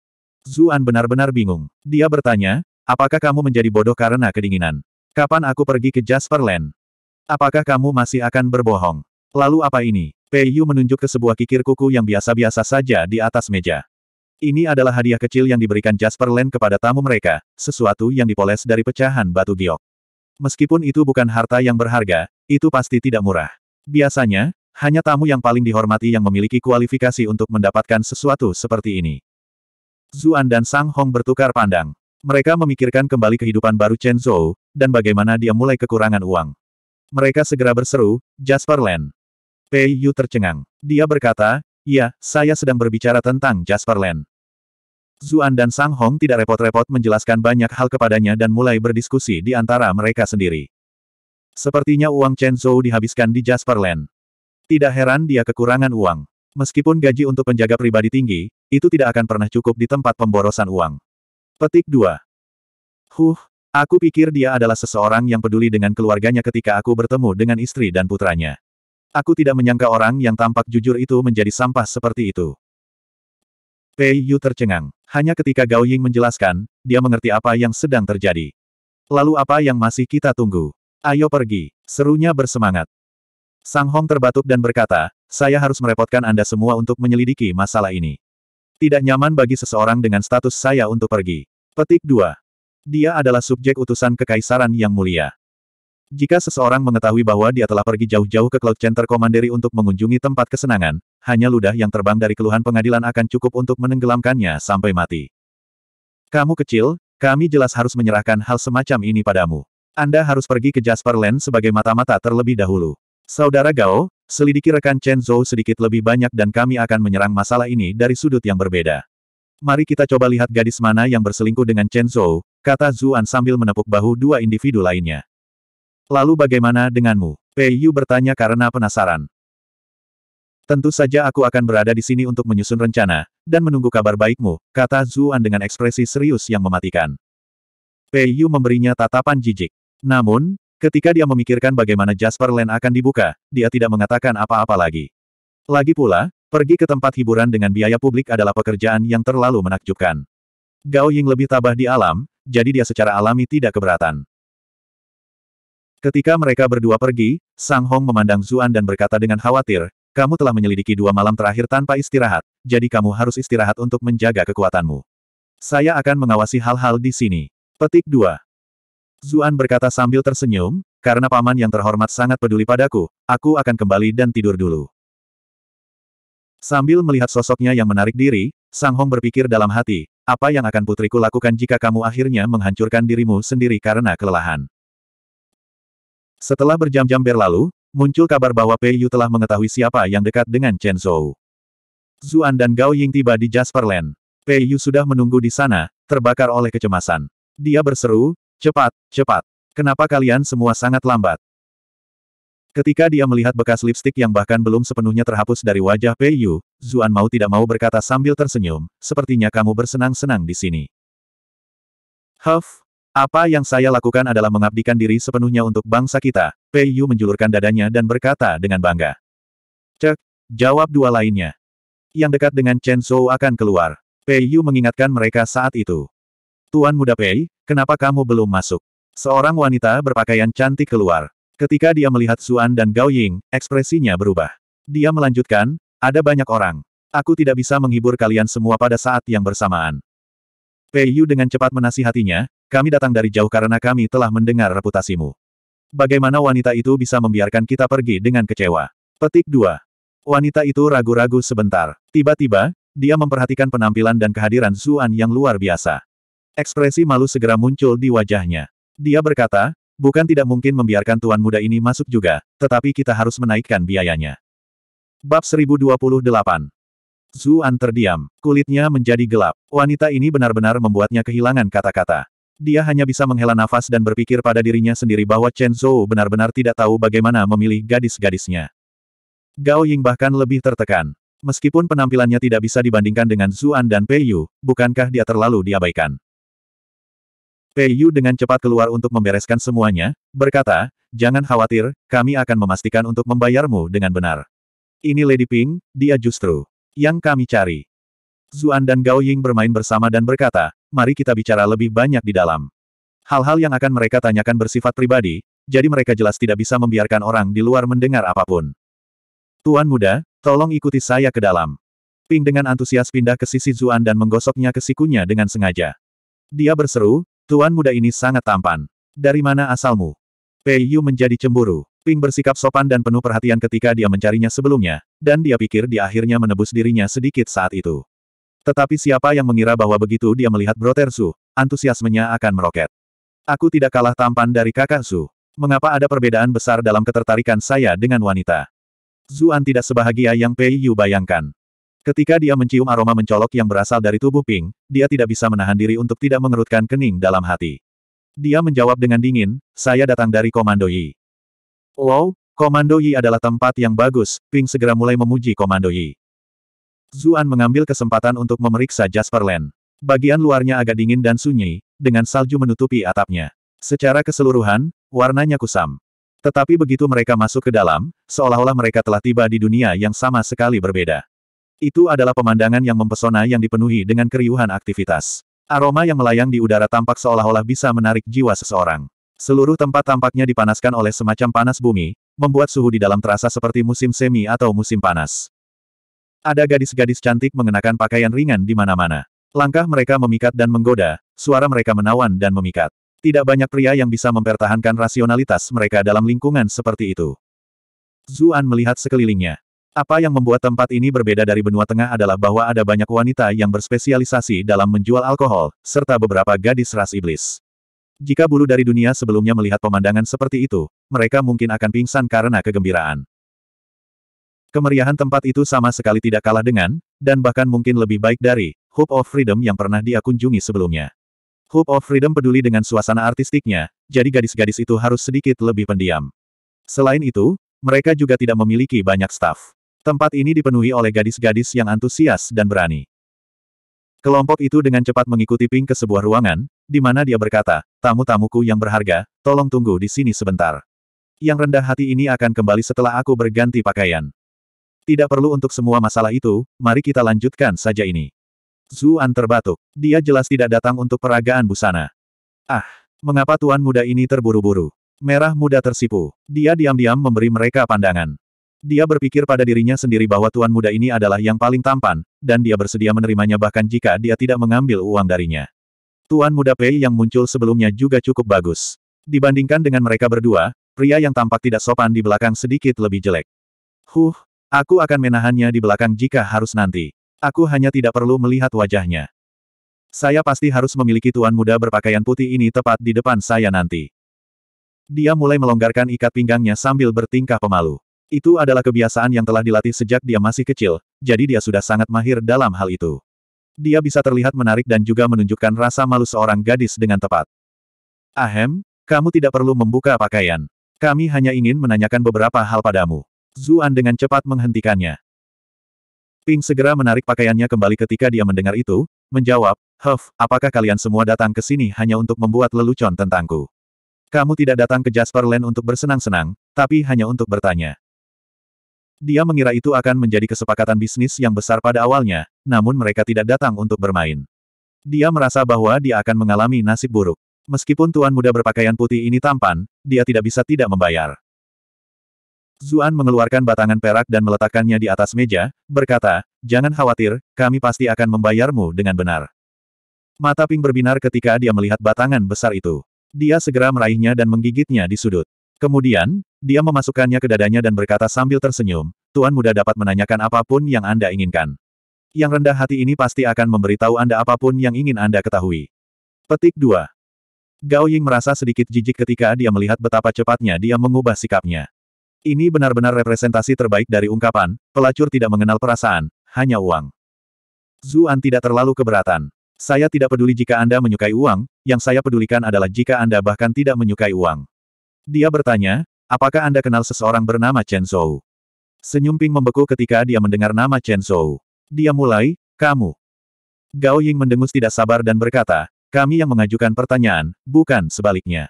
S1: Zuan benar-benar bingung. Dia bertanya, apakah kamu menjadi bodoh karena kedinginan? Kapan aku pergi ke Jasper Land? Apakah kamu masih akan berbohong? Lalu apa ini? Pei Yu menunjuk ke sebuah kikir kuku yang biasa-biasa saja di atas meja. Ini adalah hadiah kecil yang diberikan Jasper Land kepada tamu mereka, sesuatu yang dipoles dari pecahan batu giok. Meskipun itu bukan harta yang berharga, itu pasti tidak murah. Biasanya, hanya tamu yang paling dihormati yang memiliki kualifikasi untuk mendapatkan sesuatu seperti ini. Zuan dan Sang Hong bertukar pandang. Mereka memikirkan kembali kehidupan baru Chen Zhou, dan bagaimana dia mulai kekurangan uang. Mereka segera berseru, Jasper Len. Pei Yu tercengang. Dia berkata, Ya, saya sedang berbicara tentang Jasper Len. Zuan dan Sang Hong tidak repot-repot menjelaskan banyak hal kepadanya dan mulai berdiskusi di antara mereka sendiri. Sepertinya uang Chen Zhou dihabiskan di Jasperland. Tidak heran dia kekurangan uang. Meskipun gaji untuk penjaga pribadi tinggi, itu tidak akan pernah cukup di tempat pemborosan uang. Petik 2. Huh, aku pikir dia adalah seseorang yang peduli dengan keluarganya ketika aku bertemu dengan istri dan putranya. Aku tidak menyangka orang yang tampak jujur itu menjadi sampah seperti itu. Pei Yu tercengang. Hanya ketika Gao Ying menjelaskan, dia mengerti apa yang sedang terjadi. Lalu apa yang masih kita tunggu? Ayo pergi, serunya bersemangat. Sang Hong terbatuk dan berkata, saya harus merepotkan Anda semua untuk menyelidiki masalah ini. Tidak nyaman bagi seseorang dengan status saya untuk pergi. Petik 2. Dia adalah subjek utusan kekaisaran yang mulia. Jika seseorang mengetahui bahwa dia telah pergi jauh-jauh ke Cloud Center Komanderi untuk mengunjungi tempat kesenangan, hanya ludah yang terbang dari keluhan pengadilan akan cukup untuk menenggelamkannya sampai mati. Kamu kecil, kami jelas harus menyerahkan hal semacam ini padamu. Anda harus pergi ke Jasper Land sebagai mata-mata terlebih dahulu. Saudara Gao, selidiki rekan Chen Zhou sedikit lebih banyak dan kami akan menyerang masalah ini dari sudut yang berbeda. Mari kita coba lihat gadis mana yang berselingkuh dengan Chen Zhou, kata Zuan sambil menepuk bahu dua individu lainnya. Lalu bagaimana denganmu? Pei Yu bertanya karena penasaran. Tentu saja aku akan berada di sini untuk menyusun rencana, dan menunggu kabar baikmu, kata Zuan dengan ekspresi serius yang mematikan. Pei Yu memberinya tatapan jijik. Namun, ketika dia memikirkan bagaimana Jasper Land akan dibuka, dia tidak mengatakan apa-apa lagi. Lagi pula, pergi ke tempat hiburan dengan biaya publik adalah pekerjaan yang terlalu menakjubkan. Gao Ying lebih tabah di alam, jadi dia secara alami tidak keberatan. Ketika mereka berdua pergi, Sang Hong memandang Zuan dan berkata dengan khawatir, kamu telah menyelidiki dua malam terakhir tanpa istirahat, jadi kamu harus istirahat untuk menjaga kekuatanmu. Saya akan mengawasi hal-hal di sini. Petik 2. Zuan berkata sambil tersenyum, karena paman yang terhormat sangat peduli padaku, aku akan kembali dan tidur dulu. Sambil melihat sosoknya yang menarik diri, Sang Hong berpikir dalam hati, apa yang akan putriku lakukan jika kamu akhirnya menghancurkan dirimu sendiri karena kelelahan. Setelah berjam-jam berlalu, muncul kabar bahwa Pei Yu telah mengetahui siapa yang dekat dengan Chen Zhou. Zuan dan Gao Ying tiba di Jasperland. Pei Yu sudah menunggu di sana, terbakar oleh kecemasan. Dia berseru, Cepat, cepat. Kenapa kalian semua sangat lambat? Ketika dia melihat bekas lipstik yang bahkan belum sepenuhnya terhapus dari wajah Pei Yu, Zuan mau tidak mau berkata sambil tersenyum, sepertinya kamu bersenang-senang di sini. Huff, apa yang saya lakukan adalah mengabdikan diri sepenuhnya untuk bangsa kita, Pei Yu menjulurkan dadanya dan berkata dengan bangga. Cek, jawab dua lainnya. Yang dekat dengan Chen Zhou akan keluar. Pei Yu mengingatkan mereka saat itu. Tuan Muda Pei, kenapa kamu belum masuk? Seorang wanita berpakaian cantik keluar. Ketika dia melihat Suan dan Gao Ying, ekspresinya berubah. Dia melanjutkan, ada banyak orang. Aku tidak bisa menghibur kalian semua pada saat yang bersamaan. Pei Yu dengan cepat menasihatinya, kami datang dari jauh karena kami telah mendengar reputasimu. Bagaimana wanita itu bisa membiarkan kita pergi dengan kecewa? Petik 2. Wanita itu ragu-ragu sebentar. Tiba-tiba, dia memperhatikan penampilan dan kehadiran Zuan yang luar biasa. Ekspresi malu segera muncul di wajahnya. Dia berkata, bukan tidak mungkin membiarkan tuan muda ini masuk juga, tetapi kita harus menaikkan biayanya. Bab 1028 Zuan terdiam, kulitnya menjadi gelap. Wanita ini benar-benar membuatnya kehilangan kata-kata. Dia hanya bisa menghela nafas dan berpikir pada dirinya sendiri bahwa Chen Zhou benar-benar tidak tahu bagaimana memilih gadis-gadisnya. Gao Ying bahkan lebih tertekan. Meskipun penampilannya tidak bisa dibandingkan dengan Zuan dan Pei Yu, bukankah dia terlalu diabaikan? Tei Yu dengan cepat keluar untuk membereskan semuanya, berkata, jangan khawatir, kami akan memastikan untuk membayarmu dengan benar. Ini Lady Ping, dia justru yang kami cari. Zuan dan Gao Ying bermain bersama dan berkata, mari kita bicara lebih banyak di dalam. Hal-hal yang akan mereka tanyakan bersifat pribadi, jadi mereka jelas tidak bisa membiarkan orang di luar mendengar apapun. Tuan muda, tolong ikuti saya ke dalam. Ping dengan antusias pindah ke sisi Zuan dan menggosoknya ke sikunya dengan sengaja. Dia berseru, Tuan muda ini sangat tampan. Dari mana asalmu? Pei Yu menjadi cemburu. Ping bersikap sopan dan penuh perhatian ketika dia mencarinya sebelumnya, dan dia pikir dia akhirnya menebus dirinya sedikit saat itu. Tetapi siapa yang mengira bahwa begitu dia melihat Broter Su, antusiasmenya akan meroket. Aku tidak kalah tampan dari kakak Su. Mengapa ada perbedaan besar dalam ketertarikan saya dengan wanita? Zuan tidak sebahagia yang Pei Yu bayangkan. Ketika dia mencium aroma mencolok yang berasal dari tubuh Ping, dia tidak bisa menahan diri untuk tidak mengerutkan kening dalam hati. Dia menjawab dengan dingin, saya datang dari Komando Yi. Wow, Komando Yi adalah tempat yang bagus, Ping segera mulai memuji Komando Yi. Zuan mengambil kesempatan untuk memeriksa Jasper Land. Bagian luarnya agak dingin dan sunyi, dengan salju menutupi atapnya. Secara keseluruhan, warnanya kusam. Tetapi begitu mereka masuk ke dalam, seolah-olah mereka telah tiba di dunia yang sama sekali berbeda. Itu adalah pemandangan yang mempesona yang dipenuhi dengan keriuhan aktivitas. Aroma yang melayang di udara tampak seolah-olah bisa menarik jiwa seseorang. Seluruh tempat tampaknya dipanaskan oleh semacam panas bumi, membuat suhu di dalam terasa seperti musim semi atau musim panas. Ada gadis-gadis cantik mengenakan pakaian ringan di mana-mana. Langkah mereka memikat dan menggoda, suara mereka menawan dan memikat. Tidak banyak pria yang bisa mempertahankan rasionalitas mereka dalam lingkungan seperti itu. Zuan melihat sekelilingnya. Apa yang membuat tempat ini berbeda dari benua tengah adalah bahwa ada banyak wanita yang berspesialisasi dalam menjual alkohol, serta beberapa gadis ras iblis. Jika bulu dari dunia sebelumnya melihat pemandangan seperti itu, mereka mungkin akan pingsan karena kegembiraan. Kemeriahan tempat itu sama sekali tidak kalah dengan, dan bahkan mungkin lebih baik dari, Hope of Freedom yang pernah dia kunjungi sebelumnya. Hope of Freedom peduli dengan suasana artistiknya, jadi gadis-gadis itu harus sedikit lebih pendiam. Selain itu, mereka juga tidak memiliki banyak staf. Tempat ini dipenuhi oleh gadis-gadis yang antusias dan berani. Kelompok itu dengan cepat mengikuti Ping ke sebuah ruangan, di mana dia berkata, tamu-tamuku yang berharga, tolong tunggu di sini sebentar. Yang rendah hati ini akan kembali setelah aku berganti pakaian. Tidak perlu untuk semua masalah itu, mari kita lanjutkan saja ini. Zuan terbatuk. Dia jelas tidak datang untuk peragaan busana. Ah, mengapa tuan muda ini terburu-buru? Merah muda tersipu. Dia diam-diam memberi mereka pandangan. Dia berpikir pada dirinya sendiri bahwa tuan muda ini adalah yang paling tampan, dan dia bersedia menerimanya bahkan jika dia tidak mengambil uang darinya. Tuan muda Pei yang muncul sebelumnya juga cukup bagus. Dibandingkan dengan mereka berdua, pria yang tampak tidak sopan di belakang sedikit lebih jelek. Huh, aku akan menahannya di belakang jika harus nanti. Aku hanya tidak perlu melihat wajahnya. Saya pasti harus memiliki tuan muda berpakaian putih ini tepat di depan saya nanti. Dia mulai melonggarkan ikat pinggangnya sambil bertingkah pemalu. Itu adalah kebiasaan yang telah dilatih sejak dia masih kecil, jadi dia sudah sangat mahir dalam hal itu. Dia bisa terlihat menarik dan juga menunjukkan rasa malu seorang gadis dengan tepat. Ahem, kamu tidak perlu membuka pakaian. Kami hanya ingin menanyakan beberapa hal padamu. Zuan dengan cepat menghentikannya. Ping segera menarik pakaiannya kembali ketika dia mendengar itu, menjawab, Huff, apakah kalian semua datang ke sini hanya untuk membuat lelucon tentangku? Kamu tidak datang ke Jasper Land untuk bersenang-senang, tapi hanya untuk bertanya. Dia mengira itu akan menjadi kesepakatan bisnis yang besar pada awalnya, namun mereka tidak datang untuk bermain. Dia merasa bahwa dia akan mengalami nasib buruk. Meskipun tuan muda berpakaian putih ini tampan, dia tidak bisa tidak membayar. Zuan mengeluarkan batangan perak dan meletakkannya di atas meja, berkata, Jangan khawatir, kami pasti akan membayarmu dengan benar. Mata Ping berbinar ketika dia melihat batangan besar itu. Dia segera meraihnya dan menggigitnya di sudut. Kemudian, dia memasukkannya ke dadanya dan berkata sambil tersenyum, Tuan muda dapat menanyakan apapun yang Anda inginkan. Yang rendah hati ini pasti akan memberitahu Anda apapun yang ingin Anda ketahui. Petik 2. Gao Ying merasa sedikit jijik ketika dia melihat betapa cepatnya dia mengubah sikapnya. Ini benar-benar representasi terbaik dari ungkapan, pelacur tidak mengenal perasaan, hanya uang. Zuan tidak terlalu keberatan. Saya tidak peduli jika Anda menyukai uang, yang saya pedulikan adalah jika Anda bahkan tidak menyukai uang. Dia bertanya, apakah Anda kenal seseorang bernama Chen Zhou? Senyum Ping membeku ketika dia mendengar nama Chen Zhou. Dia mulai, kamu. Gao Ying mendengus tidak sabar dan berkata, kami yang mengajukan pertanyaan, bukan sebaliknya.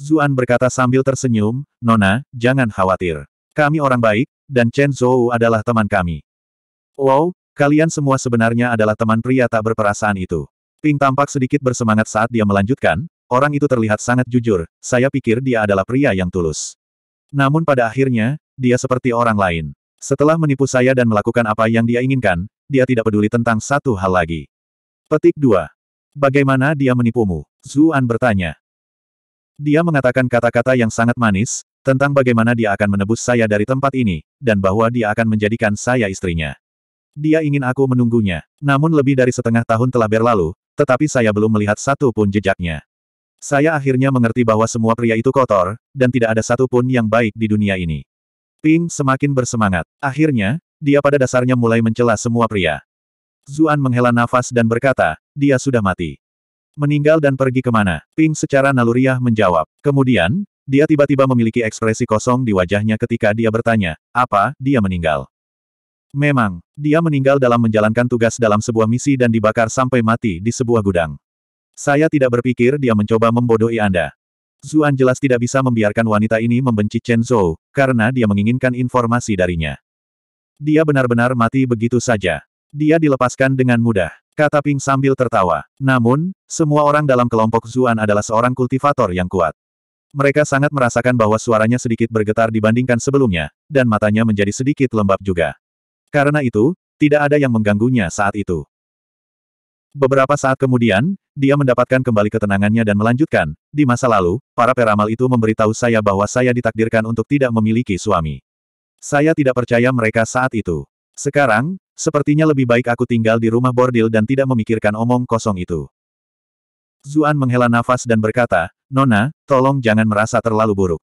S1: Zuan berkata sambil tersenyum, Nona, jangan khawatir. Kami orang baik, dan Chen Zhou adalah teman kami. Wow, kalian semua sebenarnya adalah teman pria tak berperasaan itu. Ping tampak sedikit bersemangat saat dia melanjutkan, Orang itu terlihat sangat jujur, saya pikir dia adalah pria yang tulus. Namun pada akhirnya, dia seperti orang lain. Setelah menipu saya dan melakukan apa yang dia inginkan, dia tidak peduli tentang satu hal lagi. Petik 2. Bagaimana dia menipumu? Zuan bertanya. Dia mengatakan kata-kata yang sangat manis, tentang bagaimana dia akan menebus saya dari tempat ini, dan bahwa dia akan menjadikan saya istrinya. Dia ingin aku menunggunya, namun lebih dari setengah tahun telah berlalu, tetapi saya belum melihat satu pun jejaknya. Saya akhirnya mengerti bahwa semua pria itu kotor, dan tidak ada satupun yang baik di dunia ini. Ping semakin bersemangat. Akhirnya, dia pada dasarnya mulai mencela semua pria. Zuan menghela nafas dan berkata, dia sudah mati. Meninggal dan pergi kemana? Ping secara naluriah menjawab. Kemudian, dia tiba-tiba memiliki ekspresi kosong di wajahnya ketika dia bertanya, apa, dia meninggal. Memang, dia meninggal dalam menjalankan tugas dalam sebuah misi dan dibakar sampai mati di sebuah gudang. Saya tidak berpikir dia mencoba membodohi Anda. Zuan jelas tidak bisa membiarkan wanita ini membenci Chen Zhou, karena dia menginginkan informasi darinya. Dia benar-benar mati begitu saja. Dia dilepaskan dengan mudah, kata Ping sambil tertawa. Namun, semua orang dalam kelompok Zuan adalah seorang kultivator yang kuat. Mereka sangat merasakan bahwa suaranya sedikit bergetar dibandingkan sebelumnya, dan matanya menjadi sedikit lembab juga. Karena itu, tidak ada yang mengganggunya saat itu. Beberapa saat kemudian, dia mendapatkan kembali ketenangannya dan melanjutkan, di masa lalu, para peramal itu memberitahu saya bahwa saya ditakdirkan untuk tidak memiliki suami. Saya tidak percaya mereka saat itu. Sekarang, sepertinya lebih baik aku tinggal di rumah bordil dan tidak memikirkan omong kosong itu. Zuan menghela nafas dan berkata, Nona, tolong jangan merasa terlalu buruk.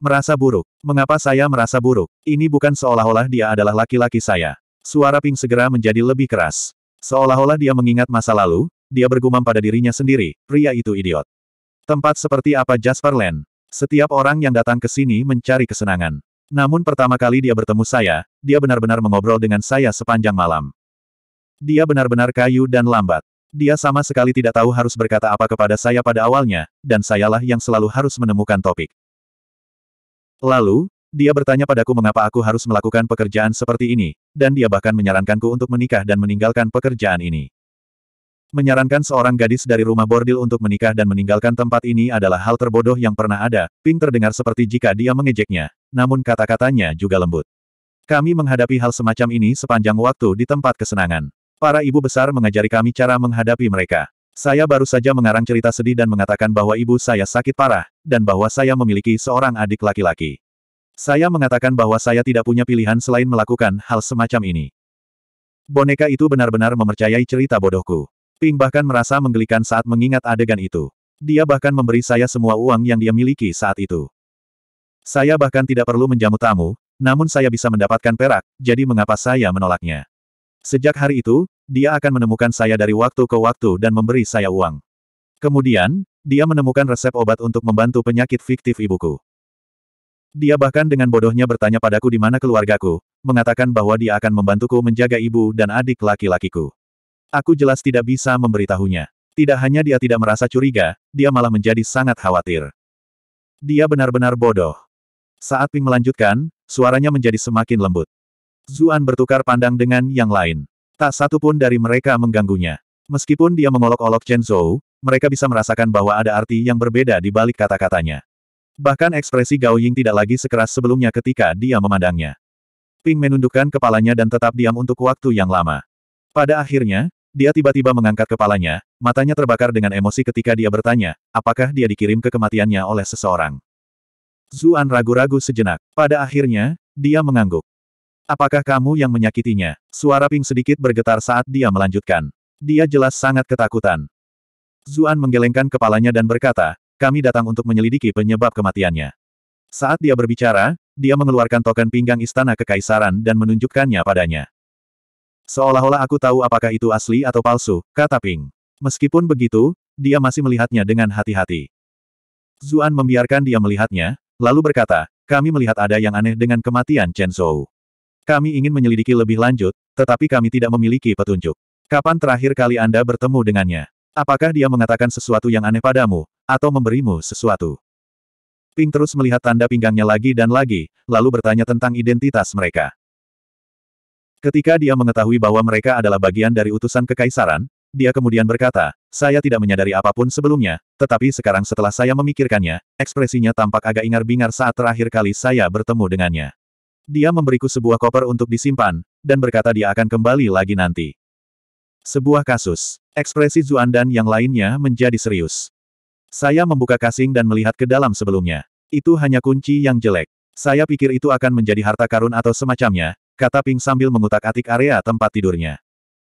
S1: Merasa buruk? Mengapa saya merasa buruk? Ini bukan seolah-olah dia adalah laki-laki saya. Suara Ping segera menjadi lebih keras. Seolah-olah dia mengingat masa lalu, dia bergumam pada dirinya sendiri, pria itu idiot. Tempat seperti apa Jasper Land? Setiap orang yang datang ke sini mencari kesenangan. Namun pertama kali dia bertemu saya, dia benar-benar mengobrol dengan saya sepanjang malam. Dia benar-benar kayu dan lambat. Dia sama sekali tidak tahu harus berkata apa kepada saya pada awalnya, dan sayalah yang selalu harus menemukan topik. Lalu, dia bertanya padaku mengapa aku harus melakukan pekerjaan seperti ini, dan dia bahkan menyarankanku untuk menikah dan meninggalkan pekerjaan ini. Menyarankan seorang gadis dari rumah bordil untuk menikah dan meninggalkan tempat ini adalah hal terbodoh yang pernah ada, Ping terdengar seperti jika dia mengejeknya, namun kata-katanya juga lembut. Kami menghadapi hal semacam ini sepanjang waktu di tempat kesenangan. Para ibu besar mengajari kami cara menghadapi mereka. Saya baru saja mengarang cerita sedih dan mengatakan bahwa ibu saya sakit parah, dan bahwa saya memiliki seorang adik laki-laki. Saya mengatakan bahwa saya tidak punya pilihan selain melakukan hal semacam ini. Boneka itu benar-benar memercayai cerita bodohku. Ping bahkan merasa menggelikan saat mengingat adegan itu. Dia bahkan memberi saya semua uang yang dia miliki saat itu. Saya bahkan tidak perlu menjamu tamu, namun saya bisa mendapatkan perak, jadi mengapa saya menolaknya? Sejak hari itu, dia akan menemukan saya dari waktu ke waktu dan memberi saya uang. Kemudian, dia menemukan resep obat untuk membantu penyakit fiktif ibuku. Dia bahkan dengan bodohnya bertanya padaku di mana keluargaku, mengatakan bahwa dia akan membantuku menjaga ibu dan adik laki-lakiku. Aku jelas tidak bisa memberitahunya. Tidak hanya dia tidak merasa curiga, dia malah menjadi sangat khawatir. Dia benar-benar bodoh. Saat Ping melanjutkan, suaranya menjadi semakin lembut. Zuan bertukar pandang dengan yang lain. Tak satu pun dari mereka mengganggunya. Meskipun dia mengolok-olok Chen Zhou, mereka bisa merasakan bahwa ada arti yang berbeda di balik kata-katanya. Bahkan ekspresi Gao Ying tidak lagi sekeras sebelumnya ketika dia memandangnya. Ping menundukkan kepalanya dan tetap diam untuk waktu yang lama. Pada akhirnya, dia tiba-tiba mengangkat kepalanya, matanya terbakar dengan emosi ketika dia bertanya, apakah dia dikirim ke kematiannya oleh seseorang. Zuan ragu-ragu sejenak. Pada akhirnya, dia mengangguk. Apakah kamu yang menyakitinya? Suara Ping sedikit bergetar saat dia melanjutkan. Dia jelas sangat ketakutan. Zuan menggelengkan kepalanya dan berkata, kami datang untuk menyelidiki penyebab kematiannya. Saat dia berbicara, dia mengeluarkan token pinggang istana kekaisaran dan menunjukkannya padanya. Seolah-olah aku tahu apakah itu asli atau palsu, kata Ping. Meskipun begitu, dia masih melihatnya dengan hati-hati. Zuan membiarkan dia melihatnya, lalu berkata, kami melihat ada yang aneh dengan kematian Chen Zhou. Kami ingin menyelidiki lebih lanjut, tetapi kami tidak memiliki petunjuk. Kapan terakhir kali Anda bertemu dengannya? Apakah dia mengatakan sesuatu yang aneh padamu, atau memberimu sesuatu? Ping terus melihat tanda pinggangnya lagi dan lagi, lalu bertanya tentang identitas mereka. Ketika dia mengetahui bahwa mereka adalah bagian dari utusan kekaisaran, dia kemudian berkata, saya tidak menyadari apapun sebelumnya, tetapi sekarang setelah saya memikirkannya, ekspresinya tampak agak ingar-bingar saat terakhir kali saya bertemu dengannya. Dia memberiku sebuah koper untuk disimpan, dan berkata dia akan kembali lagi nanti. Sebuah kasus. Ekspresi Zuan dan yang lainnya menjadi serius. Saya membuka kasing dan melihat ke dalam sebelumnya. Itu hanya kunci yang jelek. Saya pikir itu akan menjadi harta karun atau semacamnya, kata Ping sambil mengutak-atik area tempat tidurnya.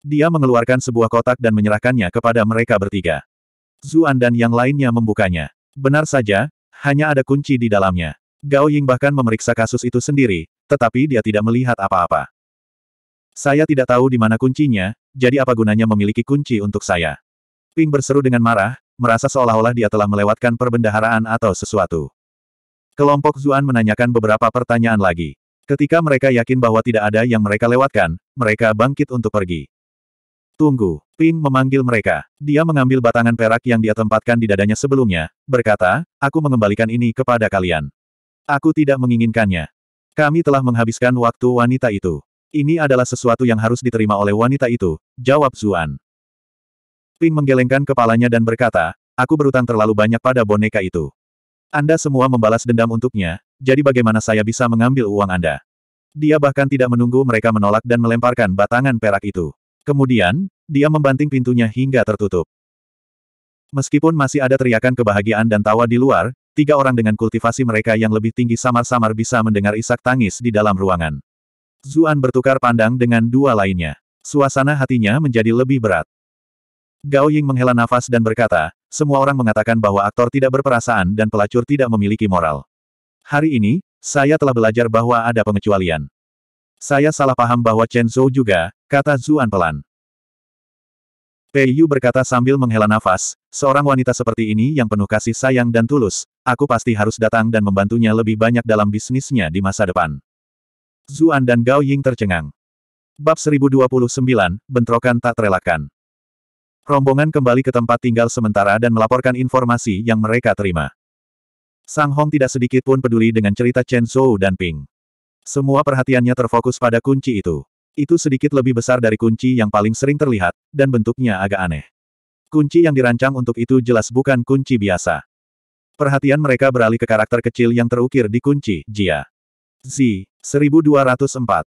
S1: Dia mengeluarkan sebuah kotak dan menyerahkannya kepada mereka bertiga. Zuan dan yang lainnya membukanya. Benar saja, hanya ada kunci di dalamnya. Gao Ying bahkan memeriksa kasus itu sendiri, tetapi dia tidak melihat apa-apa. Saya tidak tahu di mana kuncinya, jadi apa gunanya memiliki kunci untuk saya? Ping berseru dengan marah, merasa seolah-olah dia telah melewatkan perbendaharaan atau sesuatu. Kelompok Zuan menanyakan beberapa pertanyaan lagi. Ketika mereka yakin bahwa tidak ada yang mereka lewatkan, mereka bangkit untuk pergi. Tunggu, Ping memanggil mereka. Dia mengambil batangan perak yang dia tempatkan di dadanya sebelumnya, berkata, aku mengembalikan ini kepada kalian. Aku tidak menginginkannya. Kami telah menghabiskan waktu wanita itu. Ini adalah sesuatu yang harus diterima oleh wanita itu, jawab Zuan. Ping menggelengkan kepalanya dan berkata, aku berutang terlalu banyak pada boneka itu. Anda semua membalas dendam untuknya, jadi bagaimana saya bisa mengambil uang Anda? Dia bahkan tidak menunggu mereka menolak dan melemparkan batangan perak itu. Kemudian, dia membanting pintunya hingga tertutup. Meskipun masih ada teriakan kebahagiaan dan tawa di luar, tiga orang dengan kultivasi mereka yang lebih tinggi samar-samar bisa mendengar isak tangis di dalam ruangan. Zuan bertukar pandang dengan dua lainnya. Suasana hatinya menjadi lebih berat. Gao Ying menghela nafas dan berkata, semua orang mengatakan bahwa aktor tidak berperasaan dan pelacur tidak memiliki moral. Hari ini, saya telah belajar bahwa ada pengecualian. Saya salah paham bahwa Chen Zhou juga, kata Zuan pelan. Pei Yu berkata sambil menghela nafas, seorang wanita seperti ini yang penuh kasih sayang dan tulus, aku pasti harus datang dan membantunya lebih banyak dalam bisnisnya di masa depan. Zuan dan Gao Ying tercengang. Bab 1029, Bentrokan Tak Terelakkan Rombongan kembali ke tempat tinggal sementara dan melaporkan informasi yang mereka terima. Sang Hong tidak sedikit pun peduli dengan cerita Chen Zhou dan Ping. Semua perhatiannya terfokus pada kunci itu. Itu sedikit lebih besar dari kunci yang paling sering terlihat, dan bentuknya agak aneh. Kunci yang dirancang untuk itu jelas bukan kunci biasa. Perhatian mereka beralih ke karakter kecil yang terukir di kunci, Jia. Z, 1204.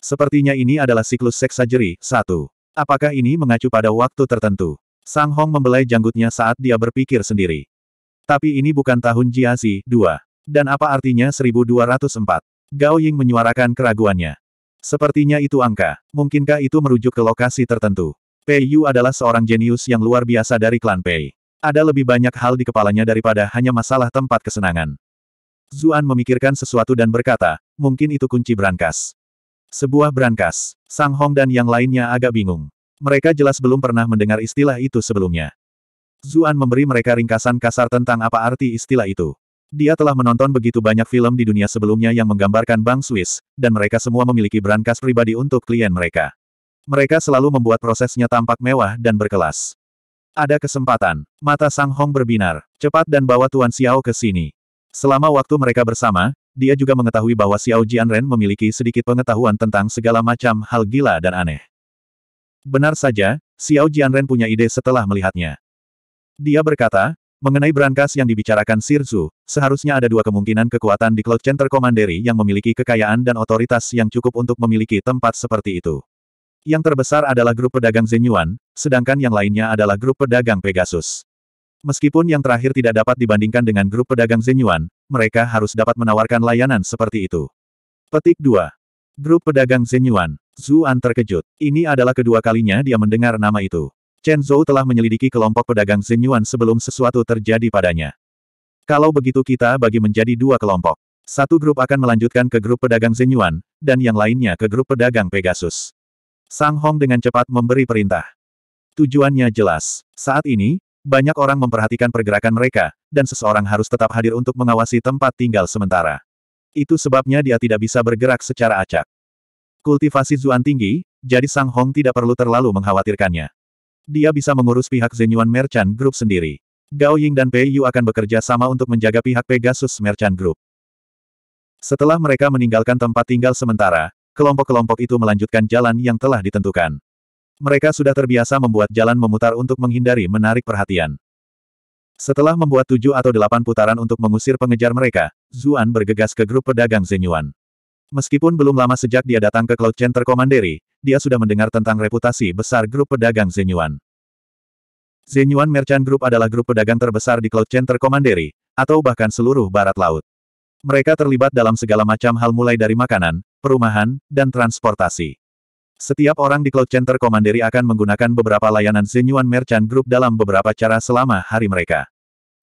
S1: Sepertinya ini adalah siklus seksajeri, 1. Apakah ini mengacu pada waktu tertentu? Sang Hong membelai janggutnya saat dia berpikir sendiri. Tapi ini bukan tahun Jiazi 2. Dan apa artinya 1204? Gao Ying menyuarakan keraguannya. Sepertinya itu angka. Mungkinkah itu merujuk ke lokasi tertentu? Pei Yu adalah seorang jenius yang luar biasa dari klan Pei. Ada lebih banyak hal di kepalanya daripada hanya masalah tempat kesenangan. Zuan memikirkan sesuatu dan berkata, mungkin itu kunci berangkas. Sebuah brankas. Sang Hong dan yang lainnya agak bingung. Mereka jelas belum pernah mendengar istilah itu sebelumnya. Zuan memberi mereka ringkasan kasar tentang apa arti istilah itu. Dia telah menonton begitu banyak film di dunia sebelumnya yang menggambarkan bank Swiss, dan mereka semua memiliki brankas pribadi untuk klien mereka. Mereka selalu membuat prosesnya tampak mewah dan berkelas. Ada kesempatan. Mata Sang Hong berbinar. Cepat dan bawa Tuan Xiao ke sini. Selama waktu mereka bersama, dia juga mengetahui bahwa Xiao Jianren memiliki sedikit pengetahuan tentang segala macam hal gila dan aneh. Benar saja, Xiao Jianren punya ide setelah melihatnya. Dia berkata, mengenai berangkas yang dibicarakan Sirzu, seharusnya ada dua kemungkinan kekuatan di Cloud Center Commandery yang memiliki kekayaan dan otoritas yang cukup untuk memiliki tempat seperti itu. Yang terbesar adalah grup pedagang Zenyuan, sedangkan yang lainnya adalah grup pedagang Pegasus. Meskipun yang terakhir tidak dapat dibandingkan dengan grup pedagang Zenyuan, mereka harus dapat menawarkan layanan seperti itu. Petik 2. Grup pedagang Zenyuan. Zuan terkejut. Ini adalah kedua kalinya dia mendengar nama itu. Chen Zhou telah menyelidiki kelompok pedagang Zenyuan sebelum sesuatu terjadi padanya. Kalau begitu kita bagi menjadi dua kelompok. Satu grup akan melanjutkan ke grup pedagang Zenyuan, dan yang lainnya ke grup pedagang Pegasus. Sang Hong dengan cepat memberi perintah. Tujuannya jelas. Saat ini, banyak orang memperhatikan pergerakan mereka, dan seseorang harus tetap hadir untuk mengawasi tempat tinggal sementara. Itu sebabnya dia tidak bisa bergerak secara acak. Kultivasi Zuan tinggi, jadi Sang Hong tidak perlu terlalu mengkhawatirkannya. Dia bisa mengurus pihak Zenyuan Merchant Group sendiri. Gao Ying dan Pei Yu akan bekerja sama untuk menjaga pihak Pegasus Merchant Group. Setelah mereka meninggalkan tempat tinggal sementara, kelompok-kelompok itu melanjutkan jalan yang telah ditentukan. Mereka sudah terbiasa membuat jalan memutar untuk menghindari menarik perhatian. Setelah membuat tujuh atau delapan putaran untuk mengusir pengejar mereka, Zuan bergegas ke grup pedagang Zenyuan. Meskipun belum lama sejak dia datang ke Cloud Center Komanderi, dia sudah mendengar tentang reputasi besar grup pedagang Zenyuan. Zenyuan Merchant Group adalah grup pedagang terbesar di Cloud Center Komanderi, atau bahkan seluruh barat laut. Mereka terlibat dalam segala macam hal mulai dari makanan, perumahan, dan transportasi. Setiap orang di Cloud Center Commandery akan menggunakan beberapa layanan Zenyuan Merchant Group dalam beberapa cara selama hari mereka.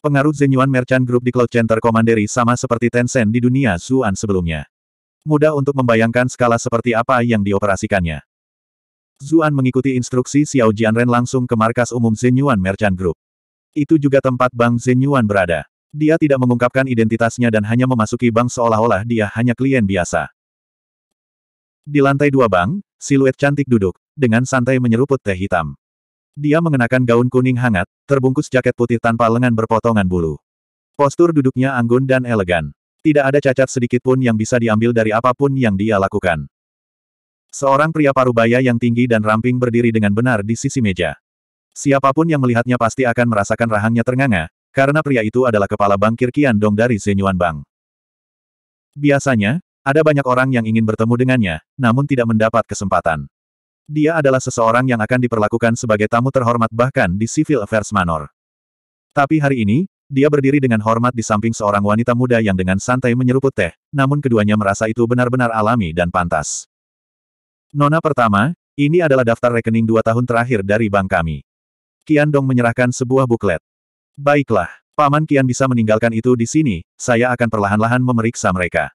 S1: Pengaruh Zenyuan Merchant Group di Cloud Center Commandery sama seperti Tencent di dunia Zuan sebelumnya. Mudah untuk membayangkan skala seperti apa yang dioperasikannya. Zuan mengikuti instruksi Xiao Jianren langsung ke markas umum Zenyuan Merchant Group. Itu juga tempat Bank Zenyuan berada. Dia tidak mengungkapkan identitasnya dan hanya memasuki bank seolah-olah dia hanya klien biasa. Di lantai dua bank, siluet cantik duduk, dengan santai menyeruput teh hitam. Dia mengenakan gaun kuning hangat, terbungkus jaket putih tanpa lengan berpotongan bulu. Postur duduknya anggun dan elegan. Tidak ada cacat sedikit pun yang bisa diambil dari apapun yang dia lakukan. Seorang pria parubaya yang tinggi dan ramping berdiri dengan benar di sisi meja. Siapapun yang melihatnya pasti akan merasakan rahangnya ternganga, karena pria itu adalah kepala bankir Kian Dong dari Zenyuan Bang. Biasanya, ada banyak orang yang ingin bertemu dengannya, namun tidak mendapat kesempatan. Dia adalah seseorang yang akan diperlakukan sebagai tamu terhormat bahkan di Civil Affairs Manor. Tapi hari ini, dia berdiri dengan hormat di samping seorang wanita muda yang dengan santai menyeruput teh, namun keduanya merasa itu benar-benar alami dan pantas. Nona pertama, ini adalah daftar rekening dua tahun terakhir dari bank kami. Kian Dong menyerahkan sebuah buklet. Baiklah, Paman Kian bisa meninggalkan itu di sini, saya akan perlahan-lahan memeriksa mereka.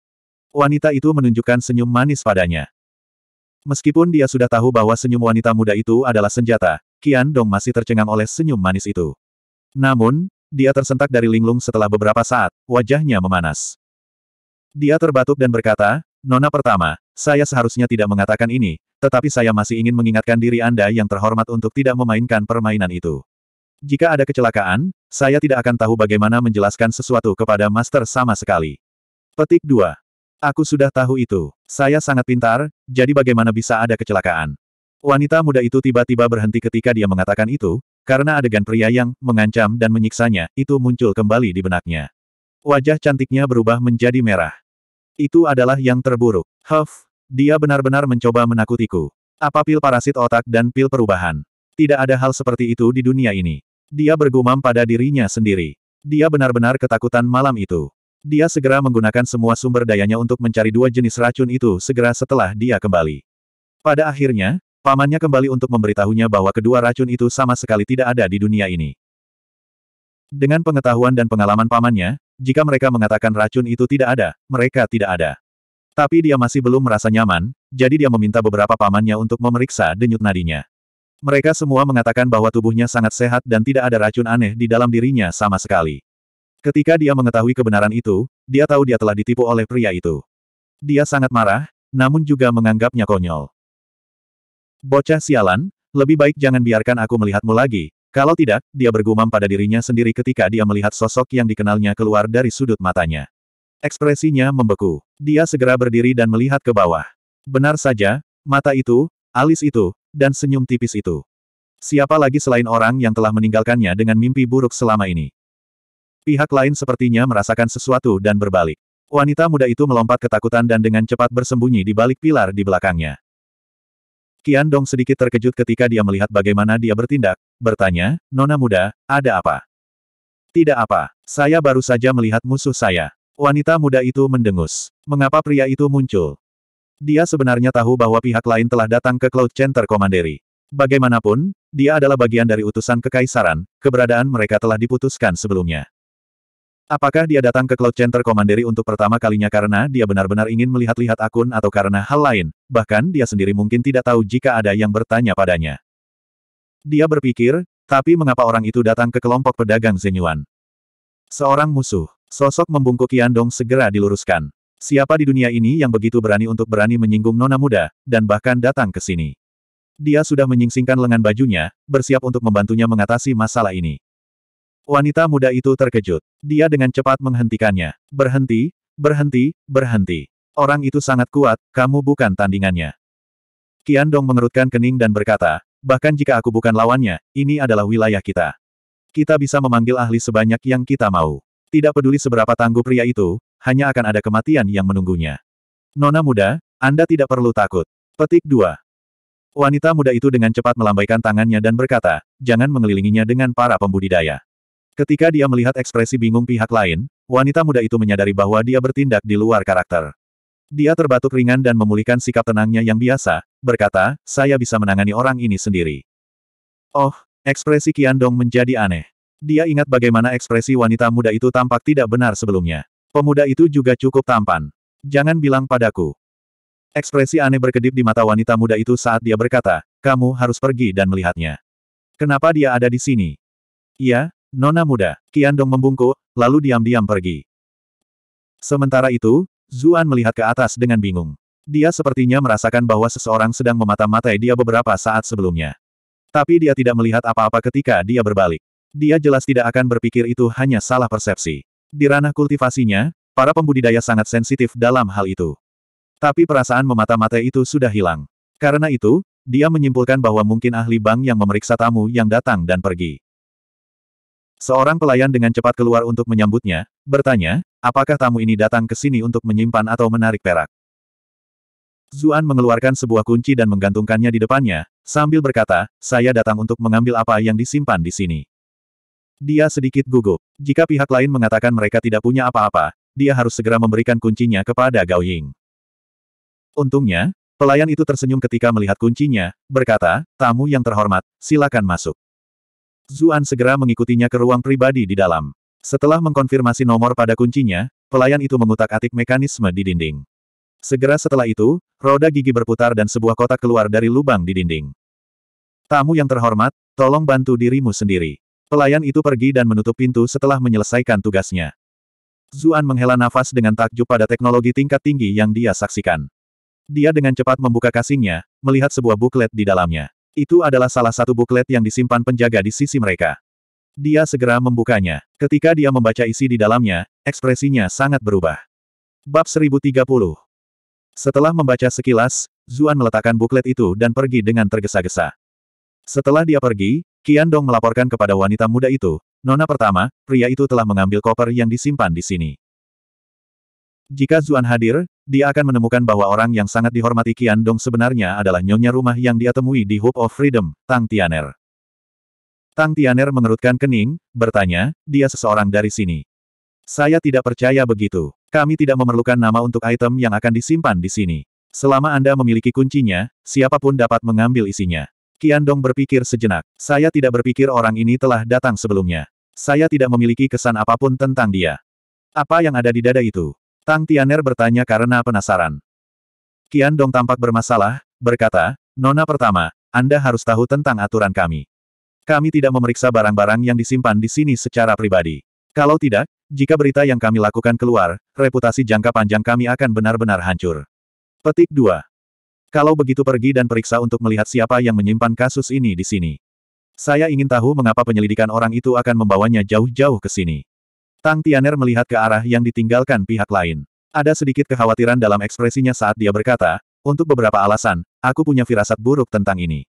S1: Wanita itu menunjukkan senyum manis padanya. Meskipun dia sudah tahu bahwa senyum wanita muda itu adalah senjata, Qian Dong masih tercengang oleh senyum manis itu. Namun, dia tersentak dari linglung setelah beberapa saat, wajahnya memanas. Dia terbatuk dan berkata, Nona pertama, saya seharusnya tidak mengatakan ini, tetapi saya masih ingin mengingatkan diri Anda yang terhormat untuk tidak memainkan permainan itu. Jika ada kecelakaan, saya tidak akan tahu bagaimana menjelaskan sesuatu kepada Master sama sekali. Petik 2. Aku sudah tahu itu. Saya sangat pintar, jadi bagaimana bisa ada kecelakaan? Wanita muda itu tiba-tiba berhenti ketika dia mengatakan itu, karena adegan pria yang mengancam dan menyiksanya itu muncul kembali di benaknya. Wajah cantiknya berubah menjadi merah. Itu adalah yang terburuk. Huff, dia benar-benar mencoba menakutiku. Apa pil parasit otak dan pil perubahan? Tidak ada hal seperti itu di dunia ini. Dia bergumam pada dirinya sendiri. Dia benar-benar ketakutan malam itu. Dia segera menggunakan semua sumber dayanya untuk mencari dua jenis racun itu segera setelah dia kembali. Pada akhirnya, pamannya kembali untuk memberitahunya bahwa kedua racun itu sama sekali tidak ada di dunia ini. Dengan pengetahuan dan pengalaman pamannya, jika mereka mengatakan racun itu tidak ada, mereka tidak ada. Tapi dia masih belum merasa nyaman, jadi dia meminta beberapa pamannya untuk memeriksa denyut nadinya. Mereka semua mengatakan bahwa tubuhnya sangat sehat dan tidak ada racun aneh di dalam dirinya sama sekali. Ketika dia mengetahui kebenaran itu, dia tahu dia telah ditipu oleh pria itu. Dia sangat marah, namun juga menganggapnya konyol. Bocah sialan, lebih baik jangan biarkan aku melihatmu lagi, kalau tidak, dia bergumam pada dirinya sendiri ketika dia melihat sosok yang dikenalnya keluar dari sudut matanya. Ekspresinya membeku. Dia segera berdiri dan melihat ke bawah. Benar saja, mata itu, alis itu, dan senyum tipis itu. Siapa lagi selain orang yang telah meninggalkannya dengan mimpi buruk selama ini? Pihak lain sepertinya merasakan sesuatu dan berbalik. Wanita muda itu melompat ketakutan dan dengan cepat bersembunyi di balik pilar di belakangnya. Qian Dong sedikit terkejut ketika dia melihat bagaimana dia bertindak, bertanya, Nona muda, ada apa? Tidak apa, saya baru saja melihat musuh saya. Wanita muda itu mendengus. Mengapa pria itu muncul? Dia sebenarnya tahu bahwa pihak lain telah datang ke Cloud Center Komanderi. Bagaimanapun, dia adalah bagian dari utusan kekaisaran, keberadaan mereka telah diputuskan sebelumnya. Apakah dia datang ke Cloud Center Commandery untuk pertama kalinya karena dia benar-benar ingin melihat-lihat akun atau karena hal lain, bahkan dia sendiri mungkin tidak tahu jika ada yang bertanya padanya. Dia berpikir, tapi mengapa orang itu datang ke kelompok pedagang Zenyuan? Seorang musuh, sosok membungkuk Yandong segera diluruskan. Siapa di dunia ini yang begitu berani untuk berani menyinggung nona muda, dan bahkan datang ke sini? Dia sudah menyingsingkan lengan bajunya, bersiap untuk membantunya mengatasi masalah ini. Wanita muda itu terkejut. Dia dengan cepat menghentikannya. Berhenti, berhenti, berhenti. Orang itu sangat kuat, kamu bukan tandingannya. Qian Dong mengerutkan kening dan berkata, bahkan jika aku bukan lawannya, ini adalah wilayah kita. Kita bisa memanggil ahli sebanyak yang kita mau. Tidak peduli seberapa tangguh pria itu, hanya akan ada kematian yang menunggunya. Nona muda, Anda tidak perlu takut. Petik 2. Wanita muda itu dengan cepat melambaikan tangannya dan berkata, jangan mengelilinginya dengan para pembudidaya. Ketika dia melihat ekspresi bingung pihak lain, wanita muda itu menyadari bahwa dia bertindak di luar karakter. Dia terbatuk ringan dan memulihkan sikap tenangnya yang biasa, berkata, saya bisa menangani orang ini sendiri. Oh, ekspresi Qiandong menjadi aneh. Dia ingat bagaimana ekspresi wanita muda itu tampak tidak benar sebelumnya. Pemuda itu juga cukup tampan. Jangan bilang padaku. Ekspresi aneh berkedip di mata wanita muda itu saat dia berkata, kamu harus pergi dan melihatnya. Kenapa dia ada di sini? Iya, Nona muda, Dong membungkuk, lalu diam-diam pergi. Sementara itu, Zuan melihat ke atas dengan bingung. Dia sepertinya merasakan bahwa seseorang sedang memata-matai dia beberapa saat sebelumnya. Tapi dia tidak melihat apa-apa ketika dia berbalik. Dia jelas tidak akan berpikir itu hanya salah persepsi. Di ranah kultivasinya, para pembudidaya sangat sensitif dalam hal itu. Tapi perasaan memata-matai itu sudah hilang. Karena itu, dia menyimpulkan bahwa mungkin ahli bank yang memeriksa tamu yang datang dan pergi. Seorang pelayan dengan cepat keluar untuk menyambutnya, bertanya, apakah tamu ini datang ke sini untuk menyimpan atau menarik perak? Zuan mengeluarkan sebuah kunci dan menggantungkannya di depannya, sambil berkata, saya datang untuk mengambil apa yang disimpan di sini. Dia sedikit gugup. Jika pihak lain mengatakan mereka tidak punya apa-apa, dia harus segera memberikan kuncinya kepada Gao Ying. Untungnya, pelayan itu tersenyum ketika melihat kuncinya, berkata, tamu yang terhormat, silakan masuk. Zuan segera mengikutinya ke ruang pribadi di dalam. Setelah mengkonfirmasi nomor pada kuncinya, pelayan itu mengutak-atik mekanisme di dinding. Segera setelah itu, roda gigi berputar dan sebuah kotak keluar dari lubang di dinding. Tamu yang terhormat, tolong bantu dirimu sendiri. Pelayan itu pergi dan menutup pintu setelah menyelesaikan tugasnya. Zuan menghela nafas dengan takjub pada teknologi tingkat tinggi yang dia saksikan. Dia dengan cepat membuka kasingnya, melihat sebuah buklet di dalamnya. Itu adalah salah satu buklet yang disimpan penjaga di sisi mereka. Dia segera membukanya. Ketika dia membaca isi di dalamnya, ekspresinya sangat berubah. Bab 1030 Setelah membaca sekilas, Zuan meletakkan buklet itu dan pergi dengan tergesa-gesa. Setelah dia pergi, Qian Dong melaporkan kepada wanita muda itu, Nona pertama, pria itu telah mengambil koper yang disimpan di sini. Jika Zuan hadir, dia akan menemukan bahwa orang yang sangat dihormati Qian Dong sebenarnya adalah nyonya rumah yang dia temui di Hope of Freedom, Tang Tianer. Tang Tianer mengerutkan kening, bertanya, dia seseorang dari sini. Saya tidak percaya begitu. Kami tidak memerlukan nama untuk item yang akan disimpan di sini. Selama Anda memiliki kuncinya, siapapun dapat mengambil isinya. Dong berpikir sejenak. Saya tidak berpikir orang ini telah datang sebelumnya. Saya tidak memiliki kesan apapun tentang dia. Apa yang ada di dada itu? Tang Tianer bertanya karena penasaran. Kian Dong tampak bermasalah, berkata, Nona pertama, Anda harus tahu tentang aturan kami. Kami tidak memeriksa barang-barang yang disimpan di sini secara pribadi. Kalau tidak, jika berita yang kami lakukan keluar, reputasi jangka panjang kami akan benar-benar hancur. Petik 2. Kalau begitu pergi dan periksa untuk melihat siapa yang menyimpan kasus ini di sini. Saya ingin tahu mengapa penyelidikan orang itu akan membawanya jauh-jauh ke sini. Tang Tianer melihat ke arah yang ditinggalkan pihak lain. Ada sedikit kekhawatiran dalam ekspresinya saat dia berkata, untuk beberapa alasan, aku punya firasat buruk tentang ini.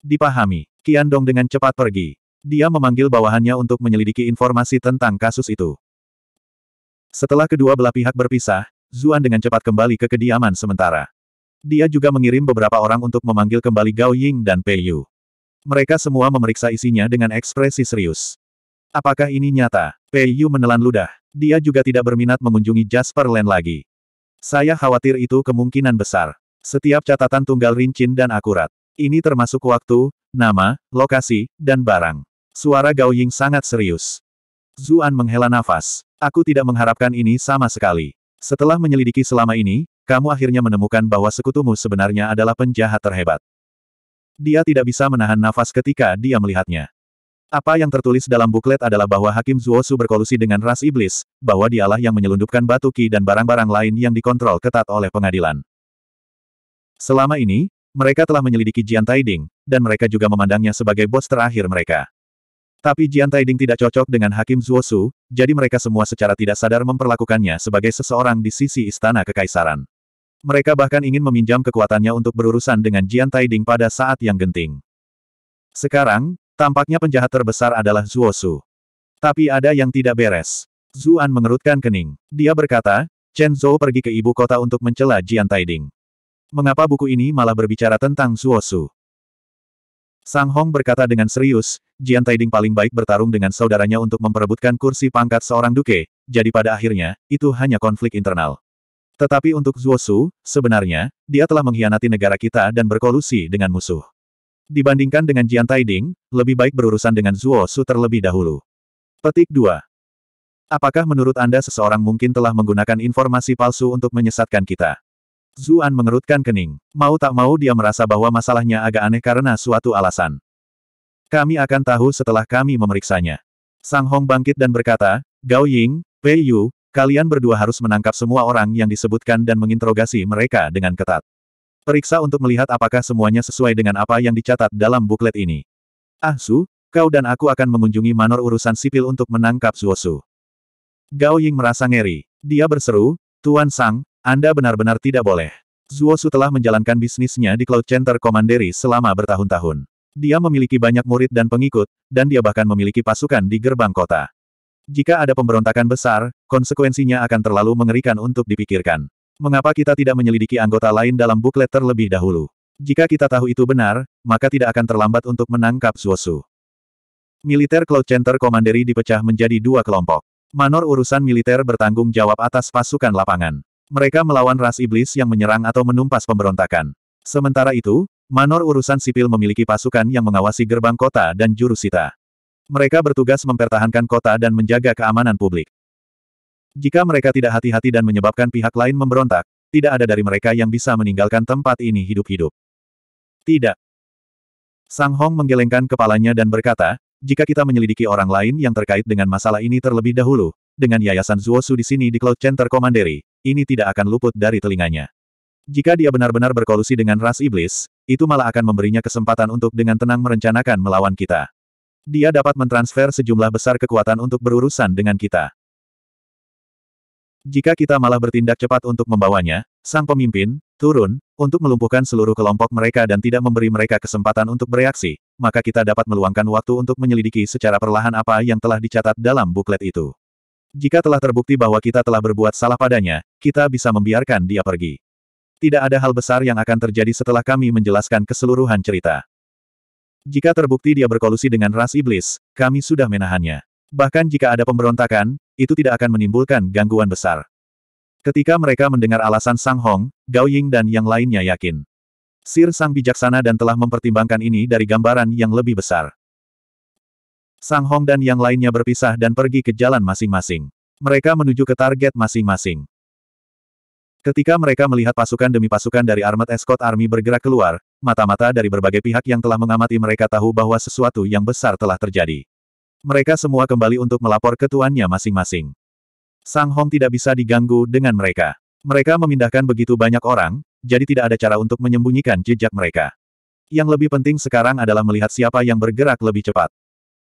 S1: Dipahami, Qian Dong dengan cepat pergi. Dia memanggil bawahannya untuk menyelidiki informasi tentang kasus itu. Setelah kedua belah pihak berpisah, Zuan dengan cepat kembali ke kediaman sementara. Dia juga mengirim beberapa orang untuk memanggil kembali Gao Ying dan Pei Yu. Mereka semua memeriksa isinya dengan ekspresi serius. Apakah ini nyata? Pei Yu menelan ludah. Dia juga tidak berminat mengunjungi Jasper Land lagi. Saya khawatir itu kemungkinan besar. Setiap catatan tunggal rincin dan akurat. Ini termasuk waktu, nama, lokasi, dan barang. Suara Gao Ying sangat serius. Zuan menghela nafas. Aku tidak mengharapkan ini sama sekali. Setelah menyelidiki selama ini, kamu akhirnya menemukan bahwa sekutumu sebenarnya adalah penjahat terhebat. Dia tidak bisa menahan nafas ketika dia melihatnya. Apa yang tertulis dalam buklet adalah bahwa Hakim Zuosu berkolusi dengan ras iblis, bahwa dialah yang menyelundupkan batu ki dan barang-barang lain yang dikontrol ketat oleh pengadilan. Selama ini, mereka telah menyelidiki Jian Taiding, dan mereka juga memandangnya sebagai bos terakhir mereka. Tapi Jian Taiding tidak cocok dengan Hakim Zuosu, jadi mereka semua secara tidak sadar memperlakukannya sebagai seseorang di sisi istana kekaisaran. Mereka bahkan ingin meminjam kekuatannya untuk berurusan dengan Jian Taiding pada saat yang genting. Sekarang, Tampaknya penjahat terbesar adalah Zuo Su. Tapi ada yang tidak beres. Zuan mengerutkan kening. Dia berkata, Chen Zhou pergi ke ibu kota untuk mencela Jian Taiding. Mengapa buku ini malah berbicara tentang Zuo Su? Sang Hong berkata dengan serius, Jian Taiding paling baik bertarung dengan saudaranya untuk memperebutkan kursi pangkat seorang duke, jadi pada akhirnya, itu hanya konflik internal. Tetapi untuk Zuo Su, sebenarnya, dia telah mengkhianati negara kita dan berkolusi dengan musuh. Dibandingkan dengan Jian Taiding, lebih baik berurusan dengan Zuo Su terlebih dahulu. Petik 2. Apakah menurut Anda seseorang mungkin telah menggunakan informasi palsu untuk menyesatkan kita? Zuan mengerutkan kening. Mau tak mau dia merasa bahwa masalahnya agak aneh karena suatu alasan. Kami akan tahu setelah kami memeriksanya. Sang Hong bangkit dan berkata, Gao Ying, Pei Yu, kalian berdua harus menangkap semua orang yang disebutkan dan menginterogasi mereka dengan ketat. Periksa untuk melihat apakah semuanya sesuai dengan apa yang dicatat dalam buklet ini. Ah Su, kau dan aku akan mengunjungi manor urusan sipil untuk menangkap Su. Gao Ying merasa ngeri. Dia berseru, Tuan Sang, Anda benar-benar tidak boleh. Zuosu telah menjalankan bisnisnya di Cloud Center Commandery selama bertahun-tahun. Dia memiliki banyak murid dan pengikut, dan dia bahkan memiliki pasukan di gerbang kota. Jika ada pemberontakan besar, konsekuensinya akan terlalu mengerikan untuk dipikirkan. Mengapa kita tidak menyelidiki anggota lain dalam buklet terlebih dahulu? Jika kita tahu itu benar, maka tidak akan terlambat untuk menangkap Zuosu. Militer Cloud Center Komanderi dipecah menjadi dua kelompok. Manor urusan militer bertanggung jawab atas pasukan lapangan. Mereka melawan ras iblis yang menyerang atau menumpas pemberontakan. Sementara itu, Manor urusan sipil memiliki pasukan yang mengawasi gerbang kota dan jurusita. Mereka bertugas mempertahankan kota dan menjaga keamanan publik. Jika mereka tidak hati-hati dan menyebabkan pihak lain memberontak, tidak ada dari mereka yang bisa meninggalkan tempat ini hidup-hidup. Tidak. Sang Hong menggelengkan kepalanya dan berkata, jika kita menyelidiki orang lain yang terkait dengan masalah ini terlebih dahulu, dengan Yayasan Zuosu di sini di Cloud Center Commandery, ini tidak akan luput dari telinganya. Jika dia benar-benar berkolusi dengan ras iblis, itu malah akan memberinya kesempatan untuk dengan tenang merencanakan melawan kita. Dia dapat mentransfer sejumlah besar kekuatan untuk berurusan dengan kita. Jika kita malah bertindak cepat untuk membawanya, sang pemimpin, turun, untuk melumpuhkan seluruh kelompok mereka dan tidak memberi mereka kesempatan untuk bereaksi, maka kita dapat meluangkan waktu untuk menyelidiki secara perlahan apa yang telah dicatat dalam buklet itu. Jika telah terbukti bahwa kita telah berbuat salah padanya, kita bisa membiarkan dia pergi. Tidak ada hal besar yang akan terjadi setelah kami menjelaskan keseluruhan cerita. Jika terbukti dia berkolusi dengan ras iblis, kami sudah menahannya. Bahkan jika ada pemberontakan, itu tidak akan menimbulkan gangguan besar. Ketika mereka mendengar alasan Sang Hong, Gao Ying dan yang lainnya yakin. Sir Sang bijaksana dan telah mempertimbangkan ini dari gambaran yang lebih besar. Sang Hong dan yang lainnya berpisah dan pergi ke jalan masing-masing. Mereka menuju ke target masing-masing. Ketika mereka melihat pasukan demi pasukan dari Armored Escort Army bergerak keluar, mata-mata dari berbagai pihak yang telah mengamati mereka tahu bahwa sesuatu yang besar telah terjadi. Mereka semua kembali untuk melapor ke tuannya masing-masing. Sang Hong tidak bisa diganggu dengan mereka. Mereka memindahkan begitu banyak orang, jadi tidak ada cara untuk menyembunyikan jejak mereka. Yang lebih penting sekarang adalah melihat siapa yang bergerak lebih cepat.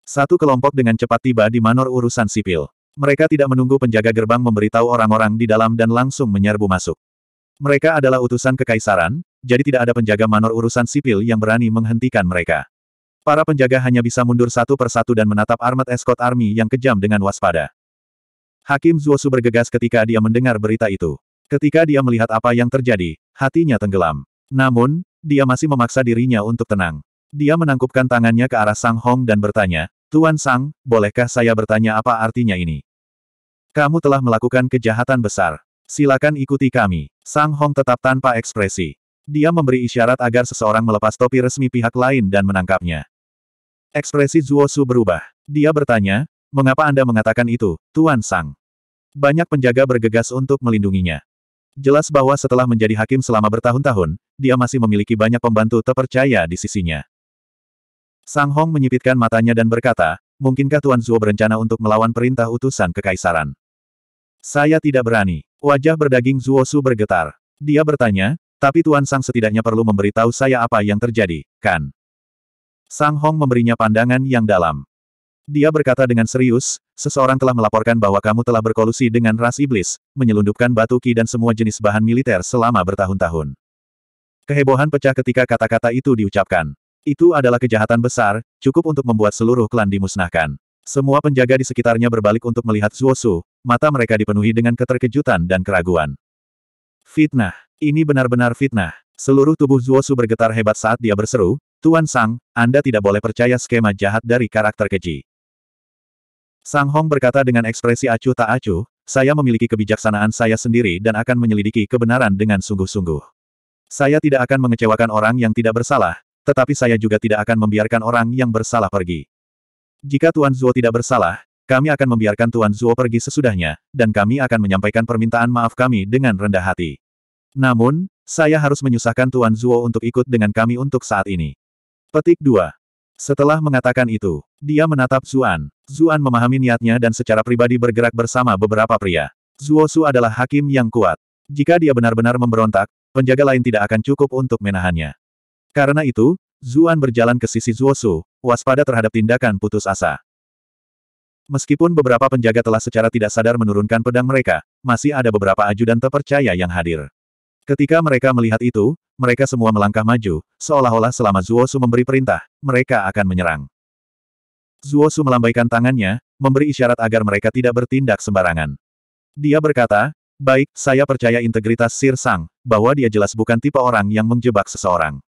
S1: Satu kelompok dengan cepat tiba di manor urusan sipil. Mereka tidak menunggu penjaga gerbang memberitahu orang-orang di dalam dan langsung menyerbu masuk. Mereka adalah utusan kekaisaran, jadi tidak ada penjaga manor urusan sipil yang berani menghentikan mereka. Para penjaga hanya bisa mundur satu persatu dan menatap armat escort army yang kejam dengan waspada. Hakim Zuosu bergegas ketika dia mendengar berita itu. Ketika dia melihat apa yang terjadi, hatinya tenggelam. Namun, dia masih memaksa dirinya untuk tenang. Dia menangkupkan tangannya ke arah Sang Hong dan bertanya, Tuan Sang, bolehkah saya bertanya apa artinya ini? Kamu telah melakukan kejahatan besar. Silakan ikuti kami. Sang Hong tetap tanpa ekspresi. Dia memberi isyarat agar seseorang melepas topi resmi pihak lain dan menangkapnya. Ekspresi Zuo Su berubah. Dia bertanya, mengapa Anda mengatakan itu, Tuan Sang? Banyak penjaga bergegas untuk melindunginya. Jelas bahwa setelah menjadi hakim selama bertahun-tahun, dia masih memiliki banyak pembantu terpercaya di sisinya. Sang Hong menyipitkan matanya dan berkata, mungkinkah Tuan Zuo berencana untuk melawan perintah utusan kekaisaran? Saya tidak berani. Wajah berdaging Zuo Su bergetar. Dia bertanya, tapi Tuan Sang setidaknya perlu memberitahu saya apa yang terjadi, kan? Sang Hong memberinya pandangan yang dalam. Dia berkata dengan serius, seseorang telah melaporkan bahwa kamu telah berkolusi dengan ras iblis, menyelundupkan batu ki dan semua jenis bahan militer selama bertahun-tahun. Kehebohan pecah ketika kata-kata itu diucapkan. Itu adalah kejahatan besar, cukup untuk membuat seluruh klan dimusnahkan. Semua penjaga di sekitarnya berbalik untuk melihat Zuosu, mata mereka dipenuhi dengan keterkejutan dan keraguan. Fitnah. Ini benar-benar fitnah. Seluruh tubuh Zuosu bergetar hebat saat dia berseru, Tuan Sang, Anda tidak boleh percaya skema jahat dari karakter keji. Sang Hong berkata dengan ekspresi acuh tak acuh, saya memiliki kebijaksanaan saya sendiri dan akan menyelidiki kebenaran dengan sungguh-sungguh. Saya tidak akan mengecewakan orang yang tidak bersalah, tetapi saya juga tidak akan membiarkan orang yang bersalah pergi. Jika Tuan Zuo tidak bersalah, kami akan membiarkan Tuan Zuo pergi sesudahnya, dan kami akan menyampaikan permintaan maaf kami dengan rendah hati. Namun, saya harus menyusahkan Tuan Zuo untuk ikut dengan kami untuk saat ini. Petik 2. Setelah mengatakan itu, dia menatap Zuan. Zuan memahami niatnya dan secara pribadi bergerak bersama beberapa pria. Zuo Su adalah hakim yang kuat. Jika dia benar-benar memberontak, penjaga lain tidak akan cukup untuk menahannya. Karena itu, Zuan berjalan ke sisi Zuo Su, waspada terhadap tindakan putus asa. Meskipun beberapa penjaga telah secara tidak sadar menurunkan pedang mereka, masih ada beberapa ajudan terpercaya yang hadir. Ketika mereka melihat itu, mereka semua melangkah maju, seolah-olah selama Zuosu memberi perintah, mereka akan menyerang. Zuosu melambaikan tangannya, memberi isyarat agar mereka tidak bertindak sembarangan. Dia berkata, Baik, saya percaya integritas Sir Sang, bahwa dia jelas bukan tipe orang yang menjebak seseorang.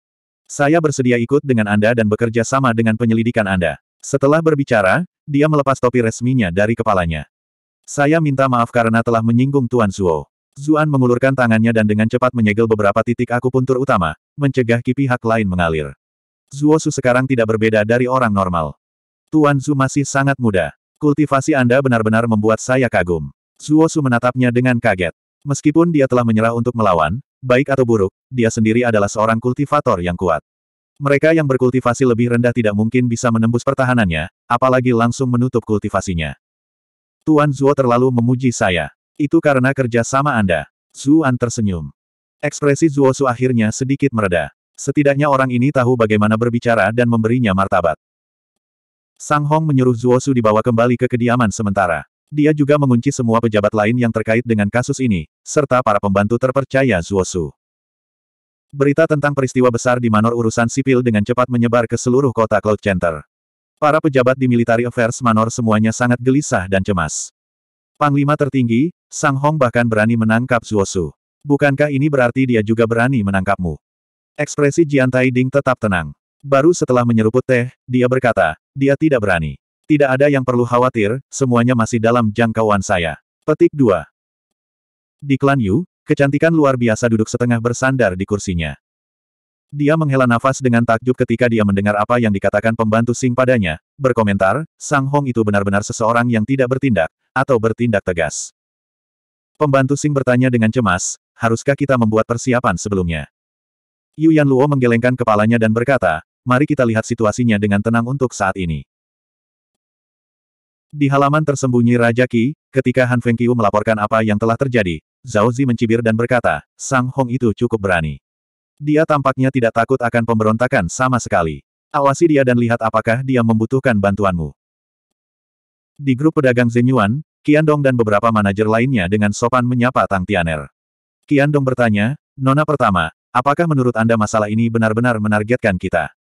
S1: Saya bersedia ikut dengan Anda dan bekerja sama dengan penyelidikan Anda. Setelah berbicara, dia melepas topi resminya dari kepalanya. Saya minta maaf karena telah menyinggung Tuan Zuo. Zuan mengulurkan tangannya dan dengan cepat menyegel beberapa titik akupuntur utama, mencegah ki pihak lain mengalir. Zuo Su sekarang tidak berbeda dari orang normal. Tuan Zu masih sangat muda. Kultivasi Anda benar-benar membuat saya kagum. Zuo Su menatapnya dengan kaget. Meskipun dia telah menyerah untuk melawan, baik atau buruk, dia sendiri adalah seorang kultivator yang kuat. Mereka yang berkultivasi lebih rendah tidak mungkin bisa menembus pertahanannya, apalagi langsung menutup kultivasinya. Tuan Zuo terlalu memuji saya. Itu karena kerja sama Anda. Zuan tersenyum. Ekspresi Zuosu akhirnya sedikit mereda. Setidaknya orang ini tahu bagaimana berbicara dan memberinya martabat. Sang Hong menyuruh Zuosu dibawa kembali ke kediaman sementara. Dia juga mengunci semua pejabat lain yang terkait dengan kasus ini, serta para pembantu terpercaya Zuosu. Berita tentang peristiwa besar di Manor urusan sipil dengan cepat menyebar ke seluruh kota Cloud Center. Para pejabat di Military Affairs Manor semuanya sangat gelisah dan cemas. Panglima tertinggi, Sang Hong bahkan berani menangkap Zuosu. Bukankah ini berarti dia juga berani menangkapmu? Ekspresi Jian Tai Ding tetap tenang. Baru setelah menyeruput teh, dia berkata, dia tidak berani. Tidak ada yang perlu khawatir, semuanya masih dalam jangkauan saya. Petik 2. Di klan Yu, kecantikan luar biasa duduk setengah bersandar di kursinya. Dia menghela nafas dengan takjub ketika dia mendengar apa yang dikatakan pembantu Sing padanya, berkomentar, Sang Hong itu benar-benar seseorang yang tidak bertindak, atau bertindak tegas. Pembantu Sing bertanya dengan cemas, haruskah kita membuat persiapan sebelumnya? Yu Yan Luo menggelengkan kepalanya dan berkata, mari kita lihat situasinya dengan tenang untuk saat ini. Di halaman tersembunyi Raja Qi, ketika Han Feng Qiu melaporkan apa yang telah terjadi, Zhao Zi mencibir dan berkata, Sang Hong itu cukup berani. Dia tampaknya tidak takut akan pemberontakan sama sekali. Awasi dia dan lihat apakah dia membutuhkan bantuanmu. Di grup pedagang Zenyuan, Dong dan beberapa manajer lainnya dengan sopan menyapa Tang Tianer. Dong bertanya, Nona pertama, apakah menurut Anda masalah ini benar-benar menargetkan kita?